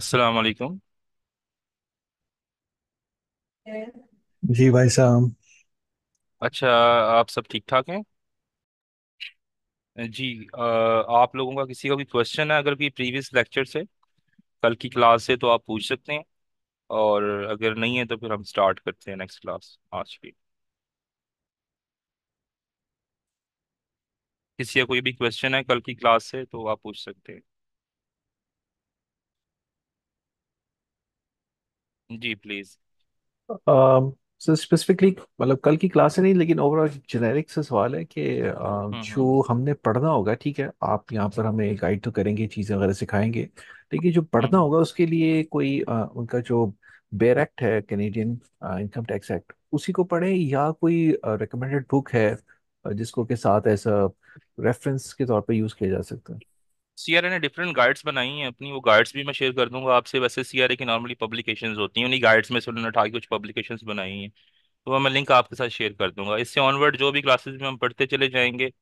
अस्सलाम वालेकुम जी भाई साहब अच्छा आप सब ठीक ठाक हैं जी आप लोगों का किसी का भी क्वेश्चन है अगर भी प्रीवियस लेक्चर से कल की क्लास से तो आप पूछ सकते हैं और अगर नहीं है तो फिर हम स्टार्ट करते हैं नेक्स्ट क्लास आज की किसी का कोई भी क्वेश्चन है कल की क्लास से तो आप पूछ सकते हैं जी प्लीज सर स्पेसिफिकली मतलब कल की क्लास है नहीं लेकिन ओवरऑल जेनेरिक से सवाल है कि um, हम्म जो हम्म। हमने पढ़ना होगा ठीक है आप यहाँ पर हमें गाइड तो करेंगे चीज़ें वगैरह सिखाएंगे लेकिन जो पढ़ना हम्म। होगा उसके लिए कोई आ, uh, उनका जो बेयर एक्ट है कैनेडियन इनकम टैक्स एक्ट उसी को पढ़ें या कोई रिकमेंडेड uh, बुक है uh, जिसको के साथ ऐसा रेफरेंस के तौर पर यूज़ किया जा सकता है सीआरए ने डिफरेंट गाइड्स बनाई हैं अपनी वो गाइड्स भी मैं शेयर कर दूंगा आपसे वैसे सीआरए की नॉर्मली पब्लिकेशंस होती हैं उन्हीं गाइड्स में से उन्होंने उठा के कुछ पब्लिकेशंस बनाई हैं तो वो मैं लिंक आपके साथ शेयर कर दूंगा इससे ऑनवर्ड जो भी क्लासेज में हम पढ़ते चले जाएंगे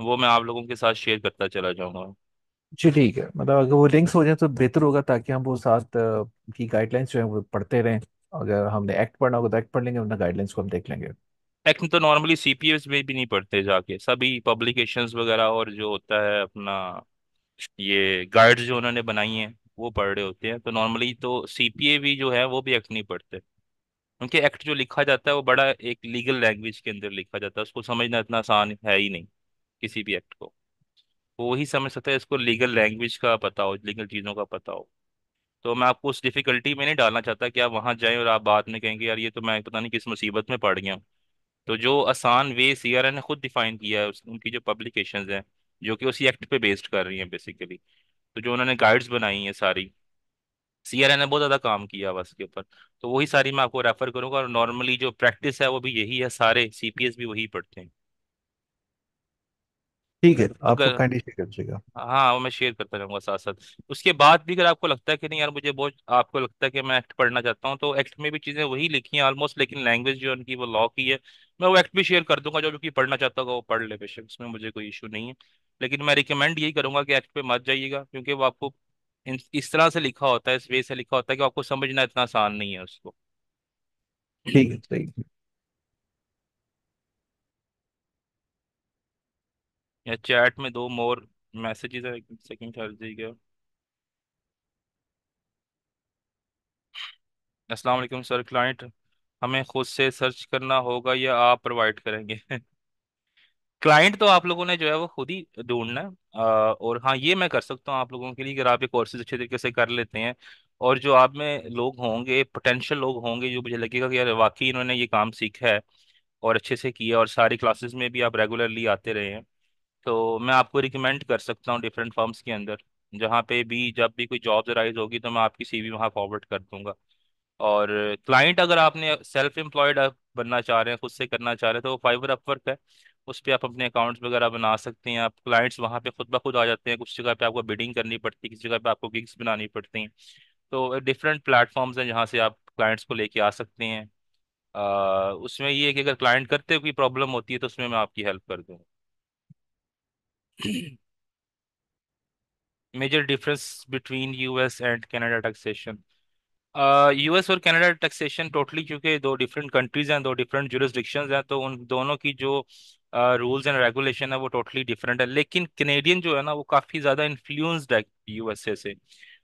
वो मैं आप लोगों के साथ शेयर करता चला जाऊंगा जी ठीक है मतलब अगर वो लिंक्स हो जाए तो बेहतर होगा ताकि हम वो साथ की गाइडलाइंस जो है वो पढ़ते रहें अगर हमने एक्ट पढ़ना होगा तो एक्ट पढ़ लेंगे वरना गाइडलाइंस को हम देख लेंगे एक्ट तो नॉर्मली सीपीएस में भी नहीं पढ़ते जाके सभी पब्लिकेशंस वगैरह और जो होता है अपना ये गाइड्स जो उन्होंने बनाई हैं वो पढ़ रहे होते हैं तो नॉर्मली तो सीपीए भी जो है वो भी एक्ट नहीं पढ़ते उनके एक्ट जो लिखा जाता है वो बड़ा एक लीगल लैंग्वेज के अंदर लिखा जाता है उसको समझना इतना आसान है ही नहीं किसी भी एक्ट को वो ही समझ सकता है इसको लीगल लैंग्वेज का पता हो लीगल चीज़ों का पता हो तो मैं आपको उस डिफ़िकल्टी में नहीं डालना चाहता कि आप वहाँ जाएँ और आप बाद में कहेंगे यार ये तो मैं पता नहीं किस मुसीबत में पड़ गया हूँ तो जो आसान वे सी ने खुद डिफाइन किया है उनकी जो पब्लिकेशंस हैं जो कि उसी एक्ट पे बेस्ड कर रही है बेसिकली तो जो उन्होंने गाइड्स बनाई है सारी सी आर ने बहुत ज़्यादा काम किया बस के ऊपर तो वही सारी मैं आपको रेफर करूंगा और नॉर्मली जो प्रैक्टिस है वो भी यही है सारे सी पी एस भी वही पढ़ते हैं ठीक है तो आपको अगर काइंडली शेयर कीजिएगा हाँ वो मैं शेयर करता रहूंगा साथ साथ उसके बाद भी अगर आपको लगता है कि नहीं यार मुझे बहुत आपको लगता है कि मैं एक्ट पढ़ना चाहता हूँ तो एक्ट में भी चीज़ें वही लिखी हैं ऑलमोस्ट लेकिन लैंग्वेज जो उनकी वो लॉ की है मैं वो एक्ट भी शेयर कर दूंगा जो जो कि पढ़ना चाहता होगा वो पढ़ ले बेशक उसमें मुझे कोई इशू नहीं है लेकिन मैं रिकमेंड यही करूंगा कि एक्ट पे मत जाइएगा क्योंकि वो आपको इस तरह से लिखा होता है इस वे से लिखा होता है कि आपको समझना इतना आसान नहीं है उसको ठीक है सही या चैट में दो मोर मैसेजेस है एक सेकंड ठहर जाइएगा अस्सलाम वालेकुम सर क्लाइंट हमें खुद से सर्च करना होगा या आप प्रोवाइड करेंगे क्लाइंट तो आप लोगों ने जो है वो खुद ही ढूंढना है और हाँ ये मैं कर सकता हूँ आप लोगों के लिए अगर आप ये कोर्सेज अच्छे तरीके से कर लेते हैं और जो आप में लोग होंगे पोटेंशियल लोग होंगे जो मुझे लगेगा कि यार वाकई इन्होंने ये काम सीखा है और अच्छे से किया और सारी क्लासेस में भी आप रेगुलरली आते रहे हैं तो मैं आपको रिकमेंड कर सकता हूँ डिफरेंट फॉर्म्स के अंदर जहाँ पे भी जब भी कोई जॉब राइज होगी तो मैं आपकी सीवी वहाँ फॉरवर्ड कर दूंगा और क्लाइंट अगर आपने सेल्फ एम्प्लॉयड बनना चाह रहे हैं खुद से करना चाह रहे हैं तो फाइवर अपवर्क है उस पर आप अपने अकाउंट्स वगैरह बना सकते हैं आप क्लाइंट्स वहाँ पे खुद ब खुद आ जाते हैं कुछ जगह पे आपको बिडिंग करनी पड़ती है किसी जगह पे आपको गिग्स बनानी पड़ती हैं तो डिफरेंट प्लेटफॉर्म्स हैं जहाँ से आप क्लाइंट्स को लेके आ सकते हैं आ, उसमें ये है कि अगर क्लाइंट करते हुए प्रॉब्लम होती है तो उसमें मैं आपकी हेल्प कर दूँ major difference between U and Canada taxation U S और कैनेडा टैक्सेशन टोटली क्योंकि दो डिफरेंट कंट्रीज हैं दो डिफरेंट जुरिस्डिक्शन हैं तो उन दोनों की जो रूल्स एंड रेगुलेशन है वो टोटली डिफरेंट है लेकिन कनेडियन जो है ना वो काफ़ी ज़्यादा इन्फ्लुएंस्ड है यूएसए से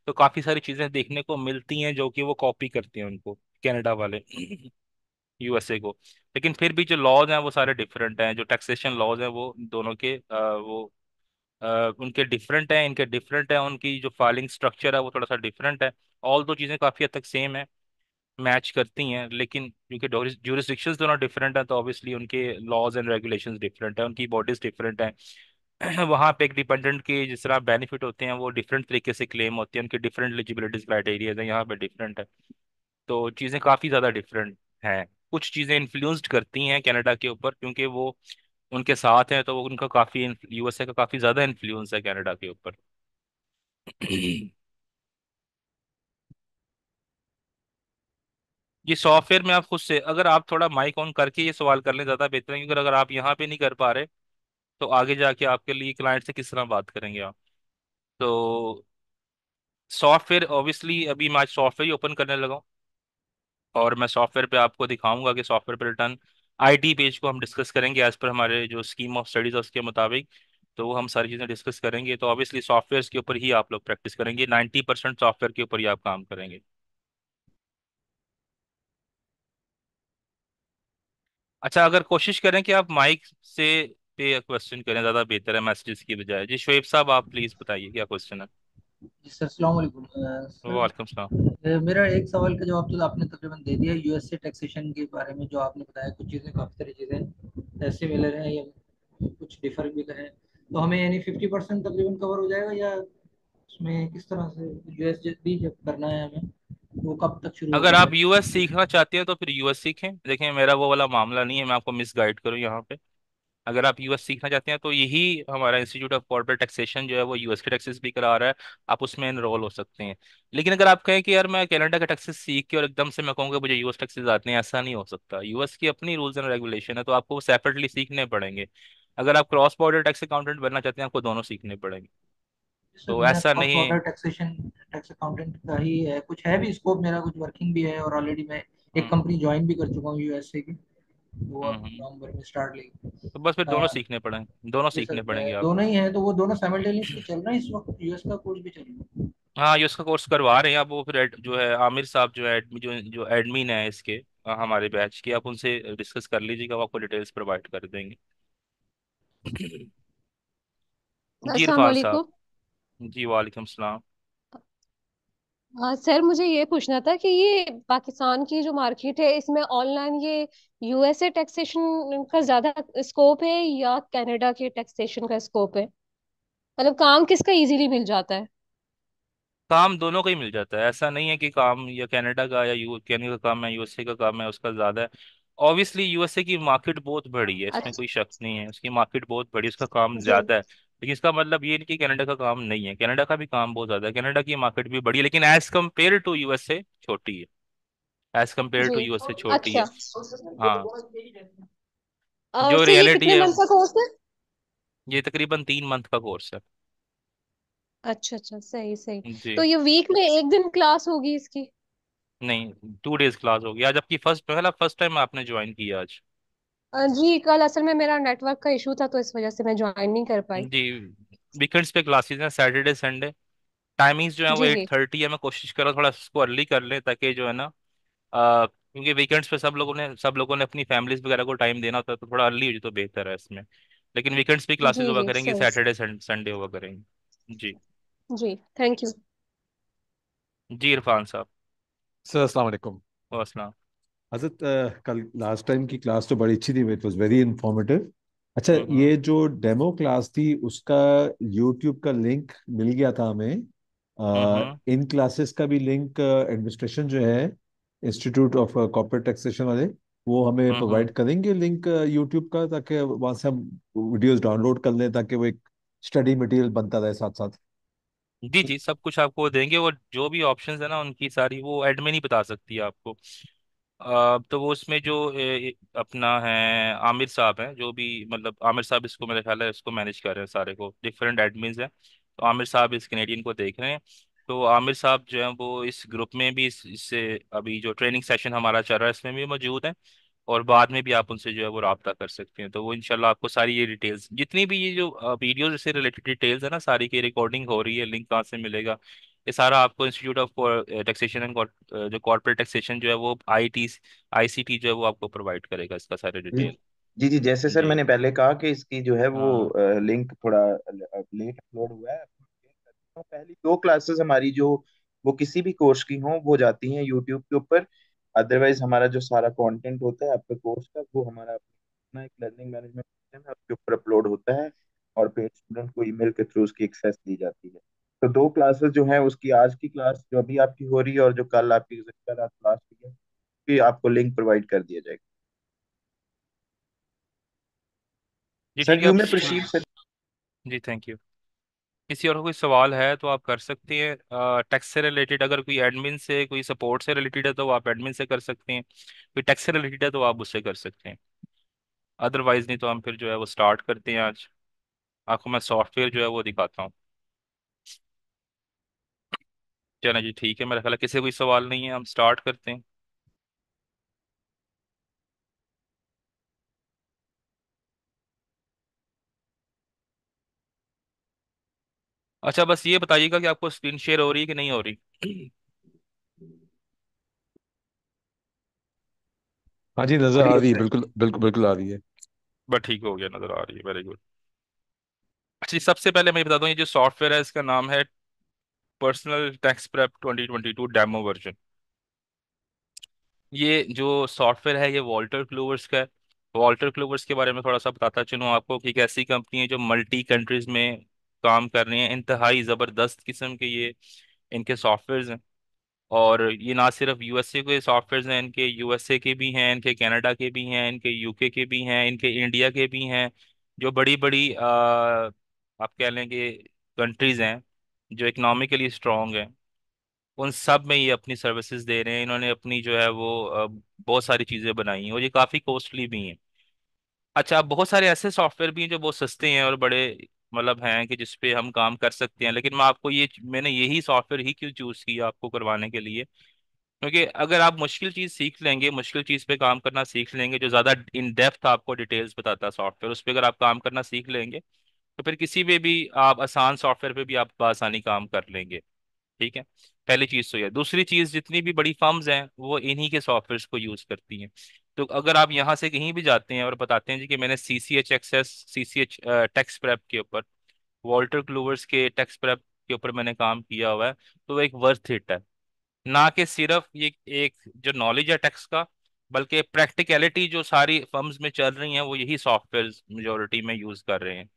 तो काफ़ी सारी चीज़ें देखने को मिलती हैं जो कि वो कॉपी करते हैं उनको कनाडा वाले यूएसए को लेकिन फिर भी जो लॉज हैं वो सारे डिफरेंट हैं जो टैक्सेशन लॉज हैं वो दोनों के आ, वो आ, उनके डिफरेंट हैं इनके डिफरेंट हैं उनकी जो फाइलिंग स्ट्रक्चर है वो थोड़ा सा डिफरेंट है ऑल दो चीज़ें काफ़ी हद तक सेम है मैच करती हैं लेकिन क्योंकि जूरिस्डिक्शंस दोनों डिफरेंट हैं तो ऑब्वियसली उनके लॉज एंड रेगुलेशन डिफरेंट हैं उनकी बॉडीज डिफरेंट हैं वहाँ पे एक डिपेंडेंट के जिस तरह बेनिफिट होते हैं वो डिफरेंट तरीके से क्लेम होते हैं उनके डिफरेंट एलिजिबिलिटीज क्राइटेरियाज हैं यहाँ पे डिफरेंट है तो चीज़ें काफ़ी ज़्यादा डिफरेंट हैं कुछ चीज़ें इन्फ्लुएंस्ड करती हैं कनाडा के ऊपर क्योंकि वो उनके साथ हैं तो उनका काफ़ी यूएसए का काफ़ी ज़्यादा इन्फ्लुएंस है कनाडा के ऊपर ये सॉफ्टवेयर में आप खुद से अगर आप थोड़ा माइक ऑन करके ये सवाल कर लें ज़्यादा बेहतर है क्योंकि अगर आप यहाँ पे नहीं कर पा रहे तो आगे जाके आपके लिए क्लाइंट से किस तरह बात करेंगे आप तो सॉफ्टवेयर ऑब्वियसली अभी मैं आज सॉफ्टवेयर ही ओपन करने लगा और मैं सॉफ्टवेयर पे आपको दिखाऊंगा कि सॉफ्टवेयर पर रिटर्न आईटी पेज को हम डिस्कस करेंगे एज पर हमारे जो स्कीम ऑफ स्टडीज़ है उसके मुताबिक तो वो हम सारी चीज़ें डिस्कस करेंगे तो ऑब्वियसली सॉफ्टवेयर के ऊपर ही आप लोग प्रैक्टिस करेंगे नाइन्टी परसेंट सॉफ्टवेयर के ऊपर ही आप काम करेंगे अच्छा अगर कोशिश करें कि आप माइक से पे क्वेश्चन करें ज़्यादा बेहतर है मैसेजेस की बजाय जी शोएब साहब आप प्लीज़ बताइए क्या क्वेश्चन है जी सर अस्सलाम वालेकुम वालेकुम सलाम मेरा एक सवाल का जवाब तो आपने तकरीबन दे दिया यूएसए टैक्सेशन के बारे में जो आपने बताया कुछ चीज़ें काफ़ी सारी चीज़ें ऐसे मिल रहे हैं या कुछ डिफर भी रहे तो हैं तो हमें यानी फिफ्टी परसेंट तकरीबन कवर हो जाएगा या उसमें किस तरह से यूएस भी जब करना है हमें वो कब तक शुरू अगर आप यूएस सीखना चाहते हैं तो फिर यूएस सीखें देखें मेरा वो वाला मामला नहीं है मैं आपको मिस गाइड करूँ यहाँ पे अगर आप यूएस सीखना चाहते हैं तो यही हमारा इंस्टीट्यूट ऑफ कॉर्पोरेट टैक्सेशन जो है वो यूएस के टैक्सेस भी करा रहा है आप उसमें इनरोल हो सकते हैं लेकिन अगर आप कहें कि यार मैं कनाडा का टैक्सेस सीख के और एकदम से मैं कहूँगा मुझे यूएस टैक्सेस आते हैं ऐसा नहीं हो सकता यूएस की अपनी रूल्स एंड रेगुलेशन है तो आपको सेपरेटली सीखने पड़ेंगे अगर आप क्रॉस बॉर्डर टैक्स अकाउंटेंट बनना चाहते हैं आपको दोनों सीखने पड़ेंगे तो ऐसा नहीं टैक्सेशन टैक्स अकाउंटेंट का ही है कुछ है भी स्कोप मेरा कुछ वर्किंग भी है और ऑलरेडी मैं एक कंपनी हम्म। ज्वाइन भी कर चुका हूँ यूएसए की वो हम्म, हम्म। तो बस फिर दोनों सीखने पड़ेंगे दोनों सीखने पड़ेंगे दोनों ही तो वो दोनों साइमल्टेनियसली चल रहा है इस वक्त यूएस का कोर्स भी चल रहा है हाँ ये उसका कोर्स करवा रहे हैं वो फिर जो है आमिर साहब जो है जो जो एडमिन है इसके हमारे बैच के आप उनसे डिस्कस कर लीजिएगा वो आपको डिटेल्स प्रोवाइड कर देंगे जी साहब जी वालेकुम सलाम आ, सर मुझे ये पूछना था कि ये पाकिस्तान की जो मार्केट है इसमें ऑनलाइन ये यूएसए टैक्सेशन का ज्यादा स्कोप है या कनाडा के टैक्सेशन का स्कोप है मतलब काम किसका इजीली मिल जाता है काम दोनों का ही मिल जाता है ऐसा नहीं है कि काम या कनाडा का या यू कनाडा का काम है यूएसए का काम है उसका ज्यादा है ऑब्वियसली यूएसए की मार्केट बहुत बड़ी है इसमें अच्छा कोई शक नहीं है उसकी मार्केट बहुत बड़ी है उसका काम ज्यादा है लेकिन इसका मतलब ये नहीं कि कनाडा का काम नहीं है कनाडा का भी काम बहुत ज़्यादा है कनाडा की मार्केट भी बड़ी है लेकिन एज कम्पेयर टू यूएसए छोटी है एज कम्पेयर टू यूएसए छोटी है अच्छा। हाँ जो रियलिटी तो है ये तकरीबन तीन मंथ का कोर्स है अच्छा अच्छा सही सही तो ये वीक में एक दिन क्लास होगी इसकी नहीं टू डेज क्लास होगी आज आपकी फर्स्ट पहला फर्स्ट टाइम आपने ज्वाइन किया आज जी कल असल में मेरा नेटवर्क का इशू था तो इस वजह से मैं ज्वाइन नहीं कर पाई जी वीकेंड्स पे क्लासेस हैं सैटरडे संडे टाइमिंग्स जो है वो जी एट जी थर्टी है मैं कोशिश कर रहा हूँ थोड़ा उसको अर्ली कर लें ताकि जो है ना क्योंकि वीकेंड्स पे सब लोगों ने सब लोगों ने अपनी फैमिलीज वगैरह को टाइम देना होता है तो थोड़ा अर्ली हो जाए तो बेहतर है इसमें लेकिन वीकेंड्स पे क्लासेस जी हुआ जी करेंगी सही सैटरडे संडे हुआ करेंगी जी जी थैंक यू जी इरफान साहब सर अस्सलाम वालेकुम और हजरत कल लास्ट टाइम की क्लास तो बड़ी अच्छी थी इट वाज वेरी इंफॉर्मेटिव अच्छा हम्म, हम्म। ये जो डेमो क्लास थी उसका यूट्यूब का लिंक मिल गया था हमें इन क्लासेस हम्म, का भी लिंक एडमिनिस्ट्रेशन जो है इंस्टीट्यूट ऑफ कॉर्पोरेट टैक्सेशन वाले वो हमें प्रोवाइड करेंगे लिंक यूट्यूब का ताकि वहां से हम वीडियोस डाउनलोड कर लें ताकि वो एक स्टडी मटेरियल बनता रहे साथ साथ जी जी सब कुछ आपको देंगे और जो भी ऑप्शंस है ना उनकी सारी वो एडमिन ही बता सकती है आपको तो वो उसमें जो ए, अपना है आमिर साहब हैं जो भी मतलब आमिर साहब इसको मेरे ख्याल है इसको मैनेज कर रहे हैं सारे को डिफरेंट एडमिन्स हैं तो आमिर साहब इस कैनेडियन को देख रहे हैं तो आमिर साहब जो है वो इस ग्रुप में भी इस- इससे अभी जो ट्रेनिंग सेशन हमारा चल रहा है इसमें भी मौजूद है और बाद में भी आप उनसे जो है वो रबता कर सकते हैं तो वो इनशाला आपको सारी ये डिटेल्स जितनी भी ये जो वीडियोज से रिलेटेड डिटेल्स है ना सारी की रिकॉर्डिंग हो रही है लिंक कहाँ से मिलेगा ये सारा आपको इंस्टीट्यूट ऑफ टैक्सेशन एंड जो कॉर्पोरेट टैक्सेशन जो है वो आईटी आईसीटी जो है वो आपको प्रोवाइड करेगा इसका सारे डिटेल जी जी जैसे सर मैंने पहले कहा कि इसकी जो है वो लिंक हाँ। थोड़ा लेट अपलोड हुआ है तो पहली दो क्लासेस हमारी जो वो किसी भी कोर्स की हो वो जाती हैं यूट्यूब के ऊपर अदरवाइज हमारा जो सारा कंटेंट होता है आपके कोर्स का वो हमारा अपना एक लर्निंग मैनेजमेंट सिस्टम है उसके ऊपर अपलोड होता है और पेड स्टूडेंट को ईमेल के थ्रू उसकी एक्सेस दी जाती है तो दो क्लासेस जो हैं उसकी आज की क्लास जो अभी आपकी हो रही है और जो कल आपकी कल आप क्लास हुई है आपको लिंक प्रोवाइड कर दिया जाएगा जी सर यू में सर जी थैंक यू किसी और कोई सवाल है तो आप कर सकते हैं टैक्स से रिलेटेड अगर कोई एडमिन से कोई सपोर्ट से रिलेटेड है तो आप एडमिन से कर सकते हैं कोई टैक्स से रिलेटेड है तो आप उससे कर सकते हैं अदरवाइज नहीं तो हम फिर जो है वो स्टार्ट करते हैं आज आपको मैं सॉफ्टवेयर जो है वो दिखाता हूँ चलें जी ठीक है मेरा ख्याल है किसी कोई सवाल नहीं है हम स्टार्ट करते हैं अच्छा बस ये बताइएगा कि आपको स्क्रीन शेयर हो रही है कि नहीं हो रही हाँ जी नजर आ रही है बिल्कुल बिल्कुल बिल्कुल आ रही है बस ठीक हो गया नजर आ रही है वेरी गुड अच्छा सबसे पहले मैं बता दूं ये जो सॉफ्टवेयर है इसका नाम है personal tax prep 2022 demo version ये जो सॉफ्टवेयर है ये वॉल्टर क्लोवर्स का है वॉल्टर क्लोवर्स के बारे में थोड़ा सा बताता चलूँ आपको कि एक ऐसी कंपनी है जो मल्टी कंट्रीज में काम कर रही है इंतहाई ज़बरदस्त किस्म के ये इनके सॉफ्टवेयर हैं और ये ना सिर्फ यूएसए के सॉफ्टवेयर हैं इनके यूएसए के भी हैं इनके कनाडा के भी हैं इनके यूके के भी हैं इनके इंडिया के भी हैं जो बड़ी बड़ी आ, आप कह लें कि कंट्रीज़ हैं जो इकोनॉमिकली स्ट्रॉन्ग हैं उन सब में ये अपनी सर्विसेज दे रहे हैं इन्होंने अपनी जो है वो बहुत सारी चीज़ें बनाई हैं और ये काफ़ी कॉस्टली भी हैं अच्छा बहुत सारे ऐसे सॉफ्टवेयर भी हैं जो बहुत सस्ते हैं और बड़े मतलब हैं कि जिसपे हम काम कर सकते हैं लेकिन मैं आपको ये मैंने यही सॉफ्टवेयर ही क्यों चूज़ किया आपको करवाने के लिए क्योंकि अगर आप मुश्किल चीज़ सीख लेंगे मुश्किल चीज़ पे काम करना सीख लेंगे जो ज़्यादा इन डेप्थ आपको डिटेल्स बताता है सॉफ्टवेयर उस पर अगर आप काम करना सीख लेंगे तो फिर किसी पे भी आप आसान सॉफ्टवेयर पे भी आप आसानी काम कर लेंगे ठीक है पहली चीज़ तो यह दूसरी चीज़ जितनी भी बड़ी फर्म्स हैं वो इन्हीं के सॉफ्टवेयर को यूज़ करती हैं तो अगर आप यहाँ से कहीं भी जाते हैं और बताते हैं जी कि मैंने C C H access C C H tax prep के ऊपर वॉल्टर क्लूवर्स के टेक्स प्रैप के ऊपर मैंने काम किया हुआ है तो वो एक वर्थ हिट है ना कि सिर्फ ये एक जो नॉलेज है टैक्स का बल्कि प्रैक्टिकलिटी जो सारी फर्म्स में चल रही हैं वो यही सॉफ्टवेयर मेजोरिटी में यूज़ कर रहे हैं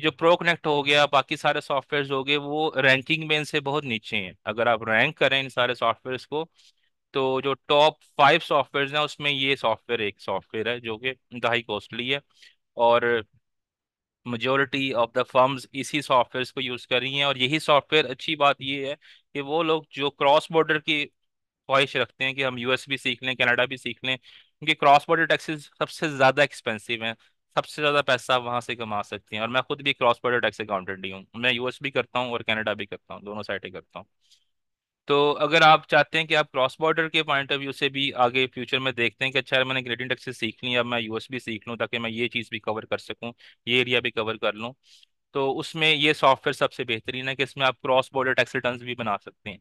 जो प्रो कनेक्ट हो गया बाकी सारे सॉफ्टवेयर हो गए वो रैंकिंग में इनसे बहुत नीचे हैं अगर आप रैंक करें इन सारे सॉफ्टवेयर को तो जो टॉप फाइव सॉफ्टवेयर हैं उसमें ये सॉफ्टवेयर एक सॉफ्टवेयर है जो कि इंतहाई कॉस्टली है और मेजोरिटी ऑफ द फर्म्स इसी सॉफ्टवेयर को यूज़ कर रही हैं और यही सॉफ्टवेयर अच्छी बात ये है कि वो लोग जो क्रॉस बॉर्डर की ख्वाहिश रखते हैं कि हम यूएस भी सीख लें कनाडा भी सीख लें क्योंकि क्रॉस बॉर्डर टैक्सेस सबसे ज़्यादा एक्सपेंसिव हैं सबसे ज़्यादा पैसा आप वहाँ से कमा सकती हैं और मैं खुद भी क्रॉस बॉर्डर टैक्स अकाउंटेंट ही हूँ मैं यूएस भी करता हूँ और कनाडा भी करता हूँ दोनों साइड ही करता हूँ तो अगर आप चाहते हैं कि आप क्रॉस बॉर्डर के पॉइंट ऑफ व्यू से भी आगे फ्यूचर में देखते हैं कि अच्छा मैंने ग्रेडिंग टैक्स सीख ली अब मैं यूएस भी सीख लूँ ताकि मैं ये चीज़ भी कवर कर सकूँ ये एरिया भी कवर कर लूँ तो उसमें ये सॉफ्टवेयर सबसे बेहतरीन है कि इसमें आप क्रॉस बॉर्डर टैक्स रिटर्न भी बना सकते हैं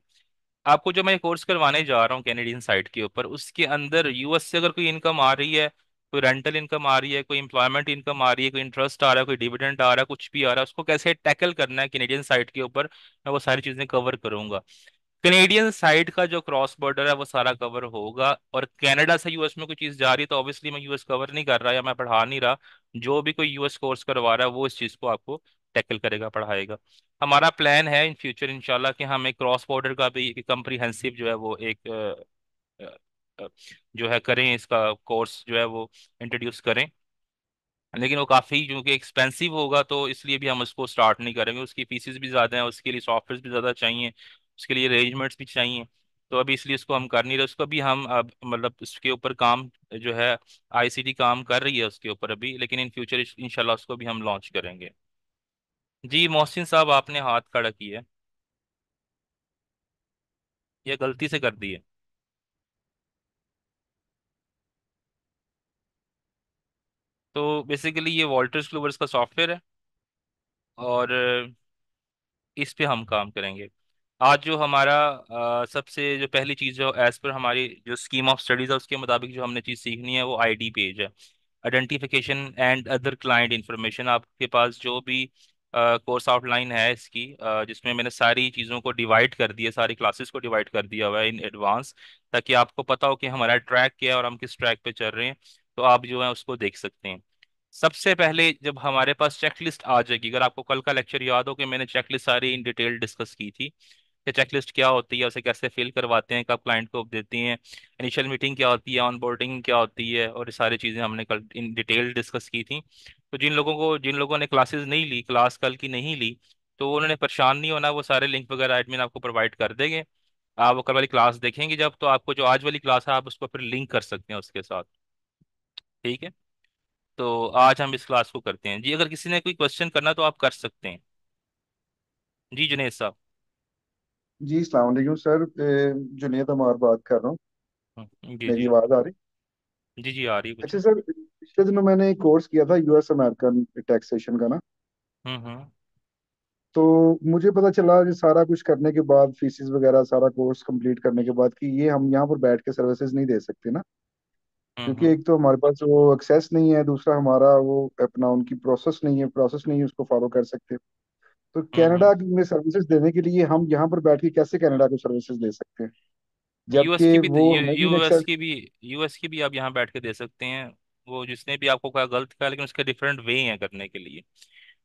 आपको जो मैं कोर्स करवाने जा रहा हूँ कैनेडियन साइट के ऊपर उसके अंदर यूएस से अगर कोई इनकम आ रही है कोई रेंटल इनकम आ रही है कोई इंप्लॉयमेंट इनकम आ रही है कोई इंटरेस्ट आ रहा है कोई डिविडेंड आ रहा है कुछ भी आ रहा है उसको कैसे टैकल करना है कैनेडियन साइड के ऊपर मैं वो सारी चीज़ें कवर करूंगा कैनेडियन साइड का जो क्रॉस बॉर्डर है वो सारा कवर होगा और कनाडा से यूएस में कोई चीज़ जा रही है तो ऑब्वियसली मैं यूएस कवर नहीं कर रहा या मैं पढ़ा नहीं रहा जो भी कोई यूएस कोर्स करवा रहा है वो इस चीज़ को आपको टैकल करेगा पढ़ाएगा हमारा प्लान है इन फ्यूचर इंशाल्लाह कि हम एक क्रॉस बॉर्डर का भी कंप्रीहेंसिव जो है वो एक जो है करें इसका कोर्स जो है वो इंट्रोड्यूस करें लेकिन वो काफ़ी जो कि एक्सपेंसिव होगा तो इसलिए भी हम उसको स्टार्ट नहीं करेंगे उसकी फीसिस भी ज़्यादा हैं उसके लिए सॉफ्टवेयर भी ज़्यादा चाहिए उसके लिए अरेंजमेंट्स भी चाहिए तो अभी इसलिए उसको हम कर नहीं रहे उसको भी हम अब मतलब उसके ऊपर काम जो है आई काम कर रही है उसके ऊपर अभी लेकिन इन फ्यूचर इन उसको भी हम लॉन्च करेंगे जी मोहसिन साहब आपने हाथ खड़ा किया गलती से कर दी है तो बेसिकली ये वॉल्टर क्लूवर्स का सॉफ्टवेयर है और इस पे हम काम करेंगे आज जो हमारा आ, सबसे जो पहली चीज़ जो एज़ पर हमारी जो स्कीम ऑफ स्टडीज़ है उसके मुताबिक जो हमने चीज़ सीखनी है वो आईडी पेज है identification and other client information आपके पास जो भी कोर्स आउटलाइन है इसकी जिसमें मैंने सारी चीज़ों को डिवाइड कर दिया सारी क्लासेस को डिवाइड कर दिया हुआ है इन एडवांस ताकि आपको पता हो कि हमारा ट्रैक क्या है और हम किस ट्रैक पे चल रहे हैं तो आप जो है उसको देख सकते हैं सबसे पहले जब हमारे पास चेकलिस्ट आ जाएगी अगर आपको कल का लेक्चर याद हो कि मैंने चेकलिस्ट सारी इन डिटेल डिस्कस की थी कि चेकलिस्ट क्या होती है उसे कैसे फिल करवाते हैं कब क्लाइंट को देती हैं इनिशियल मीटिंग क्या होती है ऑन बोर्डिंग क्या होती है और ये सारी चीज़ें हमने कल इन डिटेल डिस्कस की थी तो जिन लोगों को जिन लोगों ने क्लासेज़ नहीं ली क्लास कल की नहीं ली तो उन्होंने परेशान नहीं होना वो सारे लिंक वगैरह एडमिन आपको प्रोवाइड कर देंगे आप वो कल वाली क्लास देखेंगे जब तो आपको जो आज वाली क्लास है आप उसको फिर लिंक कर सकते हैं उसके साथ ठीक है तो आज हम इस क्लास को करते हैं जी अगर किसी ने कोई क्वेश्चन करना तो आप कर सकते हैं जी जुनेद साहब जी सलाम सर जुनेद अमार बात कर रहा हूँ हम्म, जी मेरी जी आवाज़ आ रही जी जी आ रही है अच्छा सर पिछले दिनों मैंने एक कोर्स किया था यूएस अमेरिकन टैक्सेशन का ना हम्म, हम्म तो मुझे पता चला ये सारा कुछ करने के बाद फीसिस वगैरह सारा कोर्स कंप्लीट करने के बाद कि ये हम यहाँ पर बैठ के सर्विसेज नहीं दे सकते ना क्योंकि एक तो हमारे पास वो एक्सेस नहीं है दूसरा हमारा वो अपना उनकी प्रोसेस नहीं है प्रोसेस नहीं है उसको फॉलो कर सकते तो कनाडा में सर्विसेज देने के लिए हम यहाँ पर बैठ के कैसे कनाडा को सर्विसेज दे सकते हैं यूएस की भी तो वो यूएस की भी यूएस की भी आप यहाँ बैठ के दे सकते हैं वो जिसने भी आपको कहा गलत कहा लेकिन उसके डिफरेंट वे हैं करने के लिए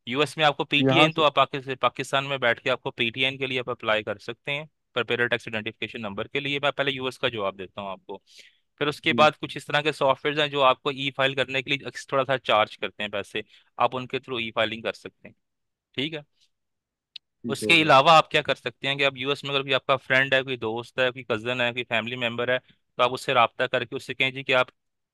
यूएस में आपको पीटीएन तो आप पाकिस्तान पाकिस्तान में बैठ के आपको पीटीएन के लिए आप अप्लाई कर सकते हैं प्रिपेयर्ड टैक्स आइडेंटिफिकेशन नंबर के लिए मैं पहले यूएस का जवाब देता हूँ आपको फिर उसके हम्म। बाद कुछ इस तरह के सॉफ्टवेयर हैं जो आपको ई फाइल करने के लिए थोड़ा सा चार्ज करते हैं पैसे आप उनके थ्रू ई फाइलिंग कर सकते हैं ठीक है उसके अलावा आप क्या कर सकते हैं कि आप यूएस में अगर कोई आपका फ्रेंड है कोई दोस्त है कोई कज़न है कोई फैमिली मेम्बर है तो आप उससे रबता करके उससे कहें जी कि आप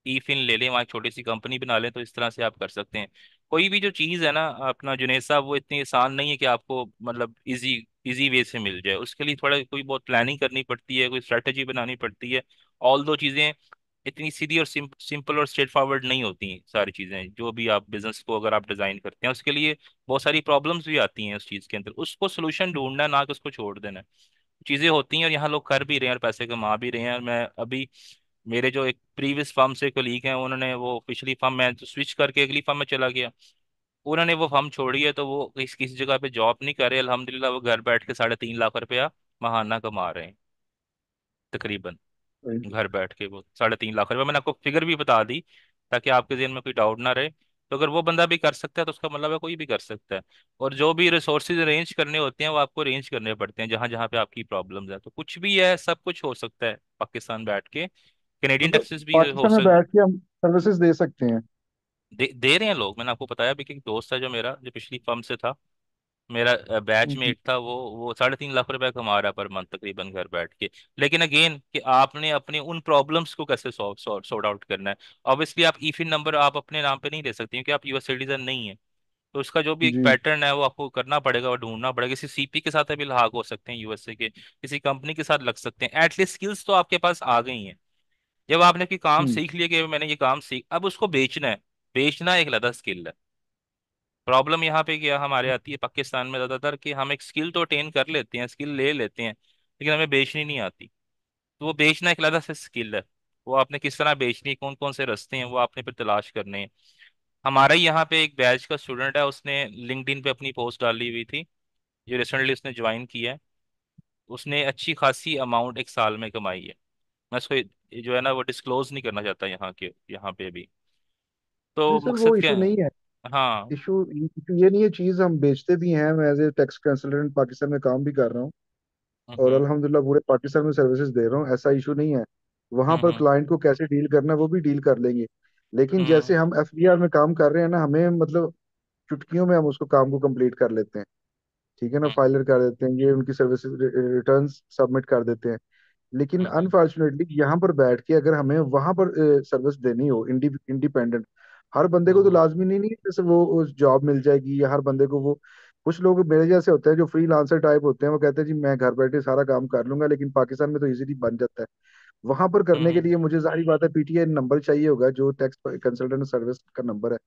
ई फिन ले लें वहाँ छोटी सी कंपनी बना लें तो इस तरह से आप कर सकते हैं कोई भी जो चीज़ है ना अपना जुनेसा वो इतनी आसान नहीं है कि आपको मतलब ईजी इजी वे से मिल जाए उसके लिए थोड़ा कोई बहुत प्लानिंग करनी पड़ती है कोई स्ट्रैटेजी बनानी पड़ती है ऑल दो चीज़ें इतनी सीधी और सिंप, सिंपल और स्ट्रेट फॉरवर्ड नहीं होती सारी चीज़ें जो भी आप बिजनेस को अगर आप डिज़ाइन करते हैं उसके लिए बहुत सारी प्रॉब्लम्स भी आती हैं उस चीज़ के अंदर उसको सोल्यूशन ढूंढना ना कि उसको छोड़ देना चीज़ें होती हैं और यहाँ लोग कर भी रहे हैं और पैसे कमा भी रहे हैं और मैं अभी मेरे जो एक प्रीवियस फार्म से कलीग हैं उन्होंने वो पिछली फार्म में तो स्विच करके अगली फार्म में चला गया उन्होंने वो फर्म छोड़ी है तो वो किस किसी जगह पे जॉब नहीं कर रहे अल्हम्दुलिल्लाह वो घर बैठ के साढ़े तीन लाख रुपया महाना कमा रहे हैं तकरीबन घर बैठ के वो साढ़े तीन लाख रुपया मैंने आपको फिगर भी बता दी ताकि आपके जहन में कोई डाउट ना रहे तो अगर वो बंदा भी कर सकता है तो उसका मतलब है कोई भी कर सकता है और जो भी रिसोर्सेज अरेंज करने होते हैं वो आपको अरेंज करने पड़ते हैं जहाँ जहाँ पे आपकी प्रॉब्लम्स है तो कुछ भी है सब कुछ हो सकता है पाकिस्तान बैठ के कैनेडियन टैक्सेस मतलब भी हो सकते हम सर्विसेज दे सकते हैं दे दे रहे हैं लोग मैंने आपको बताया भी कि एक दोस्त है जो मेरा जो पिछली फर्म से था मेरा बैच मेट था वो वो साढ़े तीन लाख रुपए कमा रहा है पर मंथ तकरीबन घर बैठ के लेकिन अगेन कि आपने अपने उन प्रॉब्लम्स को कैसे सॉल्व सॉर्ट आउट करना है ऑब्वियसली आप ईफिन नंबर आप अपने नाम पे नहीं ले सकते क्योंकि आप यूएस सिटीजन नहीं है तो उसका जो भी एक पैटर्न है वो आपको करना पड़ेगा और ढूंढना पड़ेगा किसी सीपी के साथ अभी लाग हो सकते हैं यूएसए के किसी कंपनी के साथ लग सकते हैं एटलीस्ट स्किल्स तो आपके पास आ गई हैं जब आपने कि काम हम्म। सीख लिया कि मैंने ये काम सीख अब उसको बेचना है बेचना एक लदा स्किल है प्रॉब्लम यहाँ पे क्या हमारे आती है पाकिस्तान में ज़्यादातर कि हम एक स्किल तो अटेन कर लेते हैं स्किल ले लेते हैं लेकिन हमें बेचनी नहीं आती तो वो बेचना एक अलग से स्किल है वो आपने किस तरह बेचनी कौन कौन से रस्ते हैं वो आपने फिर तलाश करने हैं हमारे यहाँ पे एक बैच का स्टूडेंट है उसने लिंकड पे अपनी पोस्ट डाली हुई थी जो रिसेंटली उसने ज्वाइन किया है उसने अच्छी खासी अमाउंट एक साल में कमाई है मैं उसको जो है ना वो डिस्क्लोज नहीं करना चाहता यहाँ के यहाँ पे भी तो नहीं सर वो मकसद क्या इशू है नहीं है हाँ इशू इशू ये नहीं है चीज़ हम बेचते भी हैं मैं as a tax consultant Pakistan में काम भी कर रहा हूँ हम्म, और हम्म अल्हम्दुलिल्लाह पूरे पाकिस्तान में सर्विसेज दे रहा हूँ ऐसा इशू नहीं है वहां हम्म, पर हम्म क्लाइंट को कैसे डील करना है वो भी डील कर लेंगे लेकिन हम्म। जैसे हम एफडीआर में काम कर रहे हैं ना हमें मतलब चुटकियों में हम उसको काम को कंप्लीट कर लेते हैं ठीक है ना फाइलर कर देते हैं ये उनकी सर्विस रिटर्न सबमिट कर देते हैं लेकिन अनफॉर्चुनेटली यहाँ पर बैठ के अगर हमें वहां पर सर्विस देनी हो इंडिपेंडेंट हर बंदे को तो हाँ। लाजमी नहीं नहीं जैसे वो उस जॉब मिल जाएगी या हर बंदे को वो कुछ लोग मेरे जैसे होते हैं जो फ्री लांसर टाइप होते हैं वो कहते हैं जी मैं घर बैठे सारा काम कर लूंगा लेकिन पाकिस्तान में तो इजीली बन जाता है वहां पर करने के हम्म। लिए मुझे जाहिर बात है पीटीआई नंबर चाहिए होगा जो टैक्स कंसल्टेंट सर्विस का नंबर है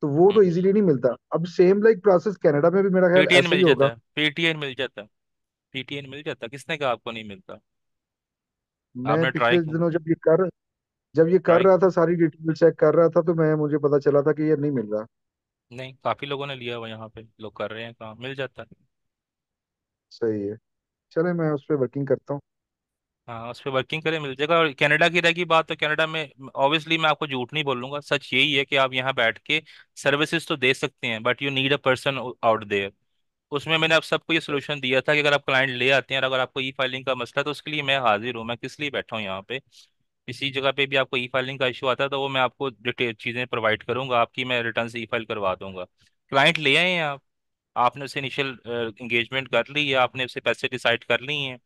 तो वो तो इजीली हम्म। नहीं मिलता अब सेम लाइक प्रोसेस कनाडा में भी मेरा ख्याल ऐसा ही होगा पीटीएन मिल जाता पीटीएन मिल जाता किसने कहा आपको नहीं मिलता मैं पिछले दिनों जब ये कर जब ये कर रहा था सारी डिटेल चेक कर रहा था तो मैं मुझे पता चला था कि ये नहीं मिल रहा नहीं काफी लोगों ने लिया हुआ यहाँ पे लोग कर रहे हैं काम मिल जाता है सही है चले मैं उस पर वर्किंग करता हूँ हाँ उस पर वर्किंग करें मिल जाएगा और कनाडा की रहेगी बात तो कनाडा में ऑब्वियसली मैं आपको झूठ नहीं बोलूंगा सच यही है कि आप यहाँ बैठ के सर्विसेज तो दे सकते हैं but you need a person out there उसमें मैंने आप सबको ये सोल्यूशन दिया था कि अगर आप क्लाइंट ले आते हैं और अगर आपको ई फाइलिंग का मसला है तो उसके लिए मैं हाजिर हूँ मैं किस लिए बैठा हूँ यहाँ पे किसी जगह पे भी आपको ई फाइलिंग का इशू आता है तो वो मैं आपको चीज़ें प्रोवाइड करूँगा आपकी मैं रिटर्न ई फाइल करवा दूँगा क्लाइंट ले आए हैं आप आपने उससे इनिशियल इंगेजमेंट कर ली है आपने उससे पैसे डिसाइड कर लिए हैं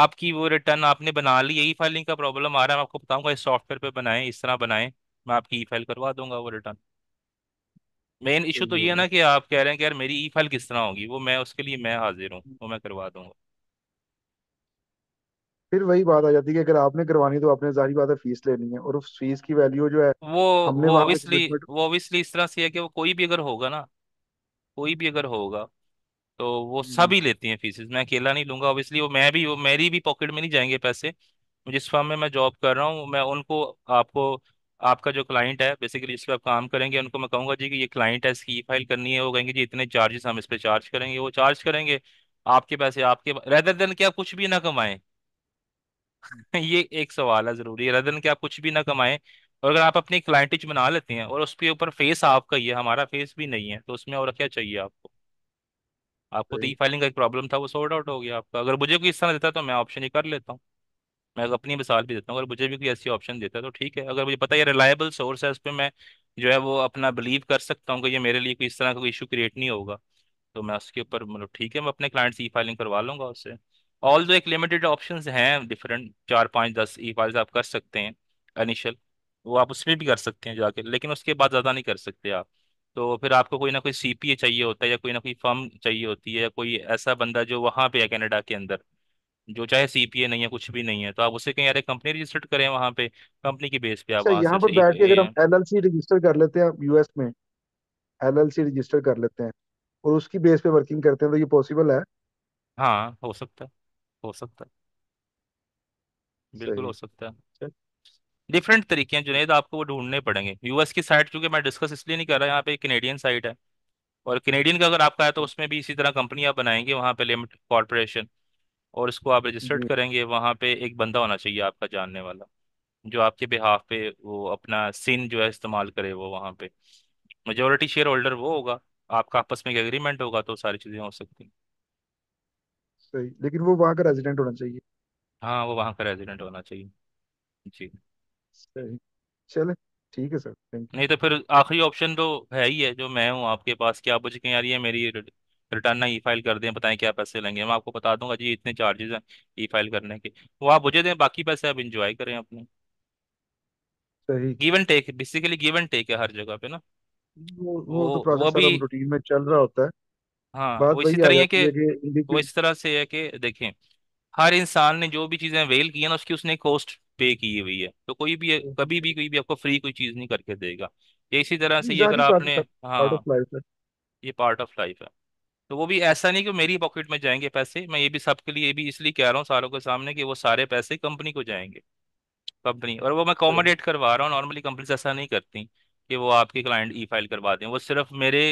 आपकी वो रिटर्न आपने बना ली है ई फाइलिंग का प्रॉब्लम आ रहा है मैं आपको बताऊँगा इस सॉफ्टवेयर पर बनाएं इस तरह बनाएं मैं आपकी ई फाइल करवा दूंगा वो रिटर्न मेन इशू तो ये है ना कि आप कह रहे हैं कि यार मेरी ई फाइल किस तरह होगी वो मैं उसके लिए मैं हाजिर हूँ वो मैं करवा दूंगा फिर वही बात आ जाती है कि अगर आपने करवानी तो आपने जारी बात है फीस लेनी है और उस फीस की वैल्यू जो है वो हमने वो वहां पे ऑब्वियसली वो ऑब्वियसली इस तरह से है कि वो कोई भी अगर होगा ना कोई भी अगर होगा तो वो हम्म। सभी ही लेती हैं फीसेस मैं अकेला नहीं लूंगा ऑब्वियसली वो मैं भी वो मेरी भी पॉकेट में नहीं जाएंगे पैसे जिस फर्म में मैं जॉब कर रहा हूँ मैं उनको आपको आपका जो क्लाइंट है बेसिकली जिस पर आप काम करेंगे उनको मैं कहूँगा जी कि ये क्लाइंट है इसकी फाइल करनी है वो कहेंगे जी इतने चार्जेस हम इस पर चार्ज करेंगे वो चार्ज करेंगे आपके पैसे आपके रेदर देन क्या कुछ भी ना कमाएं ये एक सवाल है जरूरी है रदन कि आप कुछ भी ना कमाएं और अगर आप अपनी क्लाइंटिज बना लेते हैं और उसके ऊपर फेस आपका ही है हमारा फेस भी नहीं है तो उसमें और क्या चाहिए आपको आपको तो ई फाइलिंग का एक प्रॉब्लम था वो सॉर्ट आउट हो गया आपका अगर मुझे कोई इस तरह देता तो मैं ऑप्शन ही कर लेता हूँ मैं अपनी मिसाल भी देता हूँ अगर मुझे भी कोई ऐसी ऑप्शन देता है तो ठीक है अगर मुझे पता है रिलायबल सोर्स है उस पर मैं जो है वो अपना बिलीव कर सकता हूँ कि ये मेरे लिए कोई इस तरह का कोई इशू क्रिएट नहीं होगा तो मैं उसके ऊपर मतलब ठीक है मैं अपने क्लाइंट से ई फाइलिंग करवा लूंगा उससे ऑल दो एक लिमिटेड ऑप्शन हैं डिफरेंट चार पाँच दस ई फाइल्स आप कर सकते हैं इनिशियल वो आप उसमें भी कर सकते हैं जाके लेकिन उसके बाद ज़्यादा नहीं कर सकते आप तो फिर आपको कोई ना कोई सी पी ए चाहिए होता है या कोई ना कोई फर्म चाहिए होती है या कोई ऐसा बंदा जो वहाँ पे है कनाडा के अंदर जो चाहे ए नहीं है कुछ भी नहीं है तो आप उसे कहीं अरे कंपनी रजिस्टर्ड करें वहाँ पे कंपनी के बेस पे आप अच्छा, वहाँ यहाँ से पर बैठ के अगर हम एलएलसी रजिस्टर कर लेते हैं यूएस में एलएलसी रजिस्टर कर लेते हैं और उसकी बेस पे वर्किंग करते हैं तो ये पॉसिबल है हाँ हो सकता है हो सकता है बिल्कुल सही हो सकता है डिफरेंट तरीके हैं जुनेद आपको वो ढूंढने पड़ेंगे यूएस की साइट चूंकि मैं डिस्कस इसलिए नहीं कर रहा यहाँ पे कैनेडियन साइट है और कैनेडियन का अगर आपका है तो उसमें भी इसी तरह कंपनी आप बनाएंगे वहाँ पे लिमिटेड कॉरपोरेशन और इसको आप रजिस्टर्ड करेंगे वहाँ पे एक बंदा होना चाहिए आपका जानने वाला जो आपके बिहाफ पे वो अपना सिन जो है इस्तेमाल करे वो वहाँ पे मेजोरिटी शेयर होल्डर वो होगा आपका आपस में एक एग्रीमेंट होगा तो सारी चीज़ें हो सकती हैं सही लेकिन वो वहां का रेजिडेंट होना चाहिए हाँ वो वहाँ का रेजिडेंट होना चाहिए जी सही चले ठीक है सर थैंक यू नहीं तो फिर आखिरी ऑप्शन तो है ही है जो मैं हूँ आपके पास कि आप मुझे कहें यार ये मेरी रिटर्न ना ई फाइल कर दें बताएं क्या पैसे लेंगे मैं आपको बता दूंगा जी इतने चार्जेस हैं ई फाइल करने के वो आप मुझे दें बाकी पैसे आप इंजॉय करें अपने सही give and take basically give and take है हर जगह पे ना वो वो तो वो वो प्रोसेस सर भी अब रूटीन में चल रहा होता है हाँ बात वो इसी वही आ तरह है कि जाती है कि वो इस इंडिकेट तरह से है कि देखें हर इंसान ने जो भी चीज़ें अवेल की है ना उसकी उसने कॉस्ट पे की हुई है तो कोई भी हम्म। कभी भी कोई भी आपको फ्री कोई चीज़ नहीं करके देगा ये इसी तरह से ये अगर पार्ट आपने पार्ट ऑफ हाँ लाइफ है ये पार्ट ऑफ लाइफ है तो वो भी ऐसा नहीं कि मेरी पॉकेट में जाएंगे पैसे मैं ये भी सबके लिए भी इसलिए कह रहा हूँ सारों के सामने कि वो सारे पैसे कंपनी को जाएंगे कंपनी और वो मैं अकोमोडेट करवा रहा हूँ नॉर्मली कंपनी ऐसा नहीं करती कि वो आपके क्लाइंट ई फाइल करवा दें वो सिर्फ मेरे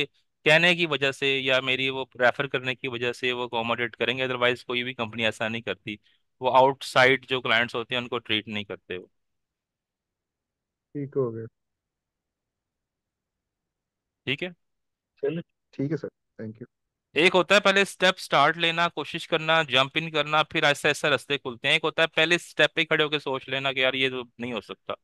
कहने की वजह से या मेरी वो रेफर करने की वजह से वो अकोमोडेट करेंगे अदरवाइज कोई भी कंपनी ऐसा नहीं करती वो आउटसाइड जो क्लाइंट्स होते हैं उनको ट्रीट नहीं करते वो ठीक हो गया ठीक है चलिए ठीक है सर थैंक यू एक होता है पहले स्टेप स्टार्ट लेना कोशिश करना जंप इन करना फिर ऐसा ऐसा रास्ते खुलते हैं एक होता है पहले स्टेप पे खड़े होकर सोच लेना कि यार ये तो नहीं हो सकता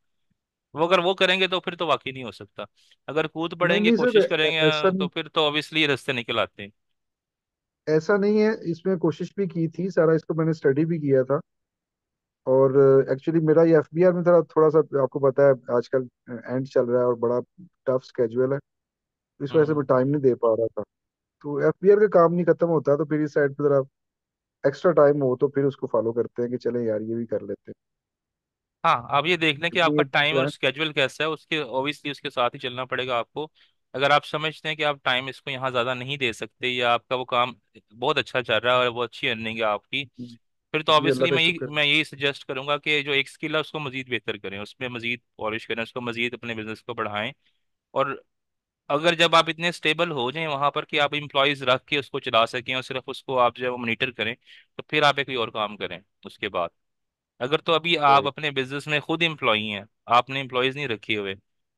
वो अगर वो करेंगे तो फिर तो वाकई नहीं हो सकता अगर कूद नहीं पड़ेंगे नहीं सर कोशिश करेंगे ऐसा तो फिर तो ऑब्वियसली रास्ते निकल आते हैं ऐसा नहीं है इसमें कोशिश भी की थी सारा इसको मैंने स्टडी भी किया था और एक्चुअली मेरा ये एफबीआर में थोड़ा थोड़ा सा आपको पता है आजकल एंड चल रहा है और बड़ा टफ स्केजुअल है तो इस वजह से हम्म। मैं टाइम नहीं दे पा रहा था तो एफबीआर का काम नहीं खत्म होता तो फिर इस साइड पर जरा एक्स्ट्रा टाइम हो तो फिर उसको फॉलो करते हैं कि चले यार ये भी कर लेते हैं हाँ आप ये देख लें कि आपका टाइम और स्केड्यूल कैसा है उसके ऑब्वियसली उसके साथ ही चलना पड़ेगा आपको अगर आप समझते हैं कि आप टाइम इसको यहाँ ज़्यादा नहीं दे सकते या आपका वो काम बहुत अच्छा चल रहा है और वो अच्छी अर्निंग है आपकी फिर तो जी अल्लाह ऑब्वियसली का मैं यही शुक्र मैं यही सजेस्ट करूंगा कि जो एक स्किल है उसको मजीद बेहतर करें उसमें मजीद पॉलिश करें उसको मजीद अपने बिजनेस को बढ़ाएं और अगर जब आप इतने स्टेबल हो जाएं वहां पर कि आप इम्प्लॉयज रख के उसको चला सकें और सिर्फ उसको आप जो है वो करें तो फिर आप एक और काम करें उसके बाद अगर तो अभी आप अपने बिजनेस में खुद एम्प्लॉई हैं आपने एम्प्लॉयज नहीं रखे हुए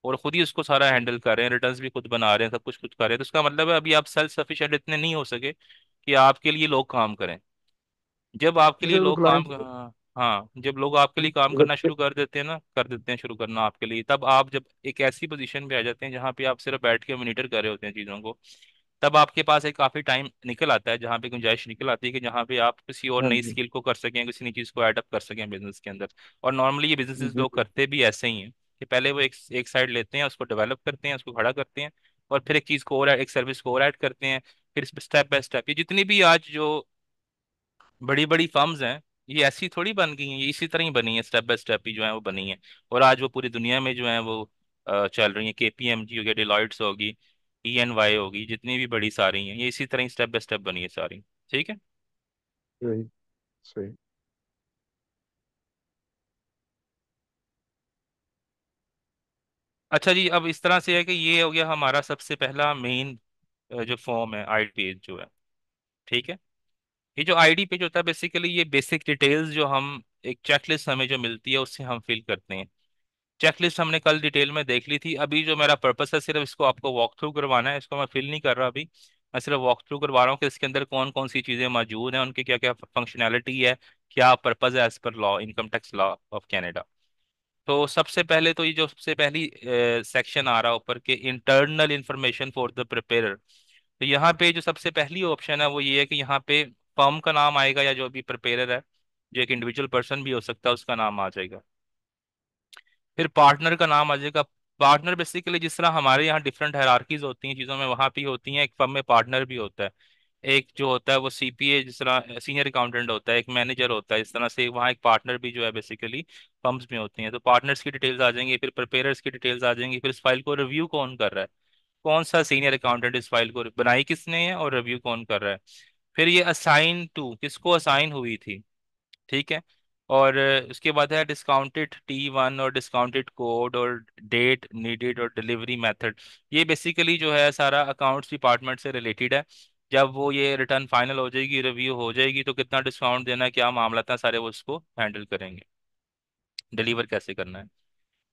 और खुद ही उसको सारा हैंडल कर रहे हैं रिटर्न्स भी खुद बना रहे हैं सब कुछ खुद कर रहे हैं तो उसका मतलब है अभी आप सेल्फ सफिशिएंट इतने नहीं हो सके कि आपके लिए लोग काम करें जब आपके लिए लोग काम क्लाइंट हाँ जब लोग आपके लिए काम करना शुरू कर देते हैं ना कर देते हैं शुरू करना आपके लिए तब आप जब एक ऐसी पोजिशन पे आ जाते हैं जहाँ पे आप सिर्फ बैठ के मोनिटर कर रहे होते हैं चीज़ों को तब आपके पास एक काफ़ी टाइम निकल आता है जहाँ पे गुंजाइश निकल आती है कि जहाँ पे आप किसी और हाँ नई स्किल को कर सकें किसी नई चीज़ को एडअप कर सकें बिजनेस के अंदर और नॉर्मली ये बिजनेस लोग करते भी ऐसे ही हैं कि पहले वो एक एक साइड लेते हैं उसको डेवलप करते हैं उसको खड़ा करते हैं और फिर एक चीज़ को और एक सर्विस को और ऐड करते हैं फिर स्टेप बाय स्टेप ये जितनी भी आज जो बड़ी बड़ी फर्म्स हैं ये ऐसी थोड़ी बन गई हैं ये इसी तरह ही बनी है स्टेप बाय स्टेप ही जो है वो बनी है और आज वो पूरी दुनिया में जो है वो चल रही है के पी एम जी हो गया डिलॉइट्स होगी ई एन वाई होगी जितनी भी बड़ी सारी हैं ये इसी तरह स्टेप बाय स्टेप बनी है सारी ठीक है अच्छा जी अब इस तरह से है कि ये हो गया हमारा सबसे पहला मेन जो फॉर्म है आई पेज जो है ठीक है ये जो आईडी पेज होता है बेसिकली ये बेसिक डिटेल्स जो हम एक चेकलिस्ट हमें जो मिलती है उससे हम फिल करते हैं चेकलिस्ट हमने कल डिटेल में देख ली थी अभी जो मेरा पर्पस है सिर्फ इसको आपको वॉक थ्रू करवाना है इसको मैं फिल नहीं कर रहा अभी मैं सिर्फ वॉक थ्रू करवा रहा हूँ कि इसके अंदर कौन कौन सी चीज़ें मौजूद हैं उनकी क्या क्या फंक्शनैलिटी है क्या पर्पज़ है as per law income tax law of Canada तो सबसे पहले तो ये जो सबसे पहली सेक्शन आ रहा है ऊपर के internal information for the prepare तो यहाँ पे जो सबसे पहली ऑप्शन है वो ये है कि यहाँ पे फॉर्म का नाम आएगा या जो भी प्रिपेयर है जो एक इंडिविजुअल पर्सन भी हो सकता है उसका नाम आ जाएगा फिर पार्टनर का नाम आ जाएगा पार्टनर बेसिकली जिस तरह हमारे यहाँ डिफरेंट हायरार्कीज होती हैं चीज़ों में वहाँ भी होती हैं एक फर्म में पार्टनर भी होता है एक जो होता है वो सी पी ए जिस तरह सीनियर अकाउंटेंट होता है एक मैनेजर होता है इस तरह से वहाँ एक पार्टनर भी जो है बेसिकली फर्म्स में होती हैं तो पार्टनर्स की डिटेल्स आ जाएंगी फिर प्रपेयर्स की डिटेल्स आ जाएंगी फिर इस फाइल को रिव्यू कौन कर रहा है कौन सा सीनियर अकाउंटेंट इस फाइल को बनाई किसने है और रिव्यू कौन कर रहा है फिर ये असाइन टू किसको असाइन हुई थी ठीक है और उसके बाद है डिस्काउंटेड टी वन और डिस्काउंटेड कोड और डेट नीडेड और डिलीवरी मेथड ये बेसिकली जो है सारा अकाउंट्स डिपार्टमेंट से रिलेटेड है जब वो ये रिटर्न फाइनल हो जाएगी रिव्यू हो जाएगी तो कितना डिस्काउंट देना है क्या मामला था सारे वो उसको हैंडल करेंगे डिलीवर कैसे करना है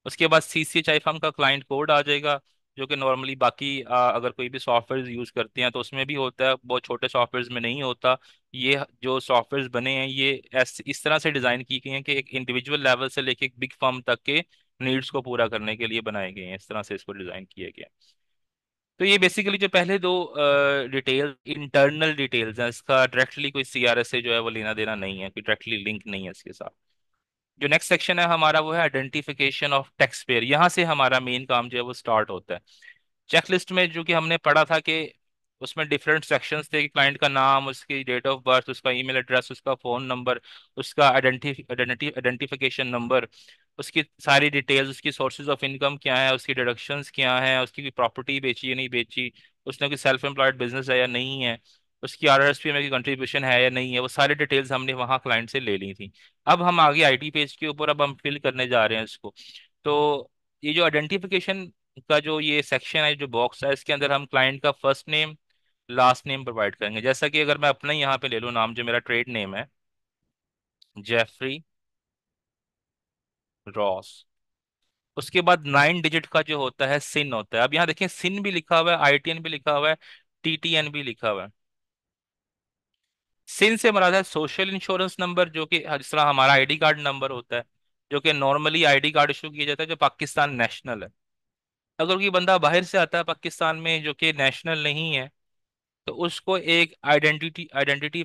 उसके बाद C C H I form का क्लाइंट कोड आ जाएगा जो कि नॉर्मली बाकी आ, अगर कोई भी सॉफ्टवेयर यूज़ करते हैं तो उसमें भी होता है बहुत छोटे सॉफ्टवेयर में नहीं होता ये जो सॉफ्टवेयर बने हैं ये ऐस, इस तरह से डिज़ाइन की गई हैं कि एक इंडिविजुअल लेवल से लेके एक बिग फर्म तक के नीड्स को पूरा करने के लिए बनाए गए हैं इस तरह से इसको डिज़ाइन किया गया तो ये बेसिकली जो पहले दो डिटेल इंटरनल डिटेल्स हैं इसका डायरेक्टली कोई सीआरएस से जो है वो लेना देना नहीं है कोई डायरेक्टली लिंक नहीं है इसके साथ जो नेक्स्ट सेक्शन है हमारा वो है आइडेंटिफिकेशन ऑफ टैक्स पेयर यहाँ से हमारा मेन काम जो है वो स्टार्ट होता है चेक लिस्ट में जो कि हमने पढ़ा था कि उसमें डिफरेंट सेक्शन थे क्लाइंट का नाम उसकी डेट ऑफ बर्थ उसका ईमेल एड्रेस उसका फ़ोन नंबर उसका आइडेंटिफिकेशन नंबर उसकी सारी डिटेल्स उसकी सोर्सेज ऑफ इनकम क्या है उसकी डिडक्शंस क्या हैं उसकी प्रॉपर्टी बेची या नहीं बेची उसने कोई सेल्फ एम्प्लॉयड बिजनेस है या नहीं है उसकी आर एस पी में कंट्रीब्यूशन है या नहीं है वो सारी डिटेल्स हमने वहाँ क्लाइंट से ले ली थी अब हम आगे आईटी पेज के ऊपर अब हम फिल करने जा रहे हैं इसको तो ये जो आइडेंटिफिकेशन का जो ये सेक्शन है जो बॉक्स है इसके अंदर हम क्लाइंट का first name last name provide करेंगे जैसा कि अगर मैं अपना यहाँ पे ले लूँ नाम जो मेरा ट्रेड नेम है जेफरी रॉस उसके बाद नाइन डिजिट का जो होता है सिन होता है अब यहाँ देखिए सिन भी लिखा हुआ है आईटीएन भी लिखा हुआ है टीटीएन भी लिखा हुआ है सिन से मराद है सोशल इंश्योरेंस नंबर जो कि जिस तरह हमारा आईडी कार्ड नंबर होता है जो कि नॉर्मली आईडी कार्ड इशू किया जाता है जो पाकिस्तान नेशनल है अगर कोई बंदा बाहर से आता है पाकिस्तान में जो कि नेशनल नहीं है तो उसको एक identity identity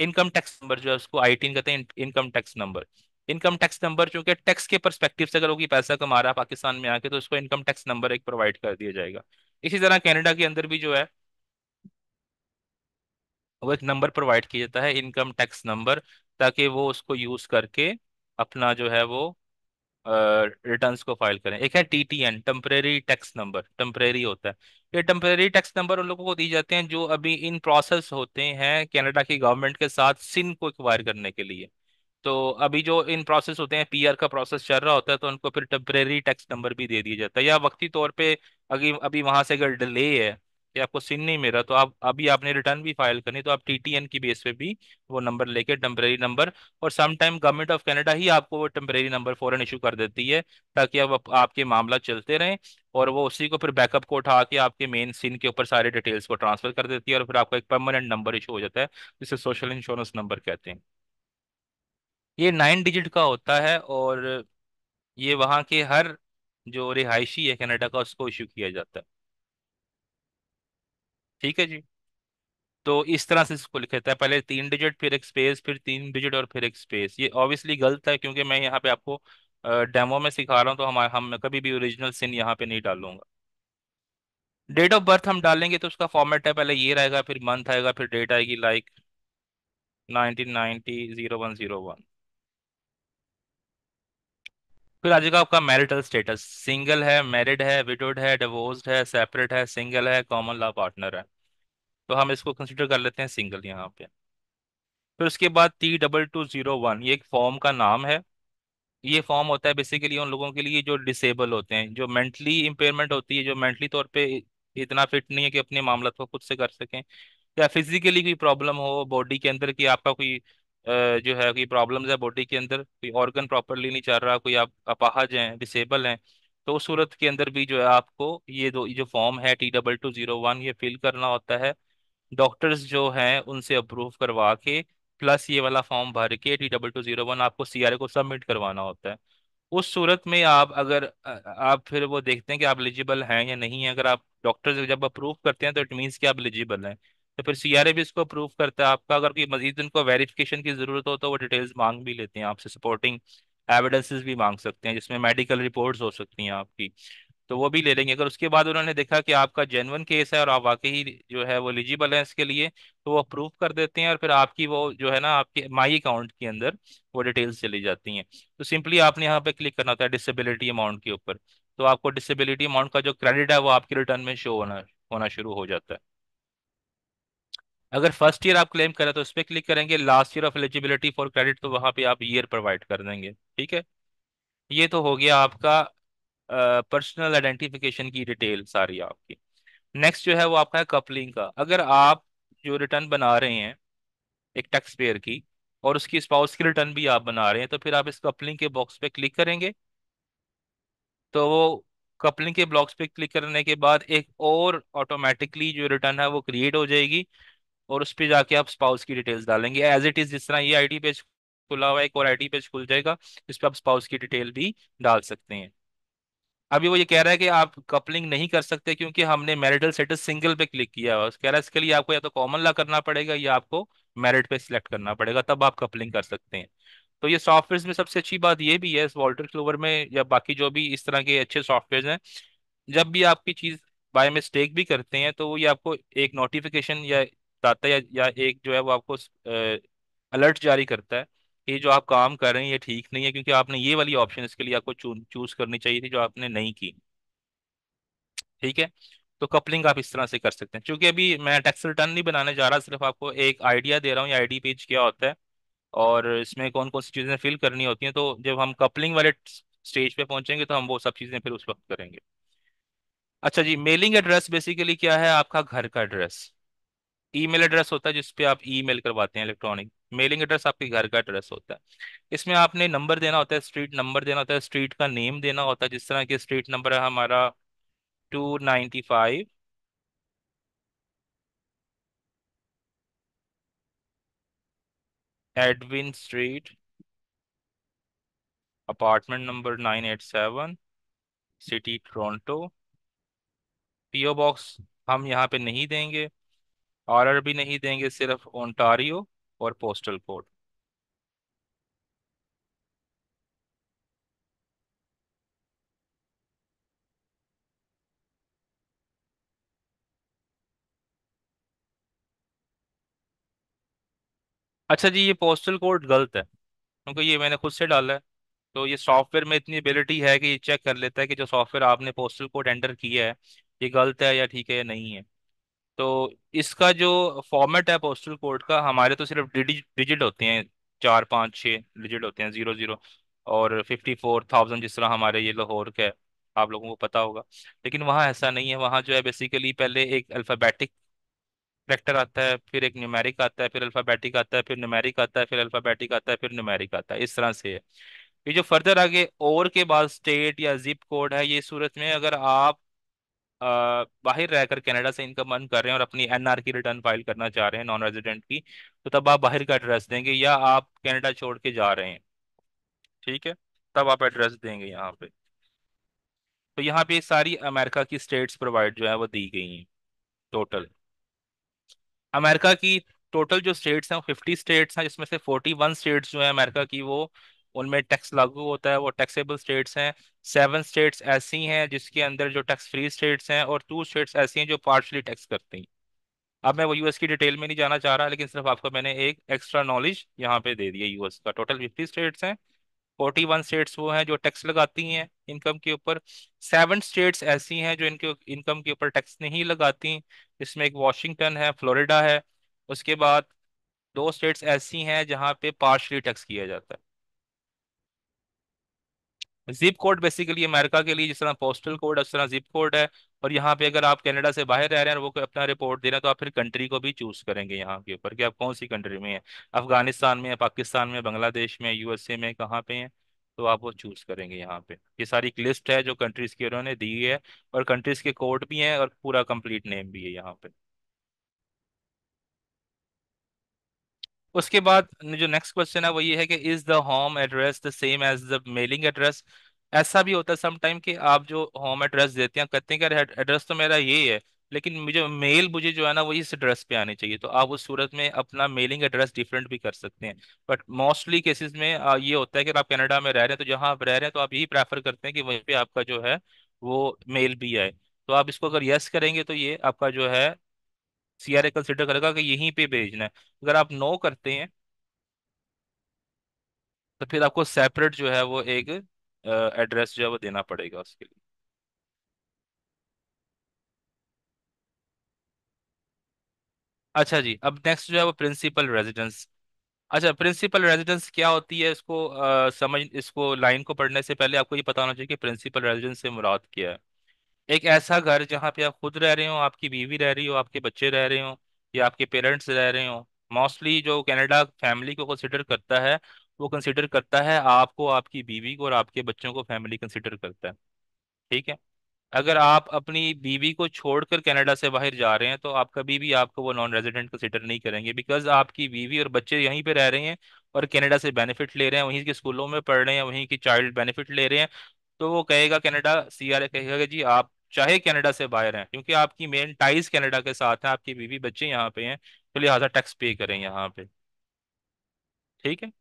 income tax number जो है उसको आई टी कहते हैं income tax number income tax number चूँकि टैक्स के परस्पेक्टिव से अगर वो पैसा कमा रहा है पाकिस्तान में आके तो उसको इनकम टैक्स नंबर एक प्रोवाइड कर दिया जाएगा इसी तरह कैनेडा के अंदर भी जो है वो एक नंबर प्रोवाइड किया जाता है इनकम टैक्स नंबर ताकि वो उसको यूज़ करके अपना जो है वो रिटर्न को फाइल करें एक है T T N temporary tax number temporary होता है ये टेम्परेरी टैक्स नंबर उन लोगों को दिए जाते हैं जो अभी इन प्रोसेस होते हैं कनाडा की गवर्नमेंट के साथ सिन को एक्वायर करने के लिए तो अभी जो इन प्रोसेस होते हैं पीआर का प्रोसेस चल रहा होता है तो उनको फिर टेम्परेरी टैक्स नंबर भी दे दिया जाता है या वक्ती तौर पर अभी अभी वहाँ से अगर डिले है कि आपको सिन नहीं मिल रहा तो आप अभी आपने रिटर्न भी फाइल करनी तो आप टीटीएन की बेस पे भी वो नंबर लेके टेम्प्रेरी नंबर और समटाइम गवर्नमेंट ऑफ कनाडा ही आपको वो टेम्प्रेरी नंबर फॉरन इशू कर देती है ताकि अब आप, आपके मामला चलते रहें और वो उसी को फिर बैकअप को उठा के आपके मेन सिन के ऊपर सारे डिटेल्स को ट्रांसफर कर देती है और फिर आपका एक परमानेंट नंबर इशू हो जाता है जिसे सोशल इंश्योरेंस नंबर कहते हैं ये नाइन डिजिट का होता है और ये वहाँ के हर जो रिहायशी है कनाडा का उसको इशू किया जाता है ठीक है जी तो इस तरह से इसको लिखा जाता है पहले तीन डिजिट फिर एक स्पेस फिर तीन डिजिट और फिर एक स्पेस ये ऑब्वियसली गलत है क्योंकि मैं यहाँ पे आपको डेमो में सिखा रहा हूँ तो हम हम कभी भी ओरिजिनल सिन यहाँ पे नहीं डालूंगा डेट ऑफ बर्थ हम डालेंगे तो उसका फॉर्मेट है पहले ये रहेगा फिर मंथ आएगा फिर डेट आएगी like nineteen ninety zero one zero one फिर आ जाएगा आपका मैरिटल स्टेटस सिंगल है मैरिड है विडोड है डिवोर्स्ड है सेपरेट है सिंगल है कॉमन लॉ पार्टनर है तो हम इसको कंसिडर कर लेते हैं सिंगल यहाँ पे फिर उसके बाद T double two zero one ये एक फॉर्म का नाम है ये फॉर्म होता है बेसिकली उन लोगों के लिए जो डिसेबल होते हैं जो मेंटली इम्पेयरमेंट होती है जो मेंटली तौर पे इतना फिट नहीं है कि अपने मामला को खुद से कर सकें या फिजिकली कोई प्रॉब्लम हो बॉडी के अंदर कि आपका कोई जो है कि प्रॉब्लम्स है बॉडी के अंदर कोई ऑर्गन प्रॉपरली नहीं चल रहा कोई आप अपाहज हैं डिसेबल हैं तो उस सूरत के अंदर भी जो है आपको ये दो जो फॉर्म है T double two zero one ये फिल करना होता है डॉक्टर्स जो हैं उनसे अप्रूव करवा के प्लस ये वाला फॉर्म भर के T double two zero one आपको सी आर को सबमिट करवाना होता है उस सूरत में आप अगर आप फिर वो देखते हैं कि आप एलिजिबल हैं या नहीं है अगर आप डॉक्टर्स जब अप्रूव करते हैं तो इट मीन्स कि आप एलिजिबल हैं तो फिर सी आर ए भी इसको अप्रूव करता है आपका अगर कोई मजीद उनको वेरीफिकेशन की ज़रूरत हो तो वो डिटेल्स मांग भी लेते हैं आपसे सपोर्टिंग एविडेंसेस भी मांग सकते हैं जिसमें मेडिकल रिपोर्ट्स हो सकती हैं आपकी तो वो भी ले लेंगे अगर उसके बाद उन्होंने देखा कि आपका जेनवन केस है और आप वाकई जो है वो एलिजिबल हैं इसके लिए तो वो अप्रूव कर देते हैं और फिर आपकी वो जो है ना आपके माई अकाउंट के अंदर वो डिटेल्स चली जाती हैं तो सिंपली आपने यहाँ पे क्लिक करना होता है डिसेबिलिटी अमाउंट के ऊपर तो आपको डिसेबिलिटी अमाउंट का जो क्रेडिट है वो आपके रिटर्न में शो होना होना शुरू हो जाता है अगर फर्स्ट ईयर आप क्लेम करें तो उस पर क्लिक करेंगे last year of eligibility for credit तो वहाँ पे आप ईयर प्रोवाइड कर देंगे ठीक है ये तो हो गया आपका पर्सनल आइडेंटिफिकेशन की डिटेल सारी आपकी नेक्स्ट जो है वो आपका है कपलिंग का अगर आप जो रिटर्न बना रहे हैं एक टैक्स पेयर की और उसकी स्पाउस की रिटर्न भी आप बना रहे हैं तो फिर आप इस कपलिंग के बॉक्स पे क्लिक करेंगे तो वो कपलिंग के ब्लॉक्स पे क्लिक करने के बाद एक और ऑटोमेटिकली जो रिटर्न है वो क्रिएट हो जाएगी और उस पर जाके आप स्पाउस की डिटेल्स डालेंगे एज इट इज जिस तरह ये आई पेज खुला हुआ है एक और आई पेज खुल जाएगा इस पर आप स्पाउस की डिटेल भी डाल सकते हैं अभी वो ये कह रहा है कि आप कपलिंग नहीं कर सकते क्योंकि हमने मैरिटल स्टेटस सिंगल पे क्लिक किया है कह रहा है इसके लिए आपको या तो कॉमन ला करना पड़ेगा या आपको मैरिट पे सिलेक्ट करना पड़ेगा तब आप कपलिंग कर सकते हैं तो ये सॉफ्टवेयर में सबसे अच्छी बात ये भी है इस वॉल्टर क्लोवर में या बाकी जो भी इस तरह के अच्छे सॉफ्टवेयर हैं जब भी आपकी चीज़ बाय मिस्टेक भी करते हैं तो ये आपको एक नोटिफिकेशन या बताता है या, या एक जो है वो आपको अलर्ट जारी करता है कि जो आप काम कर रहे हैं ये ठीक नहीं है क्योंकि आपने ये वाली ऑप्शन इसके लिए आपको चूज करनी चाहिए थी जो आपने नहीं की ठीक है तो कपलिंग आप इस तरह से कर सकते हैं क्योंकि अभी मैं टैक्स रिटर्न नहीं बनाने जा रहा सिर्फ आपको एक आइडिया दे रहा हूँ आई पेज क्या होता है और इसमें कौन कौन सी चीज़ें फिल करनी होती हैं तो जब हम कपलिंग वाले स्टेज पे पहुंचेंगे तो हम वो सब चीज़ें फिर उस वक्त करेंगे अच्छा जी मेलिंग एड्रेस बेसिकली क्या है आपका घर का एड्रेस ईमेल एड्रेस होता है जिस पे आप ईमेल करवाते हैं इलेक्ट्रॉनिक मेलिंग एड्रेस आपके घर का एड्रेस होता है इसमें आपने नंबर देना होता है स्ट्रीट नंबर देना होता है स्ट्रीट का नेम देना होता है जिस तरह के स्ट्रीट नंबर है हमारा two ninety five Edwin street apartment number nine eight seven city Toronto PO box हम यहाँ पे नहीं देंगे आरआर भी नहीं देंगे सिर्फ ओंटारियो और पोस्टल कोड अच्छा जी ये पोस्टल कोड गलत है क्योंकि ये मैंने खुद से डाला है तो ये सॉफ्टवेयर में इतनी एबिलिटी है कि ये चेक कर लेता है कि जो सॉफ्टवेयर आपने पोस्टल कोड एंटर किया है ये गलत है या ठीक है या नहीं है तो इसका जो फॉर्मेट है पोस्टल कोड का हमारे तो सिर्फ डिजिट होते हैं चार पाँच छः डिजिट होते हैं ज़ीरो ज़ीरो और फिफ्टी फोर थाउजेंड जिस तरह हमारे ये लाहौर के आप लोगों को पता होगा लेकिन वहाँ ऐसा नहीं है वहाँ जो है बेसिकली पहले एक अल्फ़ाबेटिक करेक्टर आता है फिर एक न्यूमेरिक आता है फिर अल्फ़ाबेटिक आता है फिर न्यूमेरिक आता है फिर अल्फ़ाबेटिक आता है फिर न्यूमेरिक आता है इस तरह से है ये जो फर्दर आगे और के बाद स्टेट या जिप कोड है ये सूरत में अगर आप बाहर रहकर कनाडा से इनकम अर्न कर रहे हैं और अपनी एनआर की रिटर्न फाइल करना चाह रहे हैं नॉन रेजिडेंट की तो तब आप बाहर का एड्रेस देंगे या आप कनाडा छोड़ के जा रहे हैं ठीक है तब आप एड्रेस देंगे यहाँ पे तो यहाँ पे सारी अमेरिका की स्टेट्स प्रोवाइड जो है वो दी गई हैं टोटल अमेरिका की टोटल जो स्टेट्स हैं फिफ्टी स्टेट्स हैं जिसमें से फोर्टी वन स्टेट्स जो है अमेरिका की वो उनमें टैक्स लागू होता है वो टैक्सेबल स्टेट्स हैं सेवन स्टेट्स ऐसी हैं जिसके अंदर जो टैक्स फ्री स्टेट्स हैं और टू स्टेट्स ऐसी हैं जो पार्शली टैक्स करती हैं अब मैं वो यूएस की डिटेल में नहीं जाना चाह रहा लेकिन सिर्फ आपको मैंने एक एक्स्ट्रा नॉलेज यहाँ पे दे दिया यूएस का टोटल फिफ्टी स्टेट्स हैं फोर्टी वन स्टेट्स वो हैं जो टैक्स लगाती हैं इनकम के ऊपर सेवन स्टेट्स ऐसी हैं जो इनके इनकम के ऊपर टैक्स नहीं लगाती इसमें एक वॉशिंगटन है फ्लोरिडा है उसके बाद दो स्टेट्स ऐसी हैं जहाँ पे पार्शली टैक्स किया जाता है जिप कोड बेसिकली अमेरिका के लिए जिस तरह पोस्टल कोड है उस तरह जिप कोड है और यहाँ पे अगर आप कनाडा से बाहर रह रहे हैं वो अपना रिपोर्ट दे रहे हैं तो आप फिर कंट्री को भी चूज करेंगे यहाँ के ऊपर कि आप कौन सी कंट्री में हैं अफगानिस्तान में है पाकिस्तान में बांग्लादेश में यूएसए में कहाँ पे हैं तो आप वो चूज करेंगे यहाँ पे ये सारी एक लिस्ट है जो कंट्रीज की उन्होंने दी है और कंट्रीज के कोड भी हैं और पूरा कंप्लीट नेम भी है यहाँ पे उसके बाद जो नेक्स्ट क्वेश्चन है वो ये है कि is the home address the same as the mailing address ऐसा भी होता है समटाइम कि आप जो होम एड्रेस देते हैं कहते हैं कि एड्रेस तो मेरा ये है लेकिन मुझे मेल मुझे जो है ना वो इस एड्रेस पे आनी चाहिए तो आप उस सूरत में अपना मेलिंग एड्रेस डिफरेंट भी कर सकते हैं बट मोस्टली केसेस में ये होता है कि आप कनाडा में रह रहे हैं तो जहाँ आप रह रहे हैं तो आप यही प्रेफर करते हैं कि वहीं पे आपका जो है वो मेल भी आए तो आप इसको अगर यस करेंगे तो ये आपका जो है सीआरए कंसिडर करेगा कि यहीं पे भेजना है अगर आप नो करते हैं तो फिर आपको सेपरेट जो है वो एक एड्रेस जो है वो देना पड़ेगा उसके लिए अच्छा जी अब नेक्स्ट जो है वो प्रिंसिपल रेजिडेंस अच्छा प्रिंसिपल रेजिडेंस क्या होती है इसको आ, समझ इसको लाइन को पढ़ने से पहले आपको ये पता होना चाहिए कि प्रिंसिपल रेजिडेंस से मुराद क्या है एक ऐसा घर जहाँ पे आप खुद रह रहे हो आपकी बीवी रह रही हो आपके बच्चे रह रहे हो या आपके पेरेंट्स रह रहे हो मोस्टली जो कनाडा फैमिली को कंसिडर करता है वो कंसिडर करता है आपको आपकी बीवी को और आपके बच्चों को फैमिली कंसिडर करता है ठीक है अगर आप अपनी बीवी को छोड़कर कनाडा से बाहर जा रहे हैं तो आप कभी भी आपको वो नॉन रेजिडेंट कंसिडर नहीं करेंगे बिकॉज आपकी बीवी और बच्चे यहीं पे रह रहे हैं और कनाडा से बेनिफिट ले रहे हैं वहीं के स्कूलों में पढ़ रहे हैं वहीं की चाइल्ड बेनिफिट ले रहे हैं तो वो कहेगा कनाडा सीआरए कहेगा कि जी आप चाहे कनाडा से बाहर हैं क्योंकि आपकी मेन टाइज कनाडा के साथ है आपकी बीवी बच्चे यहाँ पे हैं तो लिहाजा टैक्स पे करें यहाँ पे ठीक है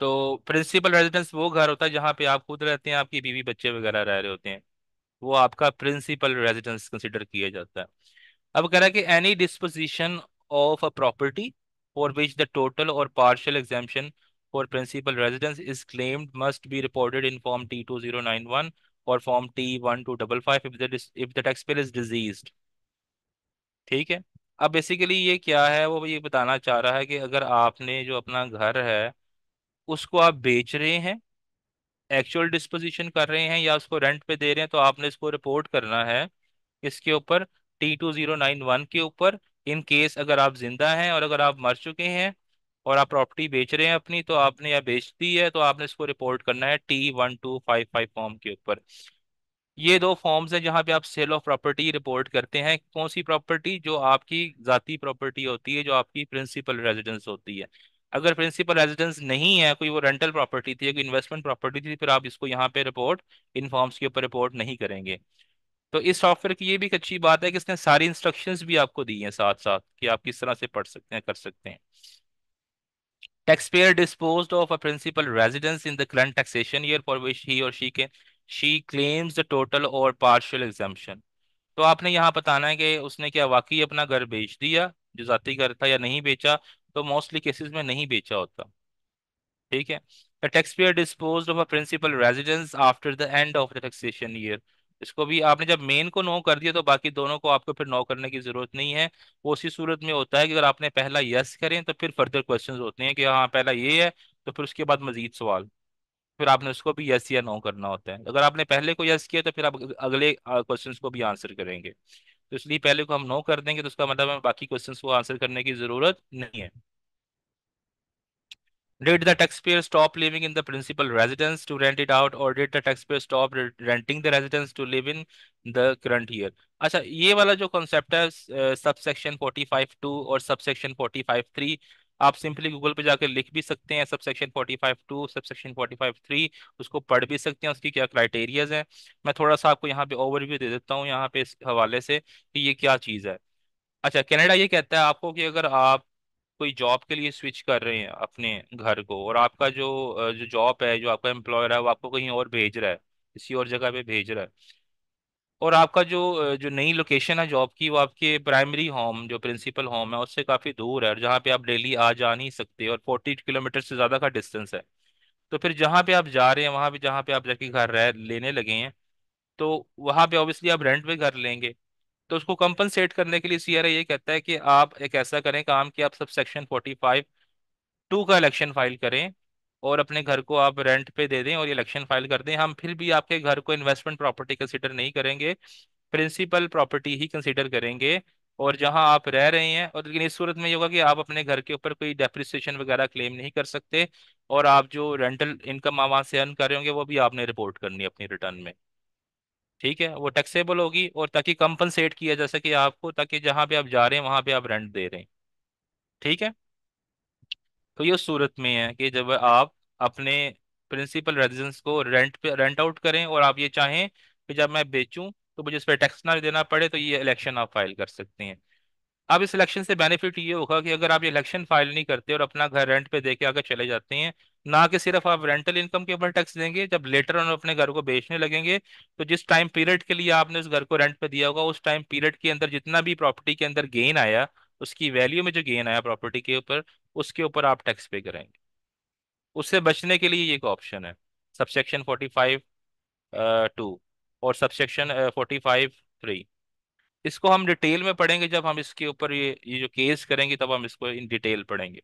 तो प्रिंसिपल रेजिडेंस वो घर होता है जहाँ पे आप खुद रहते हैं आपकी बीवी बच्चे वगैरह रह रहे होते हैं वो आपका प्रिंसिपल रेजिडेंस कंसिडर किया जाता है अब कह रहा है कि any disposition of a property for which the total और partial exemption for principal residence is claimed must be reported in Form T2091 or Form T1255 if the, if the taxpayer is diseased. ठीक है अब basically ये क्या है वो ये बताना चाह रहा है कि अगर आपने जो अपना घर है उसको आप बेच रहे हैं एक्चुअल डिस्पोजिशन कर रहे हैं या उसको रेंट पे दे रहे हैं तो आपने इसको रिपोर्ट करना है इसके ऊपर T two zero nine one के ऊपर इन केस अगर आप जिंदा हैं और अगर आप मर चुके हैं और आप प्रॉपर्टी बेच रहे हैं अपनी तो आपने या बेच दी है तो आपने इसको रिपोर्ट करना है T one two five five form के ऊपर ये दो फॉर्म्स हैं जहाँ पे आप सेल ऑफ प्रॉपर्टी रिपोर्ट करते हैं कौन सी प्रॉपर्टी जो आपकी जाती प्रॉपर्टी होती है जो आपकी प्रिंसिपल रेजिडेंस होती है अगर प्रिंसिपल रेजिडेंस नहीं है कोई वो रेंटल प्रॉपर्टी थी कोई इन्वेस्टमेंट प्रॉपर्टी थी फिर आप इसको यहाँ पे रिपोर्ट इन फॉर्म्स के ऊपर रिपोर्ट नहीं करेंगे तो इस सॉफ्टवेयर की ये भी एक अच्छी बात है कि इसने सारी इंस्ट्रक्शंस भी आपको दी हैं साथ साथ कि आप किस तरह से पढ़ सकते हैं कर सकते हैं Taxpayer disposed of a principal residence in the current taxation year for which he or she can she claims the total or partial exemption. तो आपने यहाँ बताना है कि उसने क्या वाकई अपना घर बेच दिया जो जाति घर था या नहीं बेचा तो मोस्टली केसेस में नहीं बेचा होता ठीक है taxpayer dispose of a principal residence after the end of the taxation year इसको भी आपने जब मेन को नो कर दिया तो बाकी दोनों को आपको फिर नो करने की जरूरत नहीं है वो उसी सूरत में होता है कि अगर आपने पहला यस करें तो फिर फर्दर क्वेश्चंस होते हैं कि हाँ पहला ये है तो फिर उसके बाद मजीद सवाल फिर आपने उसको भी यस या नो करना होता है अगर आपने पहले को यस किया तो फिर आप अगले क्वेश्चन को भी आंसर करेंगे तो इसलिए पहले को हम नो कर देंगे तो उसका मतलब हमें बाकी क्वेश्चन को आंसर करने की जरूरत नहीं है Did the taxpayer stop living in the principal residence to rent it out or did the taxpayer stop renting the residence to live in the current year? अच्छा ये वाला जो कॉन्सेप्ट है sub section forty five two और sub section forty five three आप simply Google पे जाकर लिख भी सकते हैं sub section forty five two sub section forty five three उसको पढ़ भी सकते हैं उसकी क्या क्राइटेरियाज हैं मैं थोड़ा सा आपको यहाँ पे ओवरव्यू दे देता हूँ यहाँ पे इस हवाले से कि ये क्या चीज़ है अच्छा कनाडा ये कहता है आपको कि अगर आप कोई जॉब के लिए स्विच कर रहे हैं अपने घर को और आपका जो जो जॉब है जो आपका एम्प्लॉयर है वो आपको कहीं और भेज रहा है किसी और जगह पे भेज रहा है और आपका जो जो नई लोकेशन है जॉब की वो आपके प्राइमरी होम जो प्रिंसिपल होम है उससे काफ़ी दूर है और जहाँ पे आप डेली आ जा नहीं सकते और फोर्टी किलोमीटर से ज़्यादा का डिस्टेंस है तो फिर जहाँ पे आप जा रहे हैं वहाँ पे जहाँ पे आप जाके घर रह लेने लगे हैं तो वहाँ पे ऑब्वियसली आप रेंट पे घर लेंगे तो उसको कंपनसेट करने के लिए सीआरआई ये कहता है कि आप एक ऐसा करें काम कि आप sub section forty five two का इलेक्शन फाइल करें और अपने घर को आप रेंट पे दे दें और इलेक्शन फाइल कर दें हम फिर भी आपके घर को इन्वेस्टमेंट प्रॉपर्टी कंसिडर नहीं करेंगे प्रिंसिपल प्रॉपर्टी ही कंसिडर करेंगे और जहां आप रह रहे हैं और लेकिन इस सूरत में ये होगा कि आप अपने घर के ऊपर कोई डेप्रिसिएशन वगैरह क्लेम नहीं कर सकते और आप जो रेंटल इनकम आप वहाँ से अर्न कर रहे होंगे वो भी आपने रिपोर्ट करनी है अपनी रिटर्न में ठीक है वो टैक्सेबल होगी और ताकि कंपनसेट किया जा सके आपको ताकि जहाँ पे आप जा रहे हैं वहां पे आप रेंट दे रहे हैं ठीक है तो ये सूरत में है कि जब आप अपने प्रिंसिपल रेजिडेंस को रेंट पे रेंट आउट करें और आप ये चाहें कि जब मैं बेचूं तो मुझे उस पर टैक्स ना देना पड़े तो ये इलेक्शन आप फाइल कर सकते हैं अब इस इलेक्शन से बेनिफिट ये होगा कि अगर आप इलेक्शन फाइल नहीं करते और अपना घर रेंट पे देके आगे चले जाते हैं ना कि सिर्फ आप रेंटल इनकम के ऊपर टैक्स देंगे जब लेटर ऑन अपने घर को बेचने लगेंगे तो जिस टाइम पीरियड के लिए आपने उस घर को रेंट पे दिया होगा उस टाइम पीरियड के अंदर जितना भी प्रॉपर्टी के अंदर गेन आया उसकी वैल्यू में जो गेन आया प्रॉपर्टी के ऊपर उसके ऊपर आप टैक्स पे करेंगे उससे बचने के लिए ये एक ऑप्शन है सबसेक्शन फोर्टी फाइव टू और सबसेक्शन फोर्टी फाइव थ्री इसको हम डिटेल में पढ़ेंगे जब हम इसके ऊपर ये ये जो केस करेंगे तब हम इसको इन डिटेल पढ़ेंगे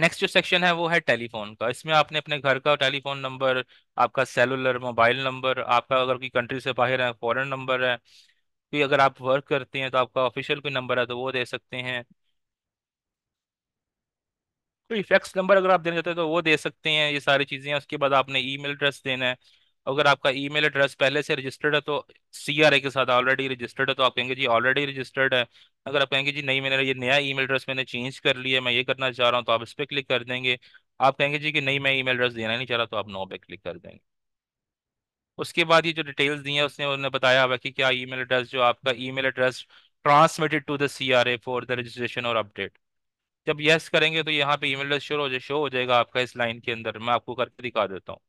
नेक्स्ट जो सेक्शन है वो है टेलीफोन का इसमें आपने अपने घर का टेलीफोन नंबर आपका सेलुलर मोबाइल नंबर आपका अगर कोई कंट्री से बाहर है फॉरन नंबर है कोई अगर आप वर्क करते हैं तो आपका ऑफिशियल कोई नंबर है तो वो दे सकते हैं कोई फैक्स नंबर अगर आप देना चाहते हैं तो वो दे सकते हैं ये सारी चीज़ें उसके बाद आपने ईमेल एड्रेस देना है अगर आपका ईमेल एड्रेस पहले से रजिस्टर्ड है तो सीआरए के साथ ऑलरेडी रजिस्टर्ड है तो आप कहेंगे जी ऑलरेडी रजिस्टर्ड है अगर आप कहेंगे जी नहीं मैंने ये नया ईमेल एड्रेस मैंने चेंज कर लिया मैं ये करना चाह रहा हूँ तो आप इस पर क्लिक कर देंगे आप कहेंगे जी कि नहीं मैं मेल एड्रेस देना नहीं चाह रहा तो आप नो पे क्लिक कर देंगे उसके बाद ये जो डिटेल्स दी हैं उसने उन्होंने बताया हुआ कि क्या मेल एड्रेस जो आपका mail address transmitted to the A for the registration और अपडेट जब यस करेंगे तो यहाँ पे मेल एड्रेस शो हो जाए शो हो जाएगा आपका इस लाइन के अंदर मैं आपको करके दिखा देता हूँ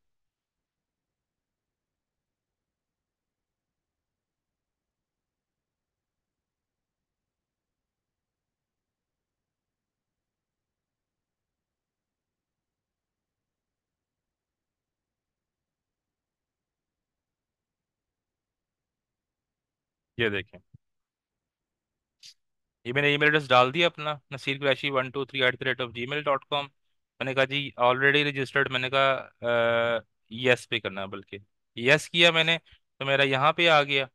ये देखें ये मैंने ईमेल एड्रेस डाल दिया अपना Nasir Qureshi one two three at the rate of G mail dot com मैंने कहा जी ऑलरेडी रजिस्टर्ड मैंने कहा यस पे करना बल्कि यस किया मैंने तो मेरा यहाँ पे आ गया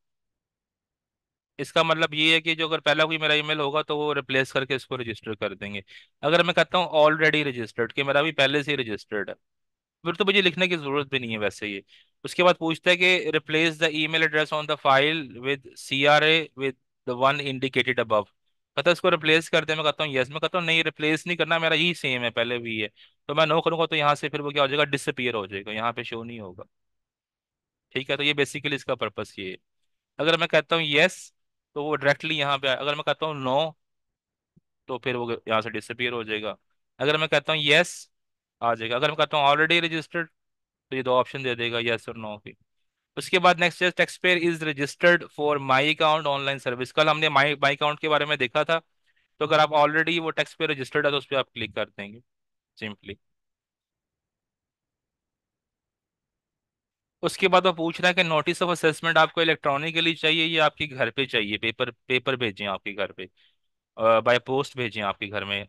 इसका मतलब ये है कि जो अगर पहला कोई मेरा ईमेल होगा तो वो रिप्लेस करके इसको रजिस्टर कर देंगे अगर मैं कहता हूँ ऑलरेडी रजिस्टर्ड कि मेरा भी पहले से ही रजिस्टर्ड है फिर तो मुझे लिखने की जरूरत भी नहीं है वैसे ये उसके बाद पूछता है कि replace the email address on the file with C R A with the one indicated above कहता है उसको रिप्लेस करते मैं कहता हूँ यस मैं कहता हूँ नहीं रिप्लेस नहीं करना मेरा यही सेम है पहले भी है तो मैं नो करूँगा तो यहाँ से फिर वो क्या हो जाएगा डिसअपियर हो जाएगा यहाँ पे शो नहीं होगा ठीक है तो ये बेसिकली इसका पर्पस ये है अगर मैं कहता हूँ यस तो वो डायरेक्टली यहाँ पे अगर मैं कहता हूँ नो तो फिर वो यहाँ से डिसअपियर हो जाएगा अगर मैं कहता हूँ यस आ जाएगा अगर मैं कहता हूँ ऑलरेडी रजिस्टर्ड तो ये दो ऑप्शन दे देगा यस और नो की उसके बाद नेक्स्ट है taxpayer is registered for my account online service कल हमने माय माय अकाउंट के बारे में देखा था तो अगर आप ऑलरेडी वो टैक्स पेयर रजिस्टर्ड है तो उस पर आप क्लिक कर देंगे सिंपली उसके बाद वो पूछ रहा है कि नोटिस ऑफ असेसमेंट आपको इलेक्ट्रॉनिकली चाहिए या आपके घर पे चाहिए पेपर पेपर भेजें आपके घर पे बाय पोस्ट भेजें आपके घर में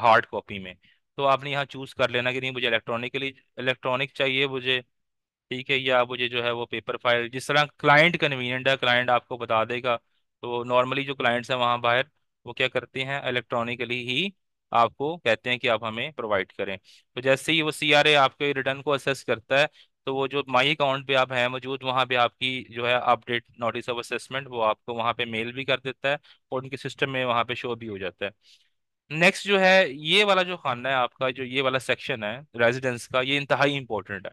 हार्ड कॉपी में तो आपने यहाँ चूज़ कर लेना कि नहीं मुझे इलेक्ट्रॉनिकली इलेक्ट्रॉनिक चाहिए मुझे ठीक है या मुझे जो है वो पेपर फाइल जिस तरह क्लाइंट कन्वीनियंट है क्लाइंट आपको बता देगा तो नॉर्मली जो क्लाइंट्स हैं वहाँ बाहर वो क्या करते हैं इलेक्ट्रॉनिकली ही आपको कहते हैं कि आप हमें प्रोवाइड करें तो जैसे ही वो सी आर ए आपके रिटर्न को असेस करता है तो वो जो माई अकाउंट पे आप हैं मौजूद वहाँ पे आपकी जो है अपडेट नोटिस ऑफ असेसमेंट वो आपको वहाँ पे मेल भी कर देता है और उनके सिस्टम में वहाँ पे शो भी हो जाता है नेक्स्ट जो है ये वाला जो खाना है आपका जो ये वाला सेक्शन है रेजिडेंस का ये इंतहाई इम्पोर्टेंट है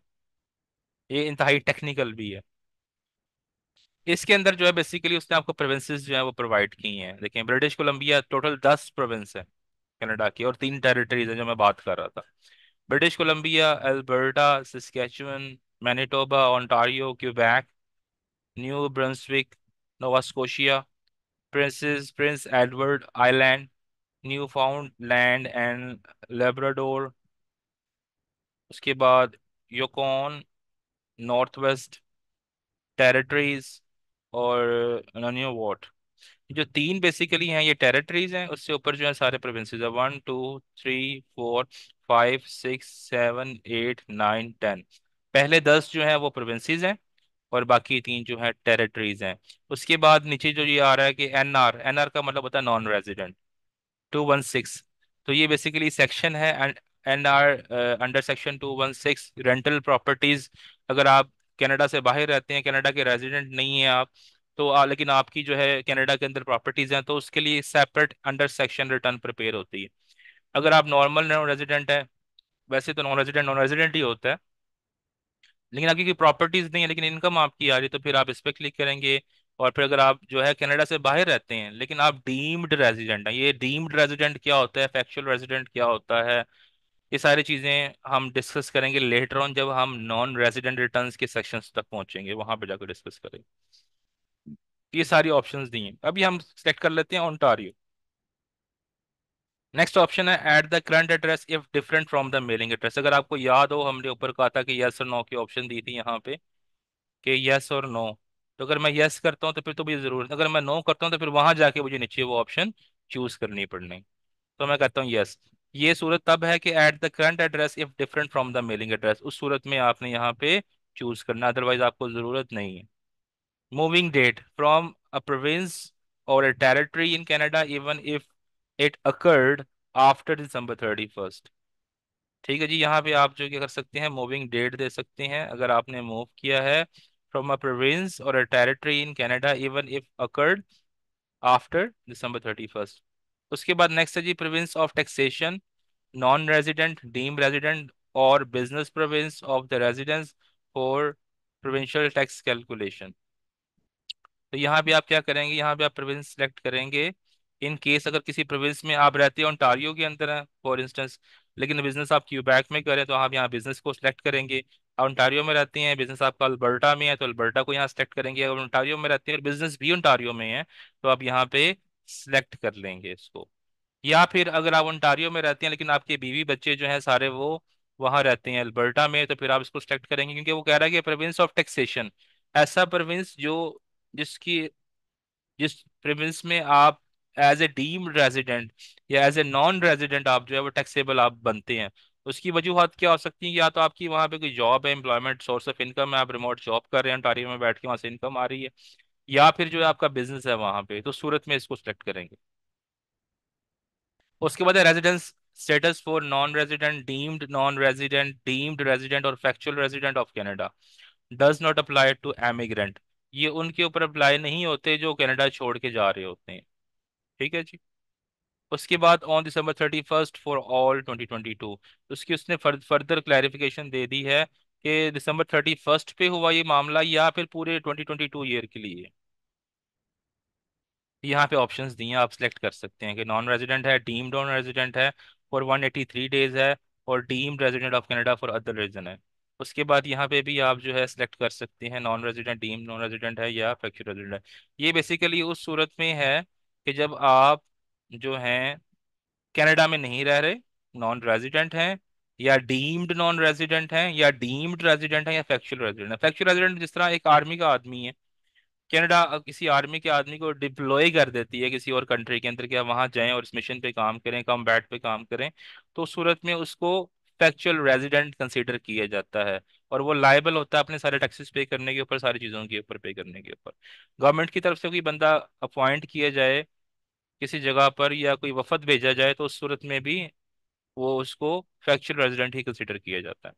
ये इंतहाई टेक्निकल भी है इसके अंदर जो है बेसिकली उसने आपको प्रोविंसेस जो है वो प्रोवाइड की हैं देखिए ब्रिटिश कोलंबिया टोटल दस प्रोविंस है कनाडा की और तीन टेरिटरीज हैं जो मैं बात कर रहा था British Columbia Alberta Saskatchewan Manitoba Ontario Quebec New Brunswick Nova Scotia Scotia princess Prince Edward Island Newfoundland and Labrador उसके बाद योकोन नॉर्थ वेस्ट टेरिटरीज और न्यू वॉट जो तीन बेसिकली हैं ये टेरिटरीज हैं उससे ऊपर जो है सारे प्रोविंस है one two three four five six seven eight nine ten पहले दस जो है वो प्रोविंस हैं और बाकी तीन जो है टेरिटरीज हैं उसके बाद नीचे जो ये आ रहा है कि एनआर एनआर का मतलब होता है non resident two one six तो ये बेसिकली सेक्शन है and R under section two one six rental properties अगर आप कनाडा से बाहर रहते हैं कनाडा के रेजिडेंट नहीं हैं आप तो आ, लेकिन आपकी जो है कनाडा के अंदर प्रॉपर्टीज़ हैं तो उसके लिए separate under section return prepare होती है अगर आप नॉर्मल नॉन रेजिडेंट हैं वैसे तो नॉन रेजिडेंट नॉन रेजिडेंट ही होता है लेकिन आपकी कोई प्रॉपर्टीज़ नहीं है लेकिन इनकम आपकी आ रही तो फिर आप इस पर क्लिक करेंगे और फिर अगर आप जो है कनाडा से बाहर रहते हैं लेकिन आप डीम्ड रेजिडेंट हैं ये डीम्ड रेजिडेंट क्या होता है फैक्चुअल रेजिडेंट क्या होता है ये सारी चीज़ें हम डिस्कस करेंगे लेटर ऑन जब हम नॉन रेजिडेंट रिटर्न्स के सेक्शंस तक पहुंचेंगे वहां पर जाकर डिस्कस करेंगे ये सारी ऑप्शन दी हैं अभी हम सेलेक्ट कर लेते हैं ऑनटारियो नेक्स्ट ऑप्शन है at the current address if different from the mailing address अगर आपको याद हो हमने ऊपर कहा था कि यस और नो की ऑप्शन दी थी यहाँ पे कि यस और नो तो अगर मैं यस करता हूँ तो फिर तो मुझे ज़रूरत अगर मैं नो करता हूँ तो फिर वहां जाके मुझे नीचे वो ऑप्शन चूज़ करनी पड़नी तो मैं कहता हूँ यस ये सूरत तब है कि at the current address if different from the mailing address उस सूरत में आपने यहाँ पे चूज़ करना अदरवाइज आपको ज़रूरत नहीं है moving date from a province a territory in Canada even if it occurred after December thirty first ठीक है जी यहाँ पे आप जो क्या कर सकते हैं मूविंग डेट दे सकते हैं अगर आपने मूव किया है from a province or a territory in Canada even if occurred after December 31st. उसके बाद नेक्स्ट है जी province of taxation non resident deem resident और business province of the residence for provincial tax calculation तो यहाँ भी आप क्या करेंगे यहाँ भी आप प्रोविंस सेलेक्ट करेंगे इन केस अगर किसी प्रोविंस में आप रहते हैं ओंटारियो के अंदर हैं फॉर इंस्टेंस लेकिन बिजनेस आप क्यूबैक में करें तो आप यहाँ बिजनेस को सिलेक्ट करेंगे ओंटारियो में रहती हैं बिजनेस आपका अल्बर्टा में है तो अल्बर्टा को यहाँ सेलेक्ट करेंगे अगर ओंटारियो में रहती है और बिजनेस भी ओंटारियो में है तो आप यहाँ पे सिलेक्ट कर लेंगे इसको या फिर अगर आप ओंटारियो में रहते हैं लेकिन आपके बीवी बच्चे जो हैं सारे वो वहाँ रहते हैं अल्बर्टा में तो फिर आप इसको सिलेक्ट करेंगे क्योंकि वो कह रहा है कि प्रोविंस ऑफ टैक्सेशन ऐसा प्रोविंस जो जिसकी जिस प्रोविंस में आप एज ए डीम्ड रेजिडेंट या एज ए नॉन रेजिडेंट आप जो है वो टैक्सेबल आप बनते हैं उसकी वजूहत क्या हो सकती है या तो आपकी वहाँ पे कोई जॉब है एम्प्लॉयमेंट सोर्स ऑफ इनकम है आप रिमोट जॉब कर रहे हैं अंटारियो में बैठ के वहाँ से इनकम आ रही है या फिर जो है आपका बिजनेस है वहाँ पे तो सूरत में इसको सिलेक्ट करेंगे उसके बाद है residence status for non resident deemed non resident deemed resident और factual resident of Canada does not apply to emigrant ये उनके ऊपर अप्लाई नहीं होते जो कैनेडा छोड़ के जा रहे होते हैं ठीक है जी उसके बाद on December thirty first for all twenty twenty two उसकी उसने फर, फर्दर क्लैरिफिकेशन दे दी है कि दिसंबर थर्टी फर्स्ट पे हुआ ये मामला या फिर पूरे ट्वेंटी ट्वेंटी टू ईयर के लिए यहाँ पे ऑप्शंस दिए हैं आप सिलेक्ट कर सकते हैं कि नॉन रेजिडेंट है डीम्ड नॉन रेजिडेंट है for one eighty three days है और deemed resident of Canada for other reason है उसके बाद यहाँ पे भी आप जो है सिलेक्ट कर सकते हैं non resident deemed non resident है या फ्रैक्चर रेजिडेंट है ये बेसिकली उस सूरत में है कि जब आप जो हैं कनाडा में नहीं रह रहे नॉन रेजिडेंट हैं या डीम्ड नॉन रेजिडेंट हैं या डीम्ड रेजिडेंट हैं या फैक्चुअल रेजिडेंट है फैक्चुअल रेजिडेंट जिस तरह एक आर्मी का आदमी है कनाडा किसी आर्मी के आदमी को डिप्लॉय कर देती है किसी और कंट्री के अंदर कि वहाँ जाएँ और इस मिशन पर काम करें कम बैट पर काम करें तो सूरत में उसको फैक्चुअल रेजिडेंट कंसिडर किया जाता है और वो लाइबल होता है अपने सारे टैक्सेस पे करने के ऊपर सारी चीज़ों के ऊपर पे करने के ऊपर गवर्नमेंट की तरफ से कोई बंदा अपॉइंट किया जाए किसी जगह पर या कोई वफद भेजा जाए तो उस सूरत में भी वो उसको फैक्चुअल रेजिडेंट ही कंसिडर किया जाता है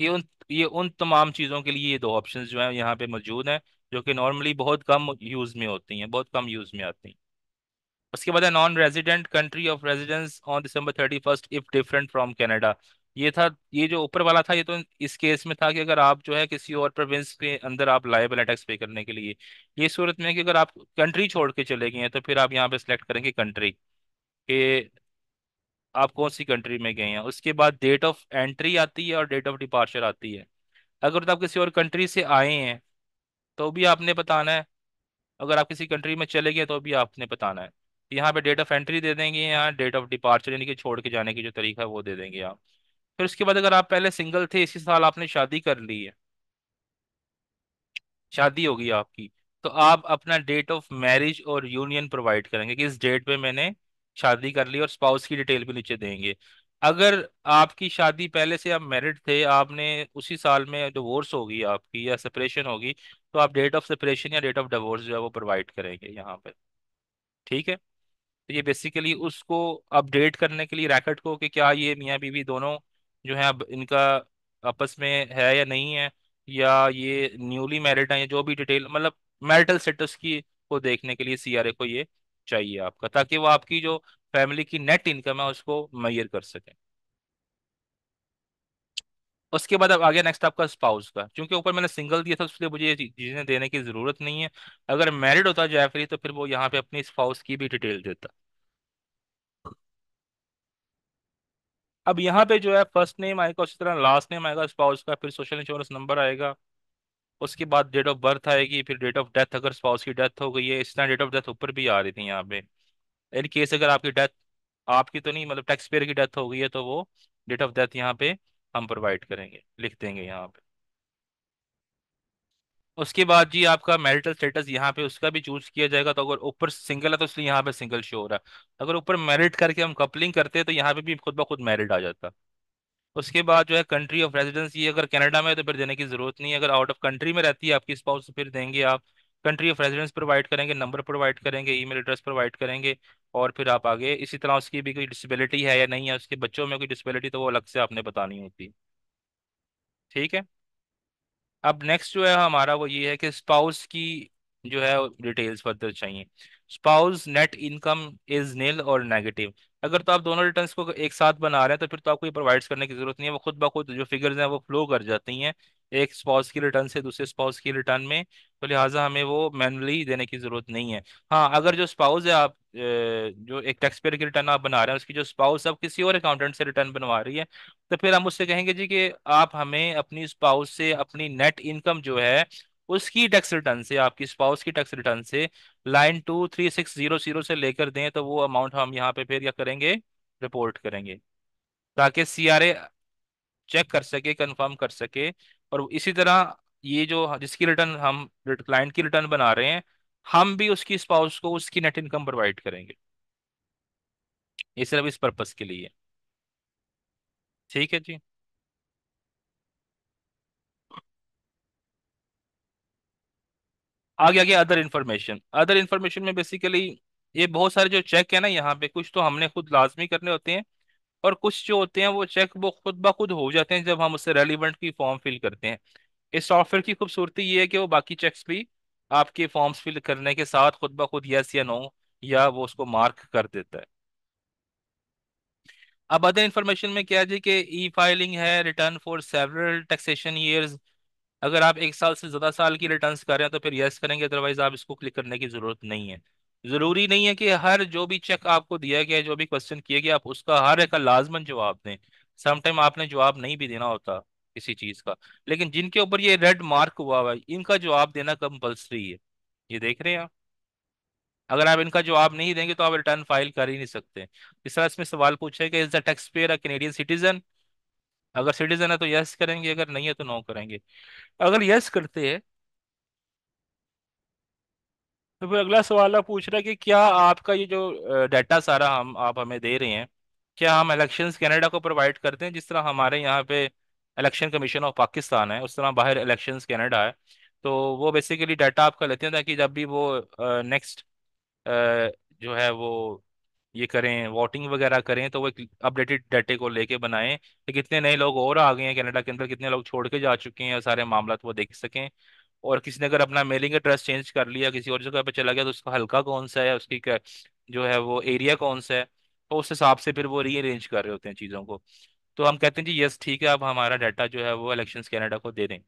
ये उन ये उन तमाम चीज़ों के लिए ये दो ऑप्शंस जो हैं यहाँ पे मौजूद हैं जो कि नॉर्मली बहुत कम यूज़ में होती हैं बहुत कम यूज़ में आती हैं उसके बाद है non resident country of residence on December thirty first if different from Canada ये था ये जो ऊपर वाला था ये तो इस केस में था कि अगर आप जो है किसी और प्रोविंस के अंदर आप लाइबल टैक्स पे करने के लिए ये सूरत में कि अगर आप कंट्री छोड़ के चले गए हैं तो फिर आप यहाँ पे सिलेक्ट करेंगे कंट्री कि आप कौन सी कंट्री में गए हैं उसके बाद डेट ऑफ एंट्री आती है और डेट ऑफ डिपार्चर आती है अगर तो आप किसी और कंट्री से आए हैं तो भी आपने बताना है अगर आप किसी कंट्री में चले गए तो भी आपने बताना है यहाँ पे डेट ऑफ एंट्री दे देंगे यहाँ डेट ऑफ डिपार्चर यानी कि छोड़ के जाने की जो तरीका है वो दे देंगे आप फिर उसके बाद अगर आप पहले सिंगल थे इसी साल आपने शादी कर ली है शादी होगी आपकी तो आप अपना डेट ऑफ मैरिज और यूनियन प्रोवाइड करेंगे कि इस डेट पे मैंने शादी कर ली और स्पाउस की डिटेल भी नीचे देंगे अगर आपकी शादी पहले से आप मैरिड थे आपने उसी साल में डिवोर्स होगी आपकी या सेपरेशन होगी तो आप डेट ऑफ सेपरेशन या डेट ऑफ डिवोर्स जो है वो प्रोवाइड करेंगे यहाँ पर ठीक है तो ये बेसिकली उसको अपडेट करने के लिए रैकेट को कि क्या ये मियाँ बीवी दोनों जो है अब इनका आपस में है या नहीं है या ये न्यूली मैरिड है जो भी डिटेल मतलब मैरिटल स्टेटस की को देखने के लिए सीआरए को ये चाहिए आपका ताकि वो आपकी जो फैमिली की नेट इनकम है उसको मैयर कर सके उसके बाद अब आगे नेक्स्ट आपका स्पाउस का क्योंकि ऊपर मैंने सिंगल दिया था इसलिए मुझे ये चीज़ें देने की ज़रूरत नहीं है अगर मैरिड होता जैफरी तो फिर वो यहाँ पे अपनी स्पाउस की भी डिटेल देता अब यहाँ पे जो है फर्स्ट नेम आएगा उसी तरह लास्ट नेम आएगा स्पाउस का फिर सोशल इंश्योरेंस नंबर आएगा उसके बाद डेट ऑफ बर्थ आएगी फिर डेट ऑफ डेथ अगर स्पाउस की डेथ हो गई है इस तरह डेट ऑफ डेथ ऊपर भी आ रही थी यहाँ पे इन केस अगर आपकी डेथ आपकी तो नहीं मतलब टैक्स पेयर की डेथ हो गई है तो वो डेट ऑफ डेथ यहाँ पे हम प्रोवाइड करेंगे लिख देंगे यहाँ पे उसके बाद जी आपका मैरिटल स्टेटस यहाँ पे उसका भी चूज किया जाएगा तो अगर ऊपर सिंगल है तो इसलिए यहाँ पे सिंगल शो हो रहा है अगर ऊपर मैरिट करके हम कपलिंग करते हैं तो यहाँ पे भी खुद ब खुद मैरिट आ जाता उसके बाद जो है कंट्री ऑफ रेजिडेंस ये अगर कनाडा में है तो फिर देने की जरूरत नहीं है अगर आउट ऑफ कंट्री में रहती है आपकी स्पाउस तो फिर देंगे आप कंट्री ऑफ रेजिडेंस प्रोवाइड करेंगे नंबर प्रोवाइड करेंगे ई एड्रेस प्रोवाइड करेंगे और फिर आप आगे इसी तरह उसकी भी कोई डिसबिलिटी है या नहीं है उसके बच्चों में कोई डिसबिलिटी तो वो अलग से आपने बतानी होती ठीक है अब नेक्स्ट जो है हमारा वो ये है कि स्पाउस की जो है डिटेल्स फर्दर चाहिए spouse net income is nil और नेगेटिव अगर तो आप दोनों रिटर्न को एक साथ बना रहे हैं तो फिर तो आपको ये प्रोवाइड करने की जरूरत नहीं है वो खुद ब खुद जो फिगर्स हैं वो फ्लो कर जाती हैं एक स्पॉज की रिटर्न से दूसरे स्पाउस की रिटर्न में तो लिहाजा हमें वो मैनुअली देने की ज़रूरत नहीं है हाँ अगर जो स्पाउस है आप जो एक टैक्स पेयर की रिटर्न आप बना रहे हैं उसकी जो स्पाउस आप किसी और अकाउंटेंट से रिटर्न बनवा रही है तो फिर हम उससे कहेंगे जी कि आप हमें अपनी स्पाउस से अपनी नेट इनकम जो है उसकी टैक्स रिटर्न से आपकी स्पाउस की टैक्स रिटर्न से line two three six zero zero से लेकर दें तो वो अमाउंट हम यहाँ पे फिर क्या करेंगे रिपोर्ट करेंगे ताकि सीआरए चेक कर सके कंफर्म कर सके और इसी तरह ये जो जिसकी रिटर्न हम क्लाइंट की रिटर्न बना रहे हैं हम भी उसकी स्पाउस को उसकी नेट इनकम प्रोवाइड करेंगे ये सिर्फ इस पर्पस के लिए ठीक है जी आगे आगे अदर इन्फॉर्मेशन अदर इन्फॉर्मेशन में बेसिकली ये बहुत सारे जो चेक है ना यहाँ पे कुछ तो हमने खुद लाजमी करने होते हैं और कुछ जो होते हैं वो चेक वो खुद ब खुद हो जाते हैं जब हम उससे रेलिवेंट की फॉर्म फिल करते हैं इस सॉफ्टवेयर की खूबसूरती ये है कि वो बाकी चेक्स भी आपके फॉर्म्स फिल करने के साथ खुद ब खुद यस या नो या वो उसको मार्क कर देता है अब अदर इंफॉर्मेशन में क्या जी कि ई फाइलिंग है return for several taxation years अगर आप एक साल से ज़्यादा साल की रिटर्न्स कर रहे हैं तो फिर यस करेंगे अदरवाइज आप इसको क्लिक करने की ज़रूरत नहीं है जरूरी नहीं है कि हर जो भी चेक आपको दिया गया जो भी क्वेश्चन किया गया आप उसका हर एक लाजमन जवाब दें समटाइम आपने जवाब नहीं भी देना होता किसी चीज का लेकिन जिनके ऊपर ये रेड मार्क हुआ हुआ है इनका जवाब देना कंपल्सरी है ये देख रहे हैं आप अगर आप इनका जवाब नहीं देंगे तो आप रिटर्न फाइल कर ही नहीं सकते इस तरह इसमें सवाल पूछा कि is the tax payer a Canadian citizen अगर सिटीजन है तो यस करेंगे अगर नहीं है तो नो करेंगे अगर यस करते हैं तो फिर अगला सवाल आप पूछ रहा है कि क्या आपका ये जो डाटा सारा हम आप हमें दे रहे हैं क्या हम इलेक्शंस कनाडा को प्रोवाइड करते हैं जिस तरह हमारे यहाँ पे इलेक्शन कमीशन ऑफ पाकिस्तान है उस तरह बाहर इलेक्शंस कनाडा है तो वो बेसिकली डाटा आपका लेते हैं ताकि जब भी वो नेक्स्ट जो है वो ये करें वोटिंग वगैरह करें तो वो एक अपडेटेड डाटे को लेके बनाएं कि कितने नए लोग और आ गए हैं कनाडा के अंदर कितने लोग छोड़ के जा चुके हैं सारे मामला तो वो देख सकें और किसी ने अगर अपना मेलिंग एड्रेस चेंज कर लिया किसी और जगह पे चला गया तो उसका हल्का कौन सा है उसकी क्या जो है वो एरिया कौन सा है तो उस हिसाब से फिर वो रीअरेंज कर रहे होते हैं चीज़ों को तो हम कहते हैं जी यस ठीक है आप हमारा डाटा जो है वो इलेक्शन कैनेडा को दे दें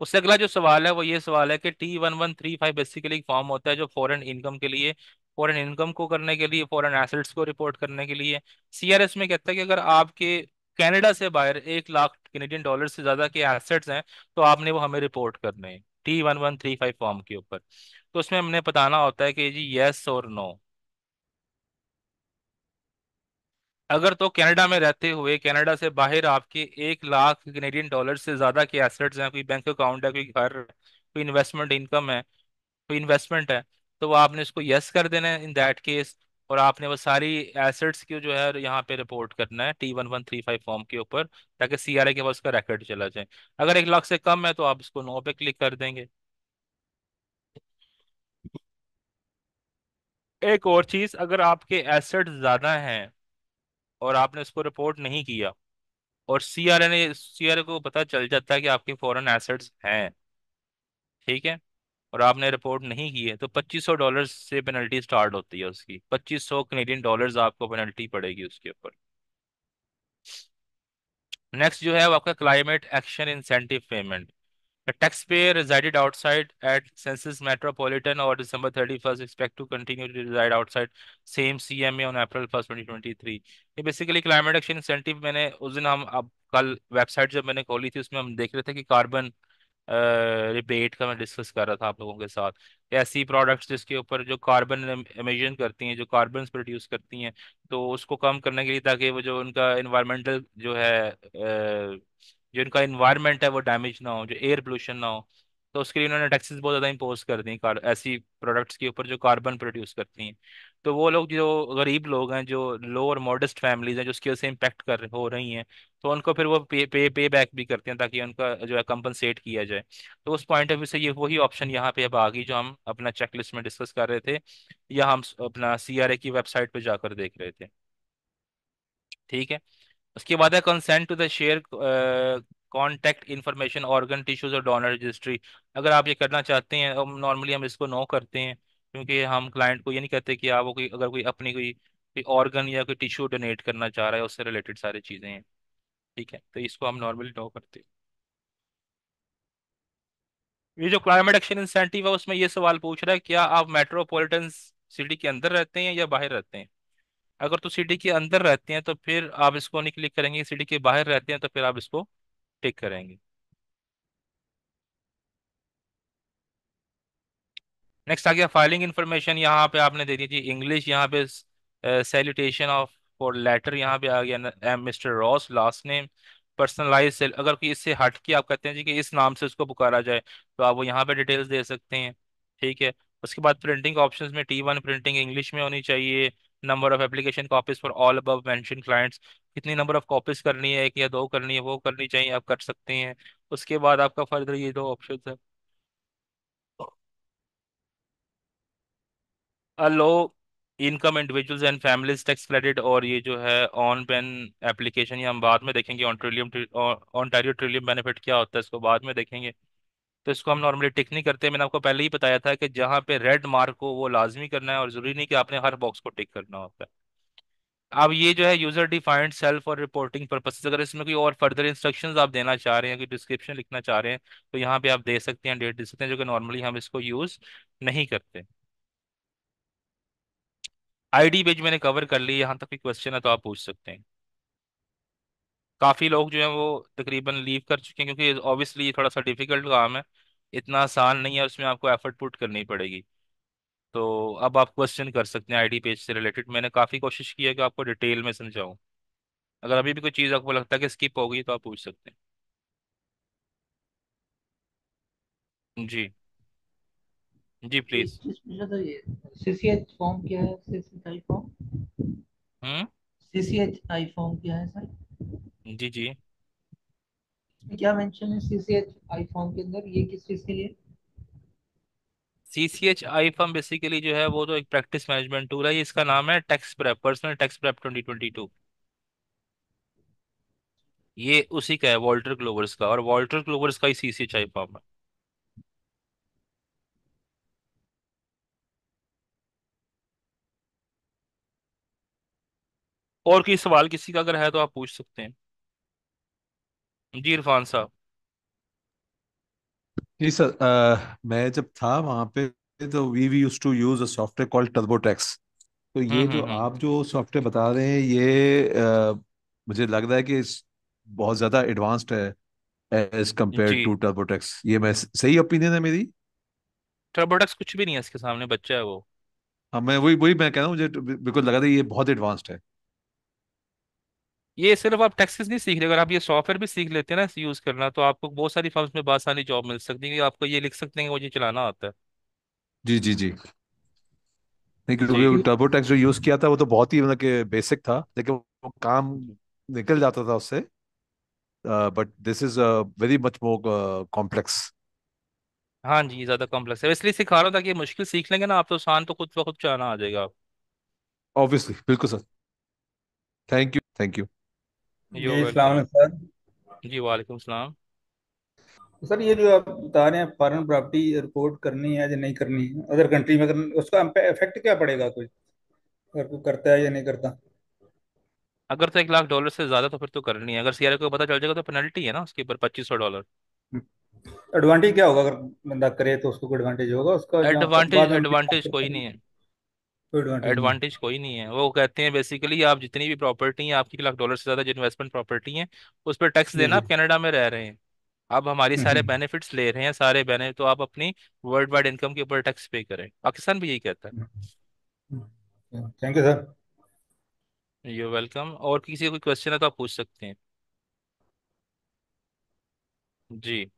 उससे अगला जो सवाल है वो ये सवाल है कि T one one three five basically form होता है जो फॉरेन इनकम के लिए फॉरेन इनकम को करने के लिए फॉरेन एसेट्स को रिपोर्ट करने के लिए सीआरएस में कहता है कि अगर आपके कनाडा से बाहर एक लाख कैनेडियन डॉलर से ज़्यादा के एसेट्स हैं तो आपने वो हमें रिपोर्ट करने हैं T one one three five form के ऊपर तो उसमें हमने बताना होता है कि जी यस और नो अगर तो कनाडा में रहते हुए कनाडा से बाहर आपके एक लाख कैनेडियन डॉलर से ज़्यादा के एसेट्स हैं कोई बैंक अकाउंट है कोई घर कोई इन्वेस्टमेंट इनकम है कोई इन्वेस्टमेंट है तो वो आपने इसको यस कर देना है इन दैट केस और आपने वो सारी एसेट्स की जो है यहाँ पे रिपोर्ट करना है T one one three five form के ऊपर ताकि सी आर आई के पास उसका रिकॉर्ड चला जाए अगर एक लाख से कम है तो आप इसको नो पे क्लिक कर देंगे एक और चीज़ अगर आपके एसेट ज़्यादा हैं और आपने उसको रिपोर्ट नहीं किया और सी आर ने सी आर को पता चल जाता है कि आपके फॉरन एसेट्स हैं ठीक है और आपने रिपोर्ट नहीं की है तो 2500 डॉलर से पेनल्टी स्टार्ट होती है उसकी 2500 सौ कनेडियन डॉलर्स आपको पेनल्टी पड़ेगी उसके ऊपर नेक्स्ट जो है वो आपका climate action incentive payment tax The taxpayer resided outside at census metropolitan or December 31st to to continue to reside outside same CMA on April 1st 2023 ये बेसिकली क्लाइमेट एक्शन इंसेंटिव मैंने उस दिन हम अब कल वेबसाइट जब मैंने खोली थी उसमें हम देख रहे थे कि कार्बन रिबेट का मैं डिस्कस कर रहा था आप लोगों के साथ ऐसी प्रोडक्ट्स जिसके ऊपर जो कार्बन एमिशन करती हैं जो कार्बन प्रोड्यूस करती हैं तो उसको कम करने के लिए ताकि वो जो उनका इन्वायरमेंटल जो है जो उनका इन्वायरमेंट है वो डैमेज ना हो जो एयर पोल्यूशन ना हो तो उसके लिए उन्होंने टैक्सेस बहुत ज़्यादा इम्पोज कर दी ऐसी प्रोडक्ट्स के ऊपर जो कार्बन प्रोड्यूस करती हैं तो वो लोग जो गरीब लोग हैं जो लोअर मॉडस्ट फैमिलीज हैं जो उसकी वजह से इम्पेक्ट कर हो रही हैं तो उनको फिर वो पे पे पे बैक भी करते हैं ताकि उनका जो है कंपनसेट किया जाए तो उस पॉइंट ऑफ व्यू से ये वही ऑप्शन यहाँ पे अब आ गई जो हम अपना चेकलिस्ट में डिस्कस कर रहे थे या हम अपना सी की वेबसाइट पर जाकर देख रहे थे ठीक है उसके बाद है consent to the share contact information organ tissues और डोनर रजिस्ट्री अगर आप ये करना चाहते हैं हम नॉर्मली हम इसको नो करते हैं क्योंकि हम क्लाइंट को ये नहीं कहते कि आप वो कोई अगर कोई अपनी कोई ऑर्गन या कोई टिश्यू डोनेट करना चाह रहा है उससे रिलेटेड सारी चीज़ें हैं ठीक है तो इसको हम नॉर्मली ड्रॉ करते ये जो क्लाइमेट एक्शन इंसेंटिव है उसमें ये सवाल पूछ रहा है क्या आप मेट्रोपोलिटन सिटी के अंदर रहते हैं या बाहर रहते हैं अगर तो सिटी के अंदर रहते हैं तो फिर आप इसको नहीं क्लिक करेंगे सिटी के बाहर रहते हैं तो फिर आप इसको टिक करेंगे नेक्स्ट आ गया फाइलिंग इन्फॉर्मेशन यहाँ पे आपने दे दी थी इंग्लिश यहाँ पे सैल्यूटेशन uh, ऑफ और लेटर यहाँ पे आ गया M mister Ross last name personalize cell अगर कोई इससे हट के आप कहते हैं जी कि इस नाम से उसको पुकारा जाए तो आप वो यहाँ पे डिटेल्स दे सकते हैं ठीक है उसके बाद प्रिंटिंग ऑप्शंस में टी वन प्रिंटिंग इंग्लिश में होनी चाहिए number of application copies for all above मैं क्लाइंट्स कितनी नंबर ऑफ कॉपीज करनी है एक या दो करनी है वो करनी चाहिए आप कर सकते हैं उसके बाद आपका फर्दर ये दो ऑप्शन है low income individuals and families tax credit और ये जो है ऑन पेन एप्लीकेशन ये हम बाद में देखेंगे on trillium Ontario trillium benefit क्या होता है इसको बाद में देखेंगे तो इसको हम नॉर्मली टिक नहीं करते मैंने आपको पहले ही बताया था कि जहाँ पे रेड मार्क हो वो लाजमी करना है और ज़रूरी नहीं कि आपने हर बॉक्स को टिक करना होता है अब ये जो है यूज़र डिफाइंड सेल्फ और रिपोर्टिंग पर्पसेज अगर इसमें कोई और फर्दर इंस्ट्रक्शन आप देना चाह रहे हैं कोई डिस्क्रिप्शन लिखना चाह रहे हैं तो यहाँ पे आप दे सकते हैं डेट दे सकते हैं जो कि नॉर्मली हम इसको यूज़ नहीं करते आईडी पेज मैंने कवर कर ली यहाँ तक कोई क्वेश्चन है तो आप पूछ सकते हैं काफ़ी लोग जो है वो तकरीबन लीव कर चुके हैं क्योंकि ऑब्वियसली ये थोड़ा सा डिफिकल्ट काम है इतना आसान नहीं है उसमें आपको एफर्ट पुट करनी पड़ेगी तो अब आप क्वेश्चन कर सकते हैं आईडी पेज से रिलेटेड मैंने काफ़ी कोशिश की है कि आपको डिटेल में समझाऊँ अगर अभी भी कोई चीज़ आपको लगता है कि स्किप हो गई तो आप पूछ सकते हैं जी जी प्लीज फॉर्म क्या है हम्म? है जी जी क्या मेंशन है के अंदर ये किस चीज के लिए CCH आई बेसिकली जो है वो तो एक प्रैक्टिस मैनेजमेंट टूल है इसका नाम है tax prep personal tax prep 2022 ये उसी का है का और का ही आई फॉर्म है और कोई सवाल किसी का अगर है तो आप पूछ सकते हैं जी इरफान साहब जी सर अ, मैं जब था वहाँ पे तो we we use to use a software called TurboTax तो ये हम्म, जो हम्म, हम्म आप हम्म। जो सॉफ्टवेयर बता रहे हैं ये अ, मुझे लग रहा है कि इस- बहुत ज़्यादा एडवांस्ड है एज कम्पेयर जी टू टर्बोटैक्स ये मैं सही ओपिनियन है मेरी टर्बोटैक्स कुछ भी नहीं है इसके सामने बच्चा है वो हाँ मैं वही वही मैं कह रहा हूँ मुझे तो बिल्कुल लगा था ये बहुत एडवांस्ड है ये सिर्फ आप टैक्सेस नहीं सीख रहे अगर आप ये सॉफ्टवेयर भी सीख लेते हैं ना यूज़ करना तो आपको बहुत सारी फर्म्स में बासानी जॉब मिल सकती है आपको ये लिख सकते हैं मुझे चलाना आता है जी जी जी लेकिन टर्बो टैक्स जो यूज किया था वो तो बहुत ही मतलब के बेसिक था लेकिन वो काम निकल जाता था उससे but this is very much more complex हाँ जी ज्यादा कॉम्प्लेक्स है इसलिए सिखा रहा था कि मुश्किल सीख लेंगे ना आप तो आसान तो खुद ब खुद चाहना आ जाएगा आप ऑब्वियसली बिल्कुल sir thank you thank you जी वालेकुम सलाम सर ये जो आप बता रहे हैं फॉरन प्रॉपर्टी रिपोर्ट करनी है या नहीं करनी है अदर कंट्री में करनी उसका इफेक्ट क्या पड़ेगा कोई अगर कोई करता है या नहीं करता अगर तो एक लाख डॉलर से ज्यादा तो फिर तो करनी है अगर सीआरए को पता चल जाएगा तो पेनल्टी है ना उसके ऊपर पच्चीस सौ डॉलर एडवांटेज क्या होगा अगर बंदा करे तो उसको एडवांटेज होगा उसका एडवांटेज एडवांटेज कोई नहीं है एडवांटेज कोई नहीं है वो कहते हैं बेसिकली आप जितनी भी प्रॉपर्टी है आपकी लाख डॉलर से ज्यादा जो इन्वेस्टमेंट प्रॉपर्टी है उस पर टैक्स देना हम्म। आप कनाडा में रह रहे हैं आप हमारी हम्म, सारे बेनिफिट्स हम्म। ले रहे हैं सारे बेनिफिट तो आप अपनी वर्ल्ड वाइड इनकम के ऊपर टैक्स पे करें पाकिस्तान भी यही कहता है thank you sir you welcome और किसी कोई क्वेश्चन है तो आप पूछ सकते हैं जी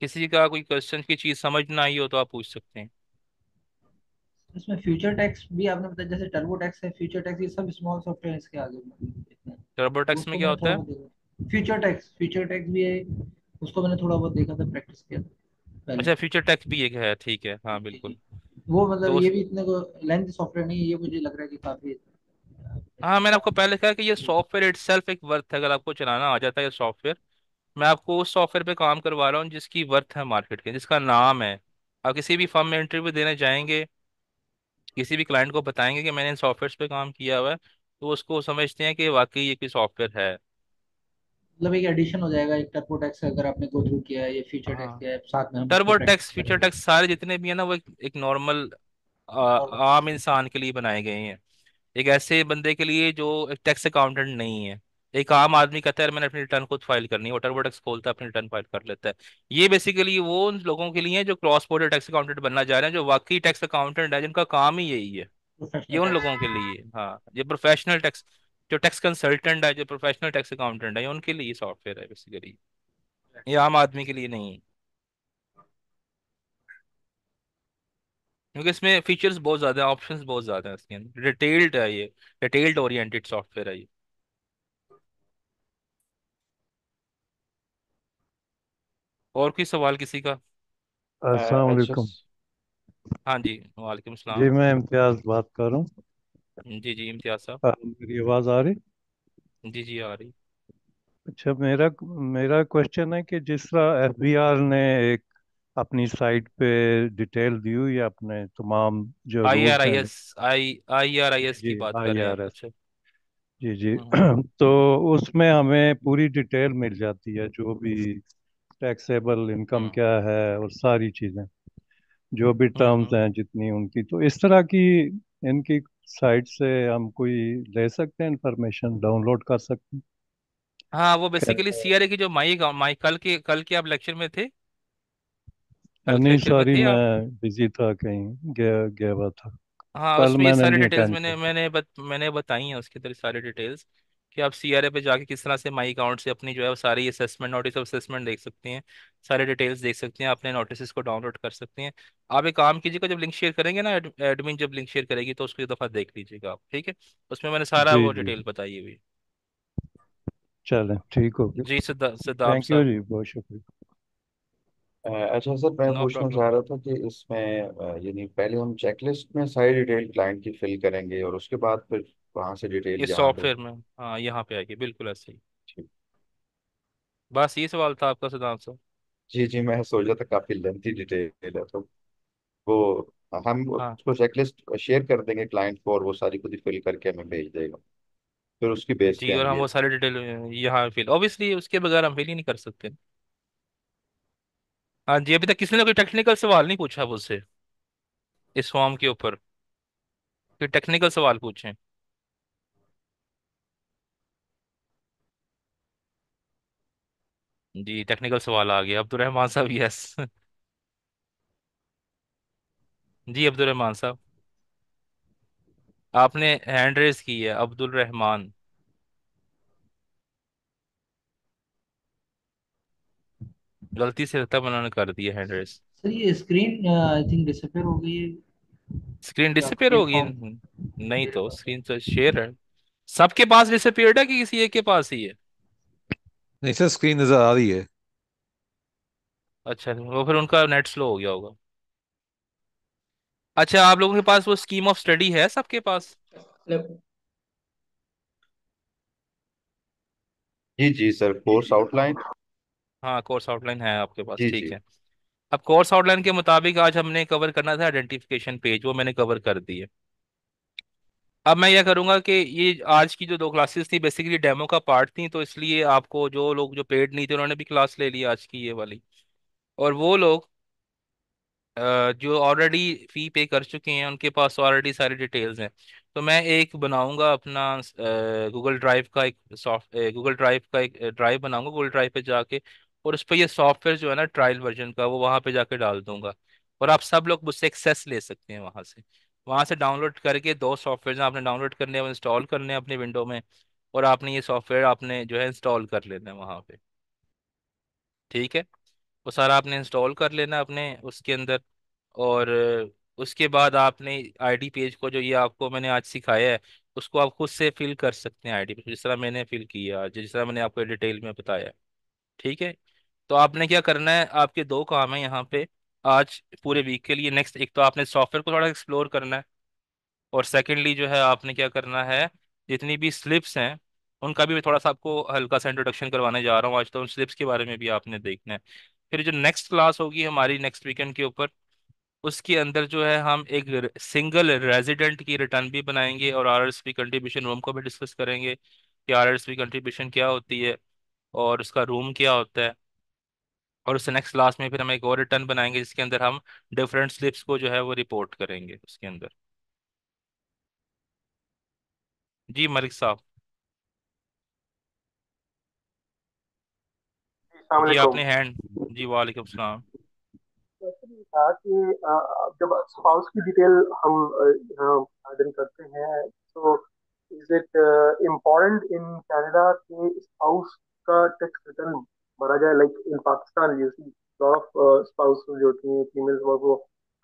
किसी का कोई क्वेश्चन की चीज समझ ना आई हो तो आप पूछ सकते हैं इसमें फ्यूचर टैक्स भी आपने बताया जैसे टर्बो टैक्स है फ्यूचर टैक्स ये सब स्मॉल सॉफ्टवेयर इसके आगे टर्बो टैक्स में क्या होता है फ्यूचर टैक्स फ्यूचर टैक्स भी है उसको मैंने थोड़ा बहुत देखा था प्रैक्टिस किया था अच्छा फ्यूचर टैक्स भी एक है ठीक है हाँ बिल्कुल वो मतलब तो ये भी इतने को लेंथ सॉफ्टवेयर नहीं है ये मुझे लग रहा है कि काफी हाँ मैंने आपको पहले कहा कि ये सॉफ्टवेयर इट एक वर्थ है अगर आपको चलाना आ जाता है ये सॉफ्टवेयर मैं आपको उस सॉफ्टवेयर पे काम करवा रहा हूँ जिसकी वर्थ है मार्केट के जिसका नाम है आप किसी भी फर्म में इंटरव्यू देने जाएंगे किसी भी क्लाइंट को बताएंगे कि मैंने इन सॉफ्टवेयर पे काम किया हुआ है तो उसको समझते हैं कि वाकई ये कोई सॉफ्टवेयर है मतलब एक एडिशन हो जाएगा एक टर्बो टैक्स अगर आपने गो थ्रू किया है ये फीचर टैक्स किया है साथ में हम टर्बो टैक्स फीचर टैक्स सारे जितने भी है ना वो एक, एक नॉर्मल आम इंसान के लिए बनाए गए हैं एक ऐसे बंदे के लिए जो एक टैक्स अकाउंटेंट नहीं है एक आम आदमी कहता है मैंने अपनी रिटर्न खुद फाइल करनी है वो खोलता है अपनी रिटर्न फाइल कर लेता है ये बेसिकली वो उन लोगों के लिए है जो क्रॉस बोर्डर टैक्स अकाउंटेंट बनना चाह रहे हैं जो वाकई टैक्स अकाउंटेंट है जिनका काम ही यही है ये उन लोगों के लिए हाँ ये प्रोफेशनल टैक्स जो टैक्स कंसल्टेंट है जो प्रोफेशनल टैक्स अकाउंटेंट है उनके लिए सॉफ्टवेयर है बेसिकली ये आम आदमी के लिए नहीं क्योंकि इसमें फीचर्स बहुत ज़्यादा हैं ऑप्शंस बहुत ज़्यादा हैं इसके अंदर डिटेल्ड है ये डिटेल्ड ओरिएंटेड सॉफ्टवेयर है ये और कोई सवाल किसी का अस्सलाम अच्छा वालेकुम हाँ जी वालेकुम जी सलाम मैं इम्तियाज बात कर रहा हूँ जी जी इम्तियाज साहब हाँ, मेरी आवाज़ आ रही जी जी आ रही अच्छा मेरा मेरा क्वेश्चन है कि जिस तरह एफबीआर ने एक अपनी साइट पे डिटेल दी हुई है अपने तमाम जो आई आर रूल्स आई हैं S I I R I S जी की बात कर रहे हैं आप आईआरएस अच्छा जी जी हम्म तो उसमें हमें पूरी डिटेल मिल जाती है जो भी टैक्सेबल इनकम हम्म। क्या है और सारी चीज़ें जो भी टर्म्स हम्म, हम्म, हैं जितनी उनकी तो इस तरह की इनकी साइट से हम कोई ले सकते हैं इंफॉर्मेशन डाउनलोड कर सकते हैं हाँ वो बेसिकली सीआरए की जो माई माई कल के कल के आप लेक्चर में थे नहीं सॉरी मैं बिजी था कहीं गया गया था हाँ कल उसमें मैंने सारी डिटेल्स मैंने मैंने बत, मैंने बताई हैं उसके अंदर सारी डिटेल्स कि आप सी पे जाके किस तरह से माई अकाउंट से अपनी जो है सारी असेसमेंट नोटिस ऑफ असेसमेंट देख सकते हैं सारे डिटेल्स देख सकते हैं अपने नोटिस को डाउनलोड कर सकते हैं आप एक काम कीजिएगा जब लिंक शेयर करेंगे ना एडमिन जब लिंक शेयर करेगी तो उसको एक दफ़ा देख लीजिएगा आप ठीक है उसमें मैंने सारा वो डिटेल बताई हुई चलें ठीक हो गया जी सिद्धार्थ थैंक यू जी बहुत शुक्रिया अच्छा सर मैं पूछना चाह रहा था कि इसमें यानी पहले हम चेकलिस्ट में सारी डिटेल क्लाइंट की फिल करेंगे और उसके बाद फिर वहां से डिटेल ये सॉफ्टवेयर में हाँ यहाँ पे आएगी बिल्कुल ऐसे ही बस ये सवाल था आपका सिद्धांत सर जी जी मैं सोच रहा था काफी लेंथी डिटेल है तो वो हम हाँ उसको चेकलिस्ट शेयर कर देंगे क्लाइंट को और वो सारी खुद ही फिल करके हमें भेज देगा फिर उसकी बेस जी पे और हम हम ये वो सारे डिटेल यहाँ फिल ऑब्वियसली उसके बगैर हम फिल ही नहीं कर सकते हाँ जी अभी तक किसी ने कोई टेक्निकल सवाल नहीं पूछा मुझसे इस फॉर्म के ऊपर कोई टेक्निकल सवाल पूछें जी टेक्निकल सवाल आ गया अब्दुलरहमान साहब यस जी अब्दुलरहमान साहब आपने हैंड रेस की है अब्दुल रहमान गलती से रत्ता बनाने कर दिया हैंड रेस सर ये स्क्रीन आई थिंक डिसअपीयर हो गई है स्क्रीन या डिसअपियर होगी प्लेटफॉर्म नहीं तो स्क्रीन तो शेयर है सबके पास डिसअपियर्ड है कि किसी एक के पास ही है नहीं सर स्क्रीन नजर आ रही है अच्छा वो फिर उनका नेट स्लो हो गया होगा अच्छा आप लोगों के पास वो स्कीम ऑफ स्टडी है सबके पास जी जी सर कोर्स आउटलाइन हाँ कोर्स आउटलाइन है आपके पास जी ठीक जी है अब कोर्स आउटलाइन के मुताबिक आज हमने कवर करना था आइडेंटिफिकेशन पेज वो मैंने कवर कर दिए अब मैं यह करूंगा कि ये आज की जो दो क्लासेस थी बेसिकली डेमो का पार्ट थी तो इसलिए आपको जो लोग जो पेड नहीं थे उन्होंने भी क्लास ले ली आज की ये वाली और वो लोग जो ऑलरेडी फी पे कर चुके हैं उनके पास ऑलरेडी सारी डिटेल्स हैं तो मैं एक बनाऊंगा अपना गूगल ड्राइव का एक सॉफ्ट गूगल ड्राइव का एक ड्राइव बनाऊंगा गूगल ड्राइव पे जाके और उस पर ये सॉफ्टवेयर जो है ना ट्रायल वर्जन का वो वहाँ पे जाके डाल दूंगा और आप सब लोग मुझसे एक्सेस ले सकते हैं वहाँ से वहाँ से डाउनलोड करके दो सॉफ्टवेयर आपने डाउनलोड करने हैं इंस्टॉल करने हैं अपने विंडो में और आपने ये सॉफ्टवेयर आपने जो है इंस्टॉल कर लेना है वहाँ पे ठीक है वो सारा आपने इंस्टॉल कर लेना है अपने उसके अंदर और उसके बाद आपने आईडी पेज को जो ये आपको मैंने आज सिखाया है उसको आप खुद से फिल कर सकते हैं आईडी जिस तरह मैंने फिल किया जिस तरह मैंने आपको डिटेल में बताया ठीक है तो आपने क्या करना है आपके दो काम है यहाँ पे आज पूरे वीक के लिए नेक्स्ट एक तो आपने सॉफ्टवेयर को थोड़ा एक्सप्लोर करना है और सेकेंडली जो है आपने क्या करना है जितनी भी स्लिप्स हैं उनका भी थोड़ा सा आपको हल्का सा इंट्रोडक्शन करवाने जा रहा हूँ आज तो उन स्लिप्स के बारे में भी आपने देखना है फिर जो नेक्स्ट क्लास होगी हमारी नेक्स्ट वीकेंड के ऊपर उसके अंदर जो है हम एक सिंगल रेजिडेंट की रिटर्न भी बनाएंगे और R S P contribution room को भी डिस्कस करेंगे कि आर एस पी कंट्रीब्यूशन क्या होती है और उसका रूम क्या होता है और उससे नेक्स्ट क्लास में फिर हम एक और रिटर्न बनाएंगे जिसके अंदर हम डिफरेंट स्लिप्स को जो है वो रिपोर्ट करेंगे उसके अंदर जी मलिक साहब जी आपने हैंड जी वालेकुम सलाम कि जब स्पाउस की डिटेल हम हाजिर करते हैं तो is it important in Canada के स्पाउस का टैक्स रिटर्न भरा जाए like in Pakistan you see of spouse जो होती हैं फीमेल्स वो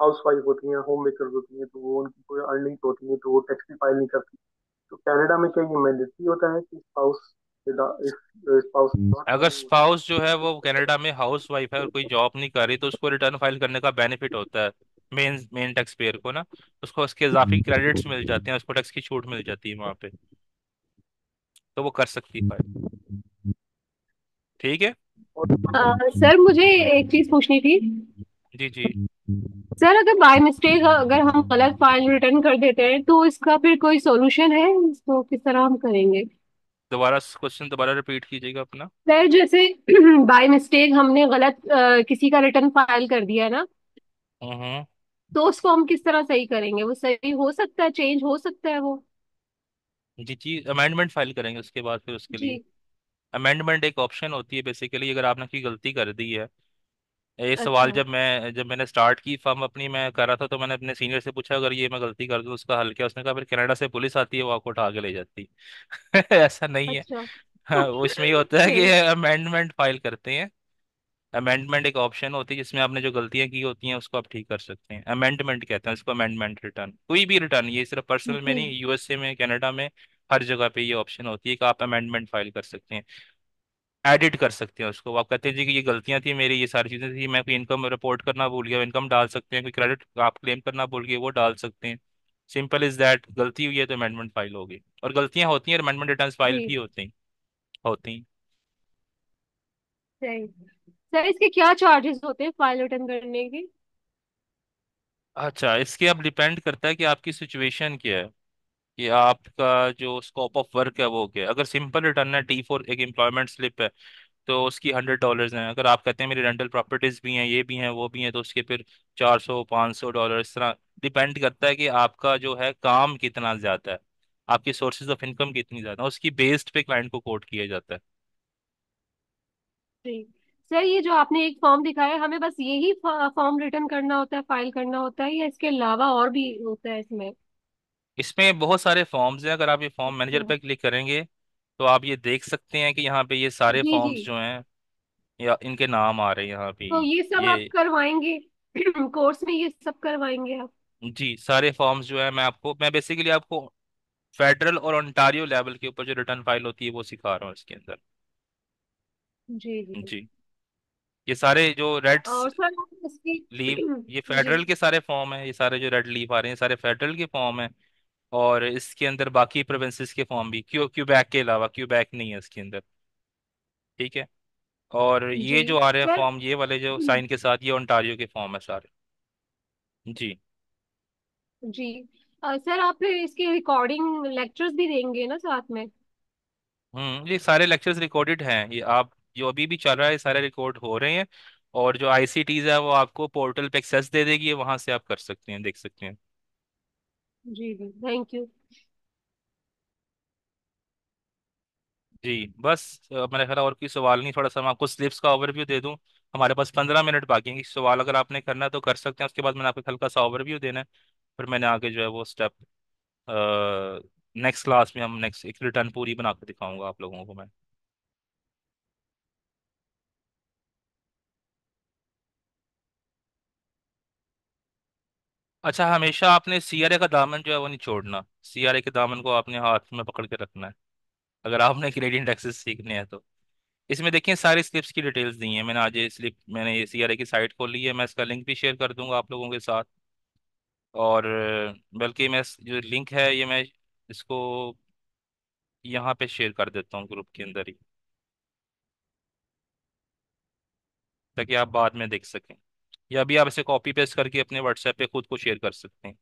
हाउस वाइफ होती हैं होम मेकर होती हैं तो वो उनकी कोई अर्निंग होती है तो वो टैक्स भी फाइल नहीं करती तो कनाडा में क्या ये मैंडेटरी होता है कि स्पाउस अगर स्पाउस जो है वो कनाडा में हाउस वाइफ है और कोई जॉब नहीं कर रही तो उसको रिटर्न फाइल करने का बेनिफिट होता है मेन मेन टैक्स पेयर को ना उसको उसके इजाफी क्रेडिट्स मिल जाते हैं उसको टैक्स की छूट मिल जाती है वहां पे तो वो कर सकती है फाइल ठीक है सर मुझे एक चीज पूछनी थी जी जी सर अगर बाय मिस्टेक अगर हम गलत फाइल रिटर्न कर देते हैं तो इसका फिर कोई सॉल्यूशन है इसको किस तरह हम करेंगे दोबारा क्वेश्चन दोबारा रिपीट कीजिएगा अपना सर जैसे बाय मिस्टेक हमने गलत आ, किसी का रिटर्न फाइल कर दिया ना हम्म, हम्म। तो उसको हम किस तरह सही करेंगे वो सही हो सकता है चेंज हो सकता है वो जी जी अमेंडमेंट फाइल करेंगे उसके बाद फिर उसके लिए अमेंडमेंट एक ऑप्शन होती है बेसिकली अगर आपने की गलती कर दी है ये सवाल अच्छा जब मैं जब मैंने स्टार्ट की फॉर्म अपनी मैं कर रहा था तो मैंने अपने सीनियर से पूछा अगर ये मैं गलती कर दूँ उसका हल क्या उसने कहा फिर कनाडा से पुलिस आती है वो आपको उठा के ले जाती ऐसा नहीं है अच्छा हाँ उसमें इसमें ये होता है कि ठीक अमेंडमेंट फाइल करते हैं अमेंडमेंट एक ऑप्शन होती है जिसमें आपने जो गलतियां की होती हैं उसको आप ठीक कर सकते हैं अमेंडमेंट कहते हैं उसको अमेंडमेंट रिटर्न कोई भी रिटर्न ये सिर्फ पर्सनल में जी नहीं यूएसए में कनाडा में हर जगह पे ये ऑप्शन होती है कि आप अमेंडमेंट फाइल कर सकते हैं एडिट कर सकते हैं उसको आप कहते हैं जी कि ये गलतियां थी मेरी ये सारी चीज़ें थी मैं कोई इनकम रिपोर्ट करना भूल गया इनकम डाल सकते हैं कोई क्रेडिट आप क्लेम करना भूल गए वो डाल सकते हैं सिंपल इज दैट गलती हुई है तो अमेंडमेंट फाइल होगी और गलतियां होती हैं अमेंडमेंट रिटर्न फाइल भी होती हैं होती हैं सर इसके क्या चार्जेस होते हैं फाइल रिटर्न करने के अच्छा इसके अब डिपेंड करता है कि आपकी सिचुएशन क्या है कि आपका जो स्कोप ऑफ वर्क है वो क्या है अगर सिंपल रिटर्न है टी फोर एक एम्प्लॉयमेंट स्लिप है तो उसकी हंड्रेड डॉलर्स हैं अगर आप कहते हैं मेरी रेंटल प्रॉपर्टीज़ भी हैं ये भी हैं वो भी हैं तो उसके फिर चार सौ पाँच सौ डॉलर इस तरह डिपेंड करता है कि आपका जो है काम कितना ज़्यादा है आपकी सोर्सेज ऑफ इनकम कितनी ज़्यादा है उसकी बेस्ड पे क्लाइंट को कोट किया जाता है सर ये जो आपने एक फॉर्म दिखाया हमें बस यही फॉर्म रिटर्न करना होता है फाइल करना होता है या इसके अलावा और भी होता है इसमें इसमें बहुत सारे फॉर्म्स हैं अगर आप ये फॉर्म मैनेजर हाँ। पे क्लिक करेंगे तो आप ये देख सकते हैं कि यहाँ पे ये सारे जी फॉर्म्स जो हैं या इनके नाम आ रहे हैं यहाँ पे तो ये सब आप करवाएंगे कोर्स में ये सब करवाएंगे आप जी सारे फॉर्म्स जो है मैं आपको मैं बेसिकली आपको फेडरल और ऑनटारियो लेवल के ऊपर जो रिटर्न फाइल होती है वो सिखा रहा हूँ इसके अंदर जी जी जी ये सारे जो रेड और सर लीव ये फेडरल के सारे फॉर्म है ये सारे जो रेड लीव आ रहे हैं ये सारे फेडरल के फॉर्म है और इसके अंदर बाकी प्रोविंसेस के फॉर्म भी क्यू क्यूबैक के अलावा क्यूबैक नहीं है इसके अंदर ठीक है और ये जो आ रहे हैं फॉर्म ये वाले जो साइन हम्म। के साथ ये ओंटारियो के फॉर्म है सारे जी जी सर आप फिर रिकॉर्डिंग लेक्चर्स भी देंगे ना साथ में हम्म ये सारे लेक्चर्स रिकॉर्डेड हैं ये आप जो अभी भी चल रहा है सारे रिकॉर्ड हो रहे हैं और जो आईसीटीज है वो आपको पोर्टल पे एक्सेस दे देगी वहां से आप कर सकते हैं देख सकते हैं जी जी थैंक यू जी बस मेरे मेरा ख्याल और कोई सवाल नहीं थोड़ा सा मैं आपको स्लिप्स का ओवरव्यू दे दूं हमारे पास पंद्रह मिनट बाकी हैं सवाल अगर आपने करना है तो कर सकते हैं उसके बाद मैंने आपको हल्का सा ओवरव्यू देना है फिर मैंने आगे जो है वो स्टेप नेक्स्ट क्लास में हम नेक्स्ट एक रिटर्न पूरी बना दिखाऊंगा आप लोगों को मैं अच्छा हमेशा आपने सीआरए का दामन जो है वो नहीं छोड़ना सीआरए के दामन को आपने हाथ में पकड़ के रखना है अगर आपने कैनेडियन टैक्सेस सीखने हैं तो इसमें देखिए सारी स्लिप्स की डिटेल्स दी हैं मैंने आज ये स्लिप मैंने ये सीआरए की साइट खोली है मैं इसका लिंक भी शेयर कर दूंगा आप लोगों के साथ और बल्कि मैं जो लिंक है ये मैं इसको यहाँ पे शेयर कर देता हूँ ग्रुप के अंदर ही ताकि आप बाद में देख सकें या अभी आप इसे कॉपी पेस्ट करके अपने व्हाट्सएप पे खुद को शेयर कर सकते हैं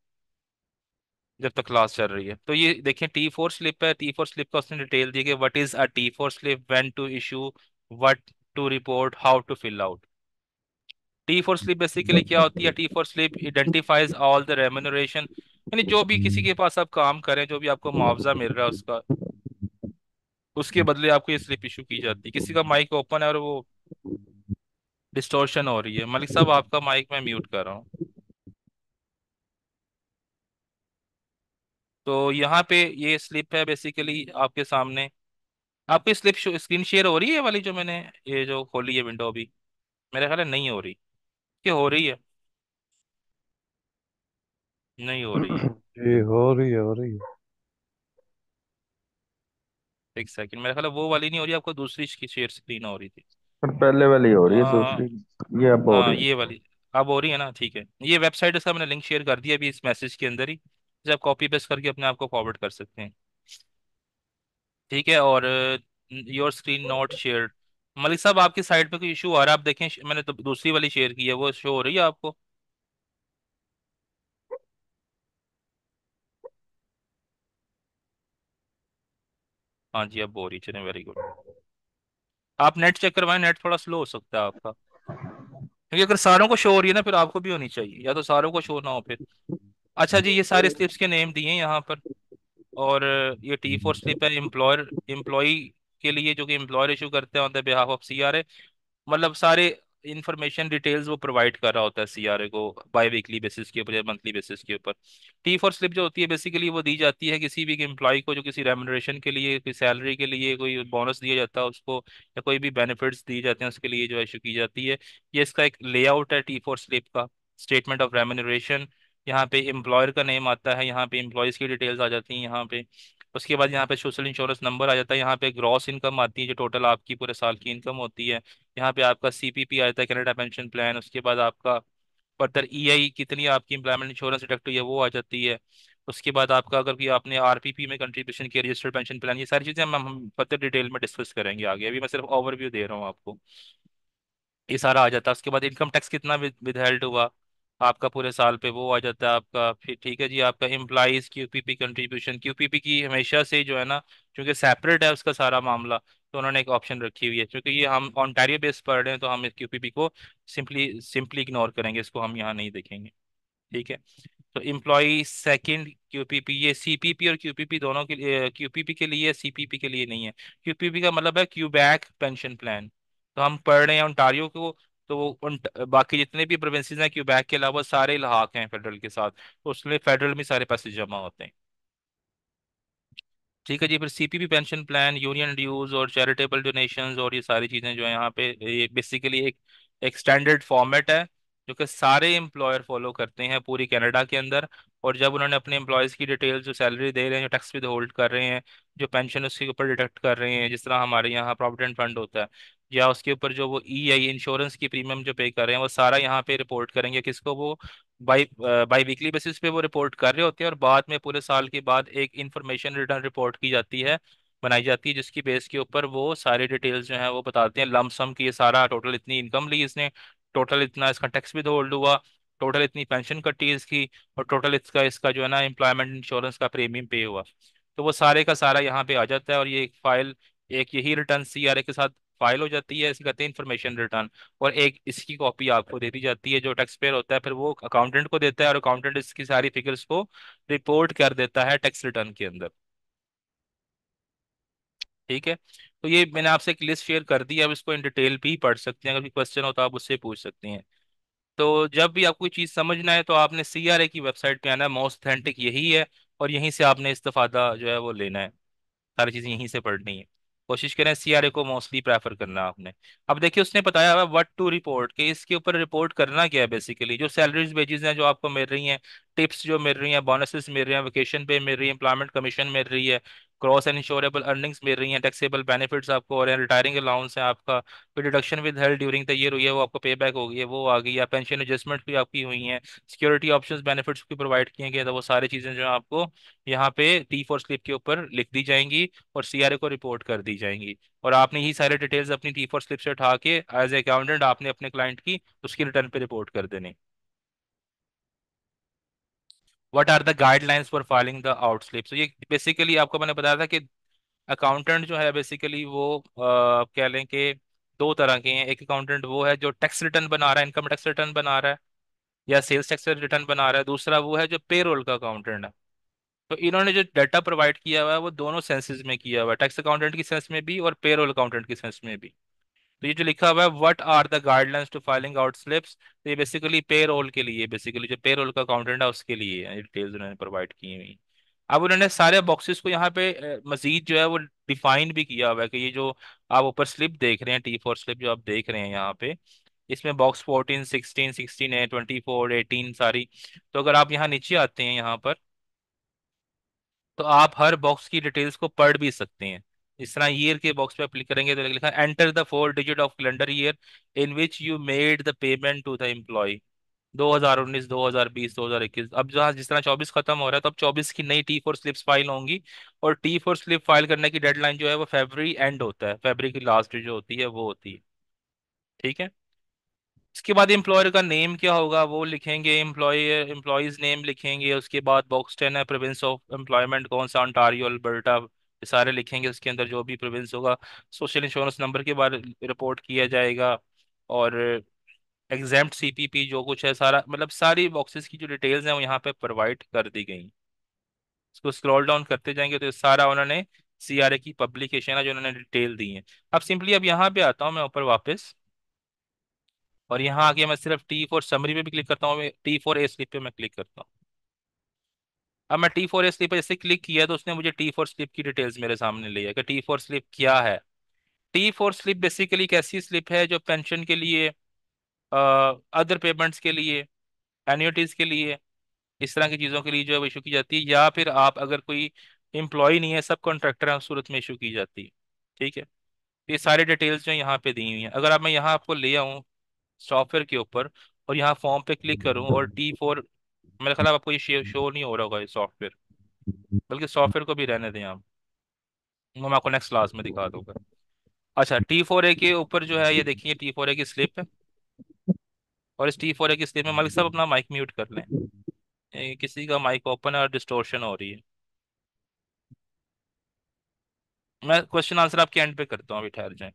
जब तक क्लास चल रही है तो ये देखिए टी फोर स्लिप है टी फोर स्लिप का उसने डिटेल दी कि what is a T four slip when to issue what to report how to fill out T four slip basically क्या होती है T four slip identifies all the remuneration यानी जो भी किसी के पास आप काम करें जो भी आपको मुआवजा मिल रहा है उसका उसके बदले आपको ये स्लिप इशू की जाती है किसी का माइक ओपन है और वो डिस्टोर्शन हो रही है मलिक साहब आपका माइक मैं म्यूट कर रहा हूँ तो यहाँ पे ये स्लिप है बेसिकली आपके सामने आपकी स्लिप स्क्रीन शेयर हो रही है वाली जो मैंने ये जो खोली है विंडो अभी मेरा ख्याल है नहीं हो रही क्या हो रही है नहीं हो रही है ये हो रही है हो रही है एक सेकंड मेरा ख्याल वो वाली नहीं हो रही आपको दूसरी शेयर स्क्रीन हो रही थी पर पहले वाली हो रही है हाँ। दूसरी ये अब हो हाँ रही है ये वाली अब हो रही है ना ठीक है ये वेबसाइट है सर मैंने लिंक शेयर कर दिया अभी इस मैसेज के अंदर ही इसे आप कॉपी पेस्ट करके अपने आप को फॉरवर्ड कर सकते हैं ठीक है और your screen not share Malik साहब आपकी साइड पे कोई इशू आ रहा है आप देखें मैंने तो दूसरी वाली शेयर की है वो शो हो रही है आपको हाँ जी अब बोरी चले वेरी गुड आप नेट चेक करवाएं नेट थोड़ा स्लो हो सकता है आपका क्योंकि अगर सारों को शो हो रही है ना फिर आपको भी होनी चाहिए या तो सारों को शो ना हो फिर अच्छा जी ये सारे स्लिप्स के नेम दिए हैं यहाँ पर और ये टी फोर स्लिप है एम्प्लॉयर एम्प्लॉय के लिए जो कि एम्प्लॉयर इशू करते हैं ऑन द बिहाफ ऑफ सी मतलब सारे इन्फॉर्मेशन डिटेल्स वो प्रोवाइड कर रहा होता है सीआरए को बाई वीकली बेसिस के ऊपर या मंथली बेसिस के ऊपर टी फॉर स्लिप जो होती है बेसिकली वो दी जाती है किसी भी एम्प्लॉय को जो किसी रेमोनरेशन के लिए कोई सैलरी के लिए कोई बोनस दिया जाता है उसको या कोई भी बेनिफिट्स दिए जाते हैं उसके लिए जो इशू की जाती है ये इसका एक लेआउट है टी फॉर स्लिप का स्टेटमेंट ऑफ रेमोनरेशन यहाँ पे एम्प्लॉयर का नेम आता है यहाँ पे एम्प्लॉयज़ की डिटेल्स आ जाती हैं यहाँ पे उसके बाद यहाँ पे सोशल इंश्योरेंस नंबर आ जाता है यहाँ पे ग्रॉस इनकम आती है जो टोटल आपकी पूरे साल की इनकम होती है यहाँ पे आपका सीपीपी आ जाता है कैनेडा पेंशन प्लान उसके बाद आपका बहत्तर ई e कितनी आपकी इंप्लायमेंट इंश्योरेंस डिडक्ट हुई है वो आ जाती है उसके बाद आपका अगर कि आपने पी में कंट्रीब्यूशन किया रजिस्टर्ड पेंशन प्लान ये सारी चीज़ें हम हम फर्दर डिटेल में डिस्कस करेंगे आगे अभी मैं सिर्फ ओवरव्यू दे रहा हूँ आपको ये सारा आ जाता है उसके बाद इनकम टैक्स कितना विद हुआ आपका पूरे साल पे वो आ जाता है आपका फिर ठीक है जी आपका एम्प्लाइज क्यूपीपी कंट्रीब्यूशन क्यूपीपी की हमेशा से जो है ना क्योंकि सेपरेट है उसका सारा मामला तो उन्होंने एक ऑप्शन रखी हुई है क्योंकि ये हम ऑनटेरियो बेस पढ़ रहे हैं तो हम इस क्यूपीपी को सिंपली सिंपली इग्नोर करेंगे इसको हम यहाँ नहीं देखेंगे ठीक है तो एम्प्लॉई सेकेंड क्यूपीपी ये पी और पी दोनों के लिए पी के लिए पी के लिए नहीं है क्यूपीपी का मतलब है क्यूबैक पेंशन प्लान तो हम पढ़ रहे हैं ऑनटारियो को तो वो उन बाकी जितने भी प्रोविंसेज हैं क्यूबैक के अलावा सारे लहाक हैं फेडरल के साथ तो उसमें फेडरल में सारे पैसे जमा होते हैं ठीक है जी फिर CPP pension plan union dues और चैरिटेबल डोनेशंस और ये सारी चीज़ें जो है यहाँ पे ये बेसिकली एक एक स्टैंडर्ड फॉर्मेट है जो कि सारे एम्प्लॉयर फॉलो करते हैं पूरी कनाडा के अंदर और जब उन्होंने अपने एम्प्लॉयज़ की डिटेल जो सैलरी दे रहे हैं जो टैक्स विद होल्ड कर रहे हैं जो पेंशन उसके ऊपर डिटेक्ट कर रहे हैं जिस तरह हमारे यहाँ प्रोविडेंट फंड होता है या उसके ऊपर जो वो ई आई इंश्योरेंस की प्रीमियम जो पे कर रहे हैं वो सारा यहाँ पे रिपोर्ट करेंगे किसको वो बाई बाई वीकली बेसिस पे वो रिपोर्ट कर रहे होते हैं और बाद में पूरे साल के बाद एक इन्फॉर्मेशन रिटर्न रिपोर्ट की जाती है बनाई जाती है जिसकी बेस के ऊपर वो सारे डिटेल्स जो है वो बताते हैं लमसम की ये सारा टोटल इतनी इनकम ली इसने टोटल इतना इसका टैक्स भी होल्ड तो हुआ टोटल इतनी पेंशन कटी इसकी और टोटल इसका इसका जो है ना एम्प्लॉयमेंट इंश्योरेंस का प्रीमियम पे हुआ तो वो सारे का सारा यहाँ पे आ जाता है और ये एक फाइल एक यही रिटर्न सी के साथ फाइल हो जाती है इसी कहते हैं इन्फॉर्मेशन रिटर्न और एक इसकी कॉपी आपको दे दी जाती है जो टैक्स पेयर होता है फिर वो अकाउंटेंट को देता है और अकाउंटेंट इसकी सारी फिगर्स को रिपोर्ट कर देता है टैक्स रिटर्न के अंदर ठीक है तो ये मैंने आपसे एक लिस्ट शेयर कर दी है आप इसको इन डिटेल भी पढ़ सकते हैं अगर कोई क्वेश्चन हो तो आप उससे पूछ सकते हैं तो जब भी आपको चीज़ समझना है तो आपने सी आर ए की वेबसाइट पे आना है मोस्ट ऑथेंटिक यही है और यहीं से आपने इस्तफादा जो है वो लेना है सारी चीज़ें यहीं से पढ़नी है कोशिश करें सी आर ए को मोस्टली प्रेफर करना आपने अब देखिए उसने बताया हुआ वट टू रिपोर्ट कि इसके ऊपर रिपोर्ट करना क्या है बेसिकली जो सैलरीज वेजेस हैं जो आपको मिल रही हैं टिप्स जो मिल रही हैं बोनसेस मिल रहे हैं वेकेशन पे मिल रही है एम्प्लॉयमेंट कमीशन मिल रही है क्रॉस एंड इंश्योरेबल अर्निंग्स मिल रही हैं टैक्सेबल बेनिफिट्स आपको हो रहे हैं रिटायरिंग अलाउंस है आपका फिर deduction withheld during the year हुई है वो आपको पे बैक हो गई है वो आ गई है पेंशन एडजस्टमेंट भी आपकी हुई है सिक्योरिटी ऑप्शन बेनिफिट्स भी प्रोवाइड किए गए तो वो सारी चीज़ें जो है आपको यहाँ पे टी फोर स्लिप के ऊपर लिख दी जाएंगी और सी को रिपोर्ट कर दी जाएंगी और आपने ही सारे डिटेल्स अपनी टी फोर स्लिप से उठा के एज ए अकाउंटेंट आपने अपने क्लाइंट की उसकी रिटर्न पर रिपोर्ट कर देनी what are the guidelines for filing the out slip so ये बेसिकली आपको मैंने बताया था कि अकाउंटेंट जो है बेसिकली वो आ, कह लें कि दो तरह के हैं एक अकाउंटेंट वो है जो टैक्स रिटर्न बना रहा है इनकम टैक्स रिटर्न बना रहा है या सेल्स टैक्स रिटर्न बना रहा है दूसरा वो है जो पेरोल का अकाउंटेंट है तो इन्होंने जो डाटा प्रोवाइड किया हुआ है वो दोनों सेंसेज में किया हुआ है टैक्स अकाउंटेंट की सेंस में भी और पेरोल अकाउंटेंट की सेंस में भी तो ये जो लिखा हुआ है what are the guidelines to filing out slips तो ये बेसिकली पे रोल के लिए बेसिकली जो पे रोल का अकाउंटेंट है उसके लिए डिटेल्स उन्होंने प्रोवाइड की हुई अब उन्होंने सारे बॉक्सेस को यहाँ पे मजीद जो है वो डिफाइन भी किया हुआ है कि ये जो आप ऊपर स्लिप देख रहे हैं टी फोर स्लिप जो आप देख रहे हैं यहाँ पे इसमें बॉक्स फोर्टीन सिक्सटीन सिक्सटीन है ट्वेंटी फोर एटीन सारी तो अगर आप यहाँ नीचे आते हैं यहाँ पर तो आप हर बॉक्स की डिटेल्स को पढ़ भी सकते हैं इस तरह ईयर के बॉक्स पे क्लिक करेंगे तो लिखा enter the four digit of calendar year in which you made the payment to the employ 2019, 2020, 2021 अब जहाँ जिस तरह 24 खत्म हो रहा है तो अब 24 की नई टी फोर स्लिप्स फाइल होंगी और टी फोर स्लिप फाइल करने की डेडलाइन जो है वो फेबरी एंड होता है फेबरी की लास्ट जो होती है वो होती है ठीक है इसके बाद एम्प्लॉयर का नेम क्या होगा वो लिखेंगे एम्प्लॉयर एम्प्लॉयज़ नेम लिखेंगे उसके बाद बॉक्स टेन है प्रोविंस ऑफ एम्प्लॉयमेंट कौन सा ऑन्टारियो अल्बर्टा सारे लिखेंगे उसके अंदर जो भी प्रोविंस होगा सोशल इंश्योरेंस नंबर के बारे रिपोर्ट किया जाएगा और एग्जाम सीपीपी जो कुछ है सारा मतलब सारी बॉक्सेस की जो डिटेल्स हैं वो यहाँ पे प्रोवाइड कर दी गई इसको स्क्रॉल डाउन करते जाएंगे तो सारा उन्होंने सी की पब्लिकेशन है जो उन्होंने डिटेल दी है अब सिंपली अब यहाँ पे आता हूँ मैं ऊपर वापस और यहाँ आके मैं सिर्फ टी फोर समरी पे भी क्लिक करता हूँ टी फोर ए स्लिप पे मैं क्लिक करता हूँ अब मैं टी फोर स्लिप जैसे क्लिक किया तो उसने मुझे टी फोर स्लिप की डिटेल्स मेरे सामने लिया कि टी फोर स्लिप क्या है टी फोर स्लिप बेसिकली एक ऐसी स्लिप है जो पेंशन के लिए अदर पेमेंट्स के लिए एन्यूटीज़ के लिए इस तरह की चीज़ों के लिए जो है इशू की जाती है या फिर आप अगर कोई एम्प्लॉय नहीं है सब कॉन्ट्रैक्टर है सूरत में इशू की जाती है ठीक है ये सारी डिटेल्स जो यहाँ पे दी हुई हैं अगर आप मैं यहाँ आपको ले आऊँ सॉफ्टवेयर के ऊपर और यहाँ फॉर्म पे क्लिक करूँ और टी फोर मेरे ख्याल आपको ये शो नहीं हो रहा होगा ये सॉफ्टवेयर बल्कि सॉफ्टवेयर को भी रहने दें आप वो मैं आपको नेक्स्ट क्लास में दिखा दूंगा अच्छा टी फोर ए के ऊपर जो है ये देखिए टी फोर ए की स्लिप है और इस टी फोर ए की स्लिप में मालिक साहब अपना माइक म्यूट कर लें किसी का माइक ओपन है और डिस्टोर्शन हो रही है मैं क्वेश्चन आंसर आपके एंड पे करता हूँ अभी ठहर जाए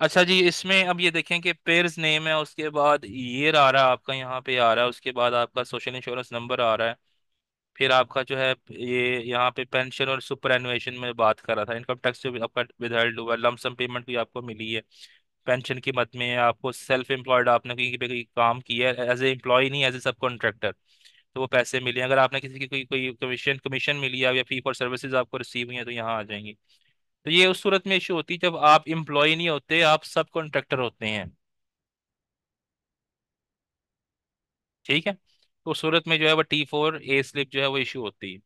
अच्छा जी इसमें अब ये देखें कि पेयर्स नेम है उसके बाद ईयर आ रहा है आपका यहाँ पे आ रहा है उसके बाद आपका सोशल इंश्योरेंस नंबर आ रहा है फिर आपका जो है ये यहाँ पे पेंशन और सुपर एनुएशन में बात कर रहा था इनकम टैक्स जो आपका विदहेल्ड हुआ है लमसम पेमेंट भी आपको मिली है पेंशन की मत में आपको सेल्फ एम्प्लॉयड आपने कहीं पे कहीं काम किया है एज ए एम्प्लॉय नहीं एज ए सब कॉन्ट्रैक्टर तो वो पैसे मिले अगर आपने किसी की कोई कोई कमीशन कमीशन मिली है या फी फॉर सर्विसेज आपको रिसीव हुई है तो यहाँ आ जाएंगी तो ये उस सूरत में इशू होती है जब आप इम्प्लॉय नहीं होते आप सब कॉन्ट्रेक्टर होते हैं ठीक है तो उस सूरत में जो है वो टी फोर ए स्लिप जो है वो इशू होती है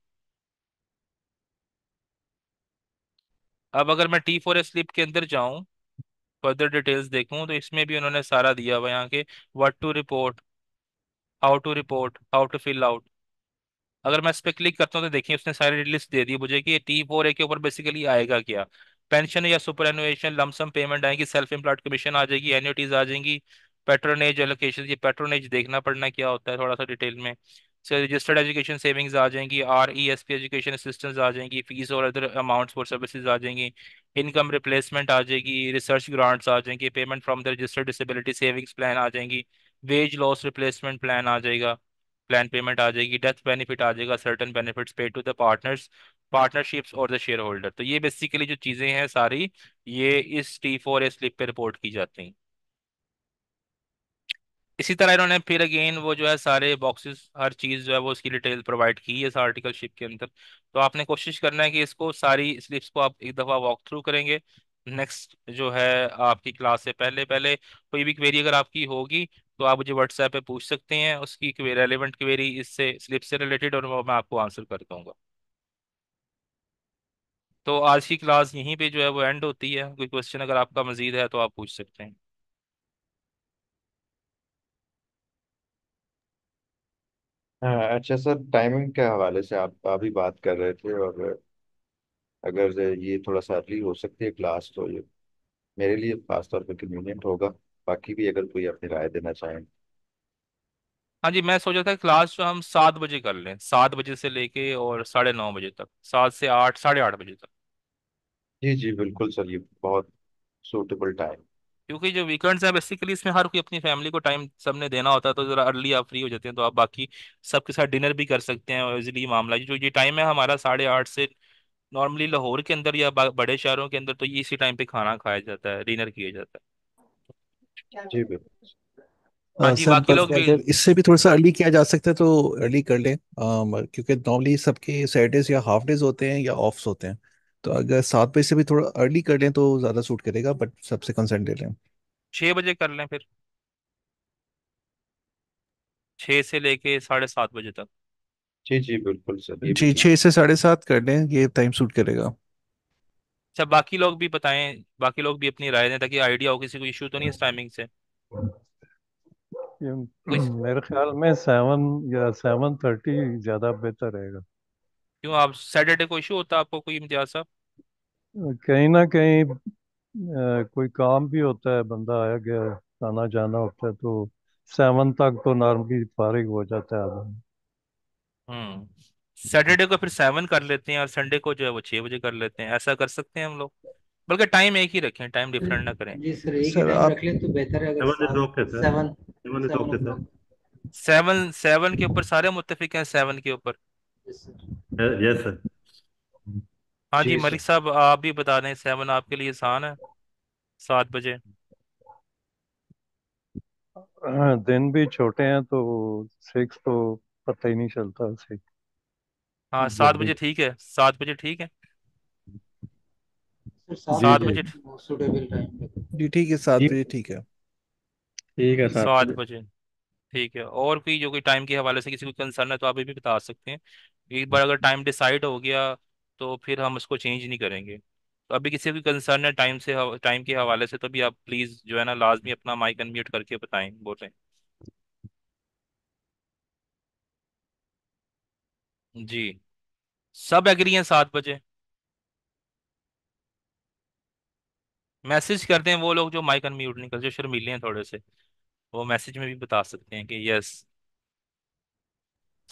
अब अगर मैं टी फोर ए स्लिप के अंदर जाऊं फर्दर डिटेल्स देखूं तो इसमें भी उन्होंने सारा दिया हुआ यहाँ के what to report how to report how to fill out अगर मैं इस पर क्लिक करता हूँ तो देखिए उसने सारी लिस्ट दे दी मुझे कि टी फोर ए के ऊपर बेसिकली आएगा क्या पेंशन या सुपर एनुएशन लमसम पेमेंट आएगी सेल्फ एम्प्लॉयड कमीशन आ जाएगी एन्यूटीज आ जाएंगी पेट्रोनेज एलोकेशन ये पेट्रोनेज देखना पड़ना क्या होता है थोड़ा सा डिटेल में रजिस्टर्ड एजुकेशन सेविंग्स आ जाएंगी R E S P education assistance आ जाएंगी फीस और अदर अमाउंट्स फॉर सर्विसेज आ जाएंगी इनकम रिप्लेसमेंट आ जाएगी रिसर्च ग्रांट्स आ जाएंगे payment from the registered disability savings plan आ जाएंगी वेज लॉस रिप्लेसमेंट प्लान आ जाएगा प्लान पेमेंट आ जाएगी डेथ बेनिफिट आ जाएगा certain benefits paid to the partners partnerships और द शेयर होल्डर तो ये बेसिकली जो चीज़ें हैं सारी ये इस टी फोर ए स्लिप पे रिपोर्ट की जाती हैं इसी तरह इन्होंने फिर अगेन वो जो है सारे बॉक्सेस हर चीज़ जो है वो उसकी डिटेल प्रोवाइड की है इस आर्टिकल शिप के अंदर तो आपने कोशिश करना है कि इसको सारी स्लिप्स को आप एक दफ़ा वॉक थ्रू करेंगे नेक्स्ट जो है आपकी क्लास से पहले पहले कोई भी क्वेरी अगर आपकी होगी तो आप मुझे व्हाट्सएप पे पूछ सकते हैं उसकी रेलिवेंट क्वेरी इससे स्लिप से रिलेटेड और मैं आपको आंसर कर दूंगा तो आज की क्लास यहीं पे जो है वो एंड होती है कोई क्वेश्चन अगर आपका मजीद है तो आप पूछ सकते हैं हाँ, अच्छा सर टाइमिंग के हवाले से आप अभी बात कर रहे थे और अगर ये थोड़ा सा अर्ली हो सकती है क्लास तो ये मेरे लिए खास तौर कन्वीनियंट होगा बाकी भी अगर कोई अपनी राय देना चाहे हाँ जी मैं सोचा था क्लास जो हम सात बजे कर लें सात बजे से लेके और साढ़े नौ बजे तक सात से आठ साढ़े आठ बजे तक जी जी बिल्कुल सर ये बहुत सूटेबल टाइम क्योंकि जो वीकेंड्स हैं बेसिकली इसमें हर कोई अपनी फैमिली को टाइम सबने देना होता है तो ज़रा अर्ली आप फ्री हो जाते हैं तो आप बाकी सबके साथ डिनर भी कर सकते हैं और इजिली मामला जो ये टाइम है हमारा साढ़े आठ से नॉर्मली लाहौर के अंदर या बड़े शहरों के अंदर तो ये इसी टाइम पे खाना खाया जाता है डिनर किया जाता है जी बिल्कुल हाँ जी बाकी लोग भी इससे भी थोड़ा सा अर्ली किया जा सकता है तो अर्ली कर लें क्योंकि नॉर्मली सबके सैटरडेज या हाफ डेज होते हैं या ऑफ्स होते हैं तो अगर सात बजे से भी थोड़ा अर्ली कर लें तो ज़्यादा सूट करेगा बट सबसे कंसर्न ले लें छः बजे कर लें फिर छः से लेके साढ़े सात बजे तक जी जी बिल्कुल सर ये भी जी ठीक छः से साढ़े सात कर लें ये टाइम सूट करेगा अच्छा बाकी लोग भी बताएं बाकी लोग भी अपनी राय दें ताकि आइडिया हो किसी को इशू तो नहीं इस टाइमिंग से hmm, मेरे ख्याल में सेवन या सेवन थर्टी ज्यादा बेहतर रहेगा क्यों आप सैटरडे को इशू होता आपको कोई इम्तियाज साहब कहीं ना कहीं कोई काम भी होता है बंदा आया गया आना जाना होता है तो सेवन तक तो नॉर्मली फारिग हो जाता है आदमी hmm। सैटरडे को फिर सेवन कर लेते हैं और संडे को जो है वो छह बजे कर लेते हैं ऐसा कर सकते हैं हम लोग बल्कि टाइम एक ही रखें टाइम डिफरेंट ना करें सेवन सेवन तो के ऊपर सारे मुतफिक हैं सेवन के ऊपर यस सर हाँ जी मलिक साहब आप भी बता दें सेवन आपके लिए आसान है सात बजे हाँ, दिन भी छोटे हैं तो सिक्स तो पता ही नहीं चलता सिक्स हाँ सात बजे ठीक है सात बजे ठीक है सात जी जी बजे सुटेबल टाइम जी ठीक है सात बजे ठीक है ठीक है सात सात बजे बजे ठीक है और कोई जो कोई टाइम के हवाले से किसी को कंसर्न है तो आप ये भी बता सकते हैं एक बार अगर टाइम डिसाइड हो गया तो फिर हम उसको चेंज नहीं करेंगे तो अभी किसी को कंसर्न है टाइम से टाइम के हवाले से तो भी आप प्लीज़ जो है ना लाजमी अपना माइक अनम्यूट करके बताएं बोलें जी सब एग्री हैं सात बजे मैसेज करते हैं वो लोग जो माइक अनम्यूट नहीं करते जो शर्मीले हैं थोड़े से वो मैसेज में भी बता सकते हैं कि यस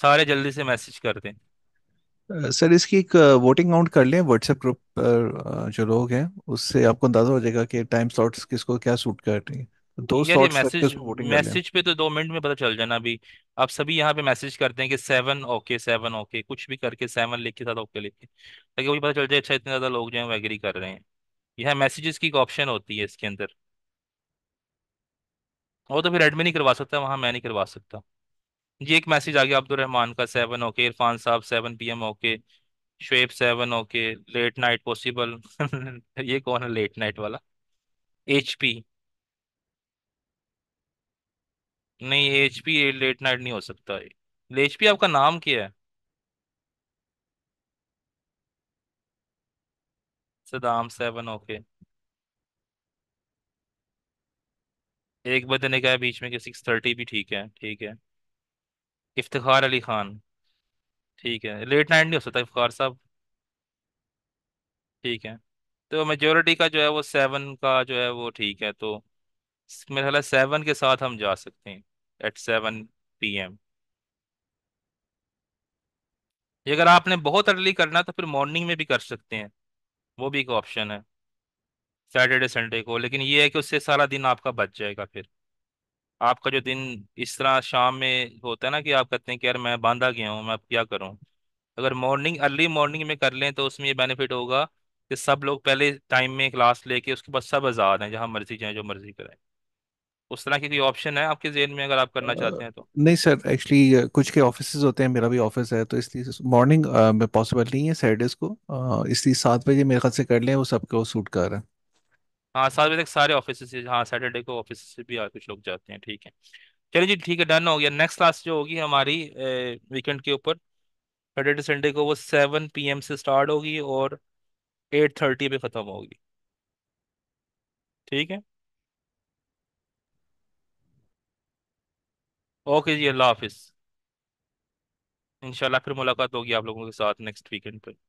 सारे जल्दी से मैसेज करते हैं सर इसकी एक वोटिंग काउंट कर लें व्हाट्सएप ग्रुप पर जो लोग हैं उससे आपको अंदाज़ा हो जाएगा कि टाइम स्लॉट्स किसको क्या सूट कर रही है दो यार ये शॉर्ट सर्किट मैसेज वोटिंग कर लिया मैसेज पे तो दो मिनट में पता चल जाना अभी आप सभी यहाँ पे मैसेज करते हैं कि सेवन ओके सेवन ओके कुछ भी करके सेवन लिख के साथ ओके लिख के ताकि वही पता चल जाए अच्छा इतने ज़्यादा लोग जो हैं वो एग्री कर रहे हैं यहाँ मैसेजेस की एक ऑप्शन होती है इसके अंदर वो तो फिर एडमिन नहीं करवा सकता वहाँ मैं नहीं करवा सकता जी एक मैसेज आ गया अब्दुलरहमान का seven okay Irfan Sahab seven M okay Shoaib seven okay late night possible ये कौन है लेट नाइट वाला पी नहीं एचपी लेट नाइट नहीं हो सकता एचपी आपका नाम क्या है सदाम सेवन ओके एक बजे ने कहा बीच में कि सिक्स थर्टी भी ठीक है ठीक है इफ्तार अली खान ठीक है लेट नाइट नहीं हो सकता इफ्तार साहब ठीक है तो मेजोरिटी का जो है वो सेवन का जो है वो ठीक है तो मेरा ख्याल सेवन के साथ हम जा सकते हैं एट सेवन पी एम ये अगर आपने बहुत अर्ली करना तो फिर मॉर्निंग में भी कर सकते हैं वो भी एक ऑप्शन है सैटरडे संडे को लेकिन ये है कि उससे सारा दिन आपका बच जाएगा फिर आपका जो दिन इस तरह शाम में होता है ना कि आप कहते हैं कि यार मैं बांधा गया हूँ मैं अब क्या करूँ अगर मॉर्निंग अर्ली मॉर्निंग में कर लें तो उसमें ये बेनिफिट होगा कि सब लोग पहले टाइम में क्लास लेके उसके बाद सब आज़ाद हैं जहाँ मर्जी जाएँ जो मर्जी करें उस तरह की कोई ऑप्शन है आपके जेन में अगर आप करना चाहते हैं तो नहीं सर एक्चुअली कुछ के ऑफिस होते हैं मेरा भी ऑफिस है तो इसलिए मॉर्निंग में पॉसिबल नहीं है सैटरडेज को इसलिए सात बजे मेरे ख्याल से कर लें वो सबको सूट कर रहा है हाँ सात बजे तक सारे ऑफिस हाँ सैटरडे को ऑफिस से भी कुछ लोग जाते हैं ठीक है चलिए जी ठीक है डन हो गया नेक्स्ट क्लास जो होगी हमारी वीकेंड के ऊपर सैटरडे संडे को वो सेवन पी से स्टार्ट होगी और एट थर्टी पे ख़त्म होगी ठीक है ओके जी अल्लाह हाफिज़ इंशाल्लाह फिर मुलाकात होगी आप लोगों के साथ नेक्स्ट वीकेंड पर